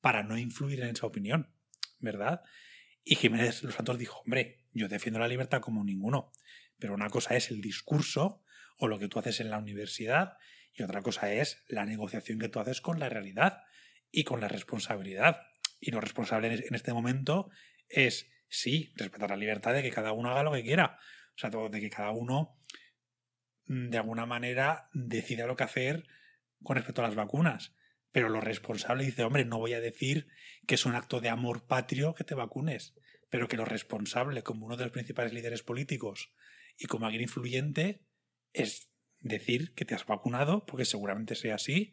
para no influir en esa opinión, ¿verdad? Y Jiménez Los Santos dijo, hombre, yo defiendo la libertad como ninguno, pero una cosa es el discurso o lo que tú haces en la universidad y otra cosa es la negociación que tú haces con la realidad y con la responsabilidad. Y lo responsable en este momento es, sí, respetar la libertad de que cada uno haga lo que quiera, o sea, de que cada uno Mm, de alguna manera decida lo que hacer con respecto a las vacunas. Pero lo responsable dice, hombre, no voy a decir que es un acto de amor patrio que te vacunes, pero que lo responsable, como uno de los principales líderes políticos y como alguien influyente, es decir que te has vacunado, porque seguramente sea así,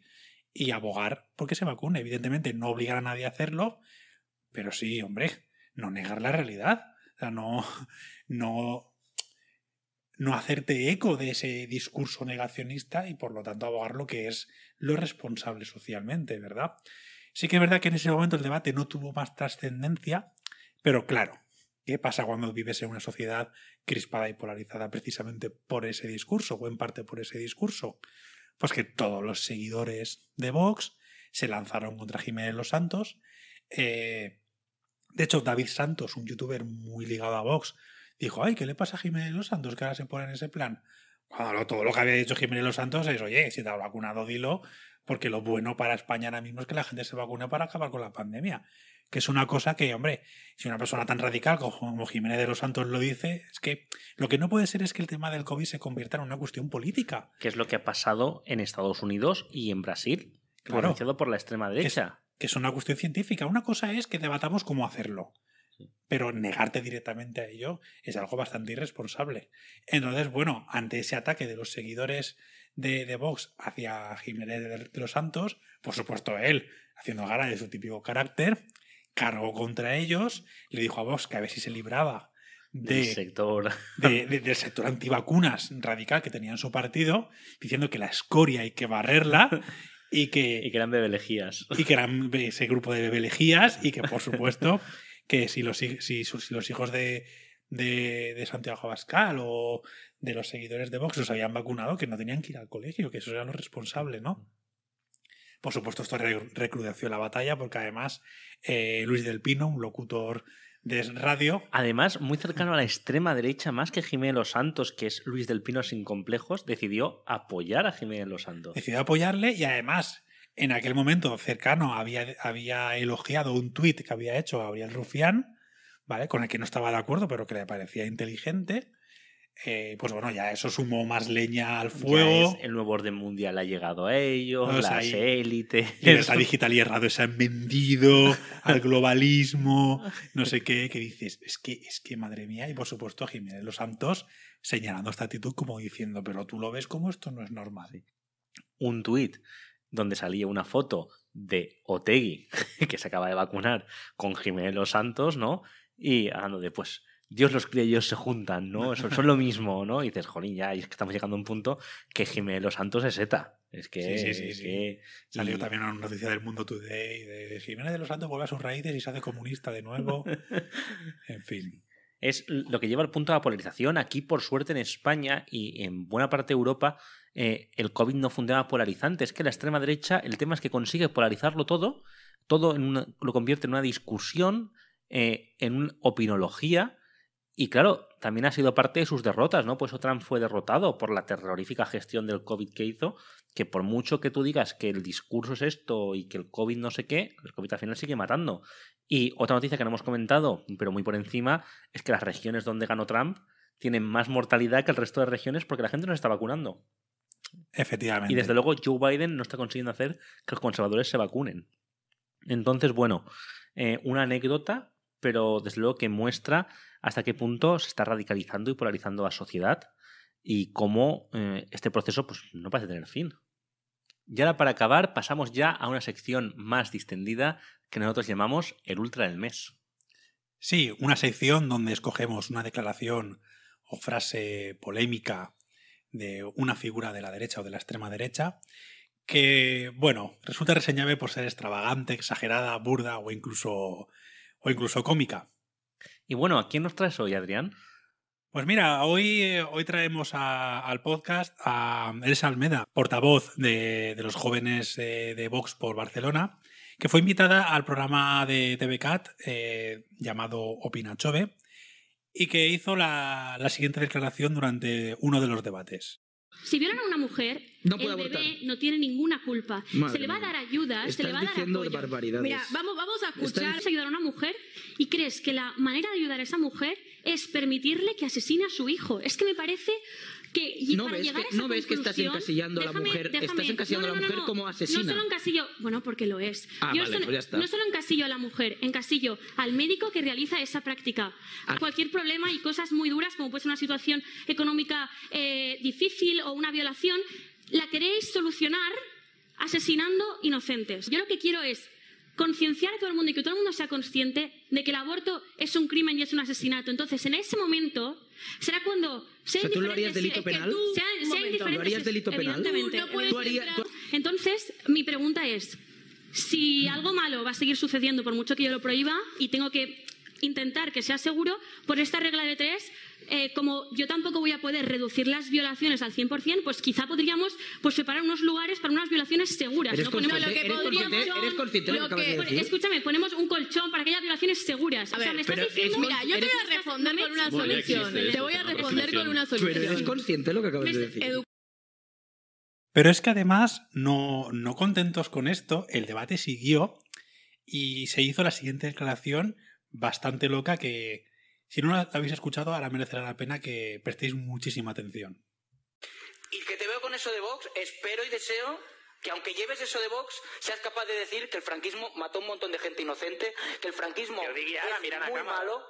y abogar porque se vacune. Evidentemente, no obligar a nadie a hacerlo, pero sí, hombre, no negar la realidad. O sea, no, no no hacerte eco de ese discurso negacionista y por lo tanto abogar lo que es lo responsable socialmente, ¿verdad? Sí que es verdad que en ese momento el debate no tuvo más trascendencia, pero claro, ¿qué pasa cuando vives en una sociedad crispada y polarizada precisamente por ese discurso o en parte por ese discurso? Pues que todos los seguidores de Vox se lanzaron contra Jiménez Los Santos. Eh, de hecho, David Santos, un youtuber muy ligado a Vox, dijo, ay, ¿qué le pasa a Jiménez Los Santos que ahora se pone en ese plan? Bueno, todo lo que había dicho Jiménez Los Santos es, oye, si te ha vacunado, dilo, porque lo bueno para España ahora mismo es que la gente se vacune para acabar con la pandemia. Que es una cosa que, hombre, si una persona tan radical como Jiménez de los Santos lo dice, es que lo que no puede ser es que el tema del COVID se convierta en una cuestión política. Que es lo que ha pasado en Estados Unidos y en Brasil, claro, por la extrema derecha. que es una cuestión científica. Una cosa es que debatamos cómo hacerlo. Pero negarte directamente a ello es algo bastante irresponsable. Entonces, bueno, ante ese ataque de los seguidores de, Vox hacia Jiménez de los Santos, por supuesto él, haciendo gala de su típico carácter, cargó contra ellos, le dijo a Vox que a ver si se libraba del, sector. del sector antivacunas radical que tenía en su partido, diciendo que la escoria hay que barrerla y que, y que eran bebelejías. Y que eran ese grupo de bebelejías y que, por supuesto, que si los, hijos de, Santiago Abascal o de los seguidores de Vox los habían vacunado, que no tenían que ir al colegio, que eso era lo responsable, ¿no? Por supuesto, esto recrudeció la batalla porque además eh, Luis del Pino, un locutor de radio. Además, muy cercano mm. a la extrema derecha, más que Jiménez Los Santos, que es Luis del Pino sin complejos, decidió apoyar a Jiménez Los Santos. Decidió apoyarle y además en aquel momento cercano había, elogiado un tuit que había hecho Gabriel Rufián, ¿vale? Con el que no estaba de acuerdo, pero que le parecía inteligente. Eh, pues bueno, ya eso sumó más leña al fuego. el nuevo orden mundial ha llegado a ellos, pues las élites. La digital y errado se han vendido al globalismo, no sé qué, que dices, es que, es que madre mía, y por supuesto Jiménez Los Santos señalando esta actitud como diciendo, pero tú lo ves como esto no es normal. Un tuit donde salía una foto de Otegui, que se acaba de vacunar, con Jiménez Santos, ¿no? Y hablando de, pues, Dios los cría y ellos se juntan, ¿no? Son, es lo mismo, ¿no? Y dices, jolín, ya, y es que estamos llegando a un punto que Jiménez Santos es ETA. Es que. Salió también una noticia del Mundo Today de Jiménez de los Santos vuelve a sus raíces y se hace comunista de nuevo. en fin. Es lo que lleva al punto de la polarización. Aquí, por suerte, en España y en buena parte de Europa, eh, el COVID no fue un tema polarizante, es que la extrema derecha, el tema es que consigue polarizarlo todo, todo en lo convierte en una discusión, eh, en una opinología, y claro, también ha sido parte de sus derrotas, ¿no? Pues Trump fue derrotado por la terrorífica gestión del COVID que hizo, que por mucho que tú digas que el discurso es esto y que el COVID no sé qué, el COVID al final sigue matando. Y otra noticia que no hemos comentado, pero muy por encima, es que las regiones donde ganó Trump tienen más mortalidad que el resto de regiones porque la gente no se está vacunando. Efectivamente. Y desde luego Joe Biden no está consiguiendo hacer que los conservadores se vacunen. Entonces, bueno, eh, una anécdota, pero desde luego que muestra hasta qué punto se está radicalizando y polarizando la sociedad y cómo eh, este proceso pues, no parece tener fin. Y ahora para acabar pasamos ya a una sección más distendida que nosotros llamamos el Ultra del Mes. Sí, una sección donde escogemos una declaración o frase polémica de una figura de la derecha o de la extrema derecha, que, bueno, resulta reseñable por ser extravagante, exagerada, burda o incluso, o incluso cómica. Y bueno, ¿a quién nos traes hoy, Adrián? Pues mira, hoy, eh, hoy traemos al podcast a Elsa Almeda, portavoz de, los jóvenes eh, de Vox por Barcelona, que fue invitada al programa de TVCAT eh, llamado Opina Chove, y que hizo la, siguiente declaración durante uno de los debates. Si violan a una mujer, no el bebé no tiene ninguna culpa. se le va a dar ayuda, se le va a dar Barbaridades. Mira, vamos, vamos a escuchar, ayudar a una mujer y crees que la manera de ayudar a esa mujer es permitirle que asesine a su hijo. Es que me parece no ves que, estás encasillando a la mujer como asesina no solo encasillo bueno porque lo es ah, pues no solo encasillo a la mujer encasillo al médico que realiza esa práctica a ah. cualquier problema y cosas muy duras como puede ser una situación económica eh, difícil o una violación la queréis solucionar asesinando inocentes yo lo que quiero es concienciar a todo el mundo y que todo el mundo sea consciente de que el aborto es un crimen y es un asesinato. Entonces, en ese momento, será cuando sea ¿Tú lo delito penal? Entonces, mi pregunta es, si algo malo va a seguir sucediendo por mucho que yo lo prohíba y tengo que intentar que sea seguro, por esta regla de tres eh, como yo tampoco voy a poder reducir las violaciones al 100%, pues quizá podríamos pues, separar unos lugares para unas violaciones seguras. no lo que podríamos, Escúchame, ponemos un colchón para aquellas violaciones seguras. o sea, ¿me estás diciendo, mira, yo te voy a responder con una solución. Te voy a responder con una solución. ¿Eres consciente lo que acabas de pues, decir? Pero es que además, no contentos con esto, el debate siguió y se hizo la siguiente declaración bastante loca que, si no la habéis escuchado, ahora merecerá la pena que prestéis muchísima atención. Y que te veo con eso de Vox, espero y deseo que aunque lleves eso de Vox, seas capaz de decir que el franquismo mató a un montón de gente inocente, que el franquismo era muy malo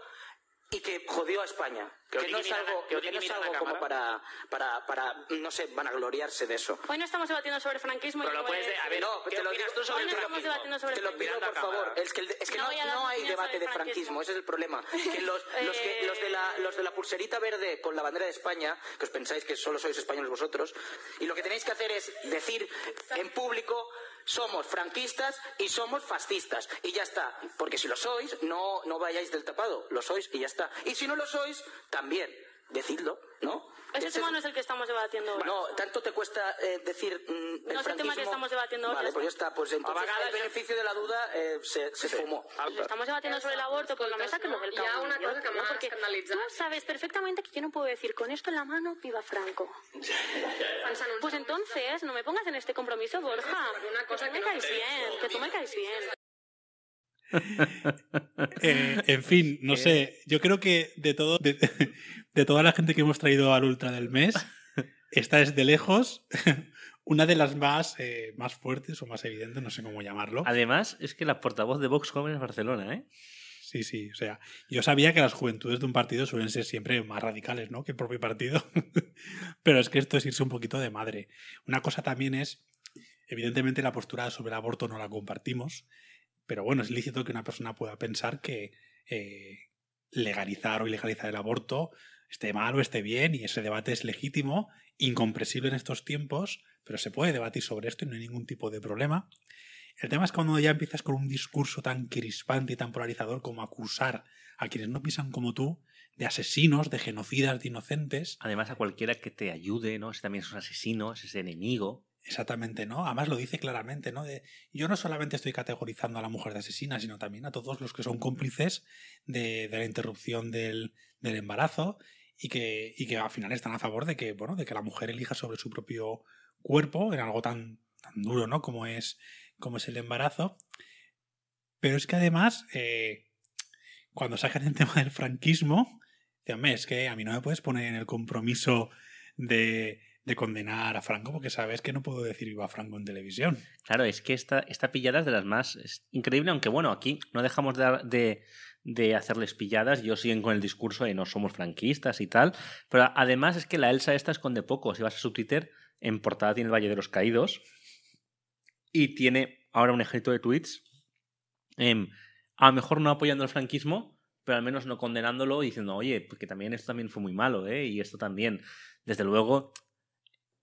y que jodió a España. Que, no es algo, que, como para, para, para, no sé, gloriarse de eso. Hoy no estamos debatiendo sobre franquismo. Pero lo puedes a ver, no, lo digas tú sobre franquismo no Te lo pido, por favor. Es que, no, hay debate de franquismo. ese es el problema. Eh. los, de la, pulserita verde con la bandera de España, que os pensáis que solo sois españoles vosotros, y lo que tenéis que hacer es decir en público somos franquistas y somos fascistas. Y ya está. Porque si lo sois, no, no vayáis del tapado. Lo sois y ya está. Y si no lo sois, también decidlo, ¿no? Ese este tema no es el que estamos debatiendo hoy. No, tanto te cuesta eh, decir. Mm, no es el tema que estamos debatiendo hoy. Vale, pues ya está. Pues entonces el beneficio de la duda eh, se, se fumó. Pues estamos debatiendo sobre el aborto, con la pues mesa que lo del Ya una cosa que me ha Tú sabes perfectamente que yo no puedo decir con esto en la mano, viva Franco. pues entonces, no me pongas en este compromiso, Borja. Que tú me caes bien, que tú me caes bien. Eh, en fin, no sé. Yo creo que de, todo, de, toda la gente que hemos traído al Ultra del mes, esta es de lejos una de las más, eh, más fuertes o más evidentes, no sé cómo llamarlo. Además, es que la portavoz de Vox Joven es Barcelona, ¿eh? Sí, sí, o sea, yo sabía que las juventudes de un partido suelen ser siempre más radicales, ¿no? Que el propio partido. Pero es que esto es irse un poquito de madre. Una cosa también es, evidentemente la postura sobre el aborto no la compartimos, pero bueno, es lícito que una persona pueda pensar que eh, legalizar o ilegalizar el aborto esté mal o esté bien, y ese debate es legítimo, incomprensible en estos tiempos, pero se puede debatir sobre esto y no hay ningún tipo de problema. El tema es cuando ya empiezas con un discurso tan crispante y tan polarizador como acusar a quienes no piensan como tú de asesinos, de genocidas, de inocentes. Además, a cualquiera que te ayude, ¿no? Ese también es un asesino, es enemigo. Exactamente, ¿no? Además lo dice claramente, ¿no? yo no solamente estoy categorizando a la mujer de asesina, sino también a todos los que son cómplices de, la interrupción del, embarazo y que, al final están a favor de que, bueno, de que la mujer elija sobre su propio cuerpo en algo tan, duro, ¿no? Como es, como es el embarazo. Pero es que además, eh, cuando sacan el tema del franquismo, me es que a mí no me puedes poner en el compromiso de de condenar a Franco porque sabes que no puedo decir viva Franco en televisión. Claro, es que esta, pillada es de las más increíble, aunque bueno, aquí no dejamos de, de, hacerles pilladas, Yo siguen con el discurso de no somos franquistas y tal, pero además es que la Elsa esta esconde poco, si vas a su Twitter, en portada tiene el Valle de los Caídos y tiene ahora un ejército de tweets, em, a lo mejor no apoyando el franquismo, pero al menos no condenándolo y diciendo, oye, porque también esto también fue muy malo, ¿eh? Y esto también. Desde luego,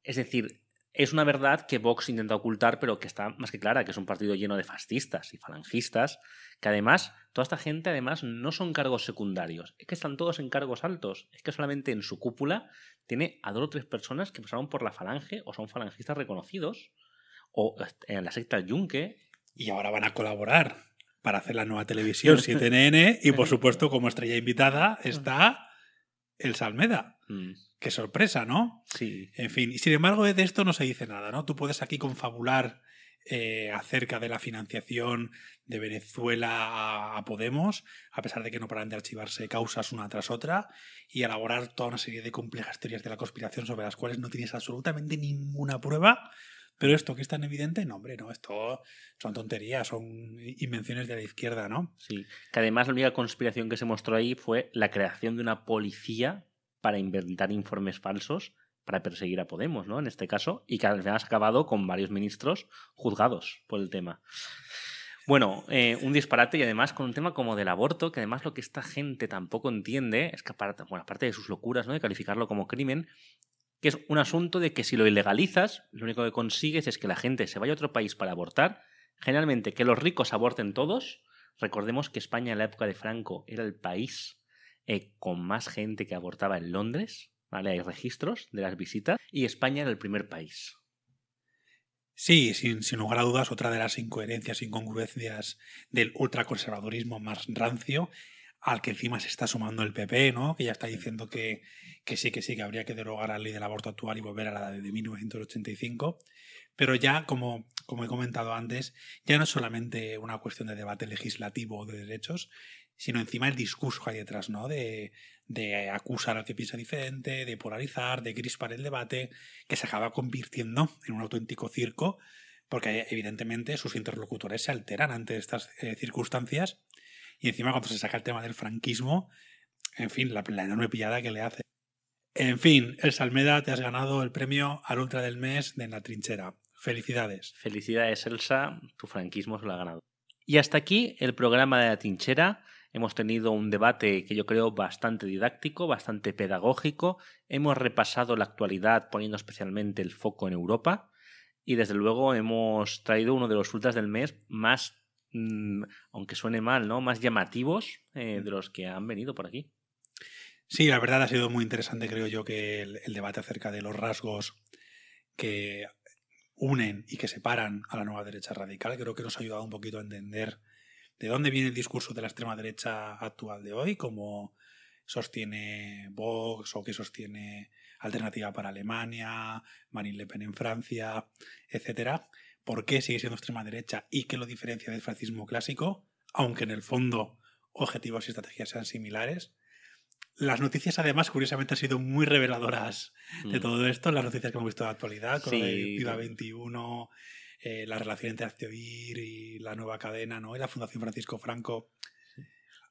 es decir, es una verdad que Vox intenta ocultar, pero que está más que clara, que es un partido lleno de fascistas y falangistas, que además, toda esta gente además no son cargos secundarios, es que están todos en cargos altos, es que solamente en su cúpula tiene a dos o tres personas que pasaron por la falange o son falangistas reconocidos, o en la secta Yunque. Y ahora van a colaborar para hacer la nueva televisión 7NN y por supuesto como estrella invitada está el Salmeda. Mm. Qué sorpresa, ¿no? Sí. En fin, y sin embargo de esto no se dice nada, ¿no? Tú puedes aquí confabular eh, acerca de la financiación de Venezuela a, Podemos, a pesar de que no paran de archivarse causas una tras otra, y elaborar toda una serie de complejas teorías de la conspiración sobre las cuales no tienes absolutamente ninguna prueba, pero esto que es tan evidente, no, hombre, no, esto son tonterías, son invenciones de la izquierda, ¿no? Sí, que además la única conspiración que se mostró ahí fue la creación de una policía para inventar informes falsos para perseguir a Podemos, ¿no? En este caso, y que además ha acabado con varios ministros juzgados por el tema. Bueno, eh, un disparate y además con un tema como del aborto, que además lo que esta gente tampoco entiende es que, aparte, bueno, aparte de sus locuras, ¿no? De calificarlo como crimen, que es un asunto de que si lo ilegalizas, lo único que consigues es que la gente se vaya a otro país para abortar, generalmente que los ricos aborten todos. Recordemos que España en la época de Franco era el país eh, con más gente que abortaba en Londres, ¿vale? Hay registros de las visitas, y España era el primer país. Sí, sin, sin, lugar a dudas, otra de las incoherencias, incongruencias del ultraconservadurismo más rancio al que encima se está sumando el PP, ¿no? que ya está diciendo que, que sí, que sí, que habría que derogar la ley del aborto actual y volver a la de 1985. Pero ya, como, como he comentado antes, ya no es solamente una cuestión de debate legislativo o de derechos, sino encima el discurso que hay detrás, ¿no? De, acusar al que piensa diferente, de polarizar, de crispar el debate, que se acaba convirtiendo en un auténtico circo, porque evidentemente sus interlocutores se alteran ante estas eh, circunstancias y encima cuando se saca el tema del franquismo, en fin, la, enorme pillada que le hace. En fin, Elsa Almeda, te has ganado el premio al Ultra del Mes de la Trinchera. Felicidades. Felicidades, Elsa. Tu franquismo se lo ha ganado. Y hasta aquí el programa de La Trinchera. Hemos tenido un debate que yo creo bastante didáctico, bastante pedagógico. Hemos repasado la actualidad poniendo especialmente el foco en Europa. Y desde luego hemos traído uno de los ultras del mes más Mm, aunque suene mal, ¿no? Más llamativos eh, de los que han venido por aquí. Sí, la verdad ha sido muy interesante, creo yo, que el, debate acerca de los rasgos que unen y que separan a la nueva derecha radical, creo que nos ha ayudado un poquito a entender de dónde viene el discurso de la extrema derecha actual de hoy, como sostiene Vox o que sostiene Alternativa para Alemania, Marine Le Pen en Francia, etcétera por qué sigue siendo extrema derecha y qué lo diferencia del fascismo clásico, aunque en el fondo objetivos y estrategias sean similares. Las noticias, además, curiosamente han sido muy reveladoras de mm. todo esto. Las noticias que hemos visto de actualidad, con la Directiva 21, la relación entre Activir y la nueva cadena, ¿no? Y la Fundación Francisco Franco.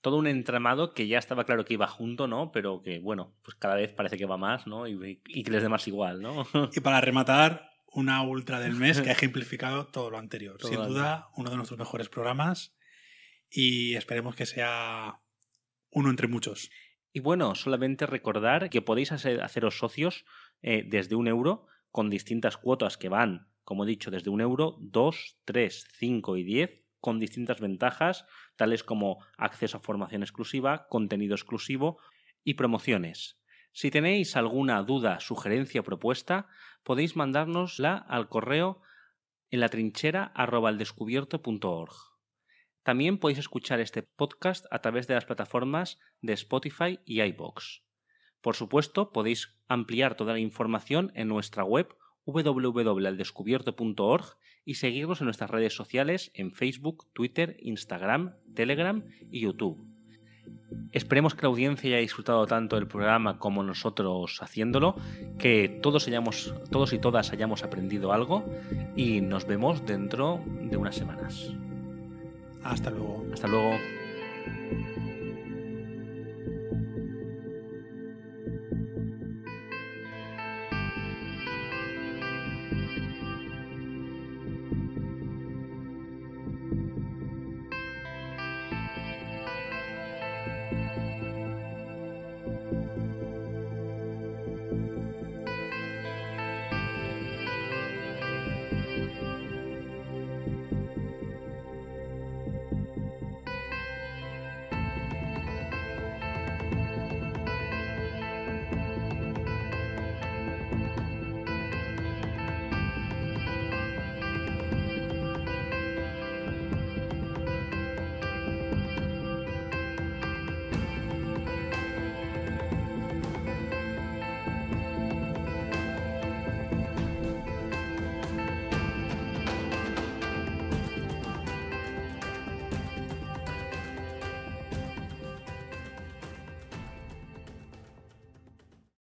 Todo un entramado que ya estaba claro que iba junto, ¿no? Pero que, bueno, pues cada vez parece que va más, ¿no? Y, que les dé más igual, ¿no? y para rematar, una ultra del mes que ha ejemplificado todo lo anterior. Sin duda, uno de nuestros mejores programas y esperemos que sea uno entre muchos. Y bueno, solamente recordar que podéis hacer, haceros socios eh, desde un euro con distintas cuotas que van, como he dicho, desde un euro, dos, tres, cinco y diez con distintas ventajas, tales como acceso a formación exclusiva, contenido exclusivo y promociones. Si tenéis alguna duda, sugerencia o propuesta, podéis mandárnosla al correo en la trinchera También podéis escuchar este podcast a través de las plataformas de Spotify y iBox. Por supuesto, podéis ampliar toda la información en nuestra web www.aldescubierto.org y seguirnos en nuestras redes sociales en Facebook, Twitter, Instagram, Telegram y YouTube. Esperemos que la audiencia haya disfrutado tanto el programa como nosotros haciéndolo, que todos, hayamos, todos y todas hayamos aprendido algo y nos vemos dentro de unas semanas. Hasta luego. Hasta luego.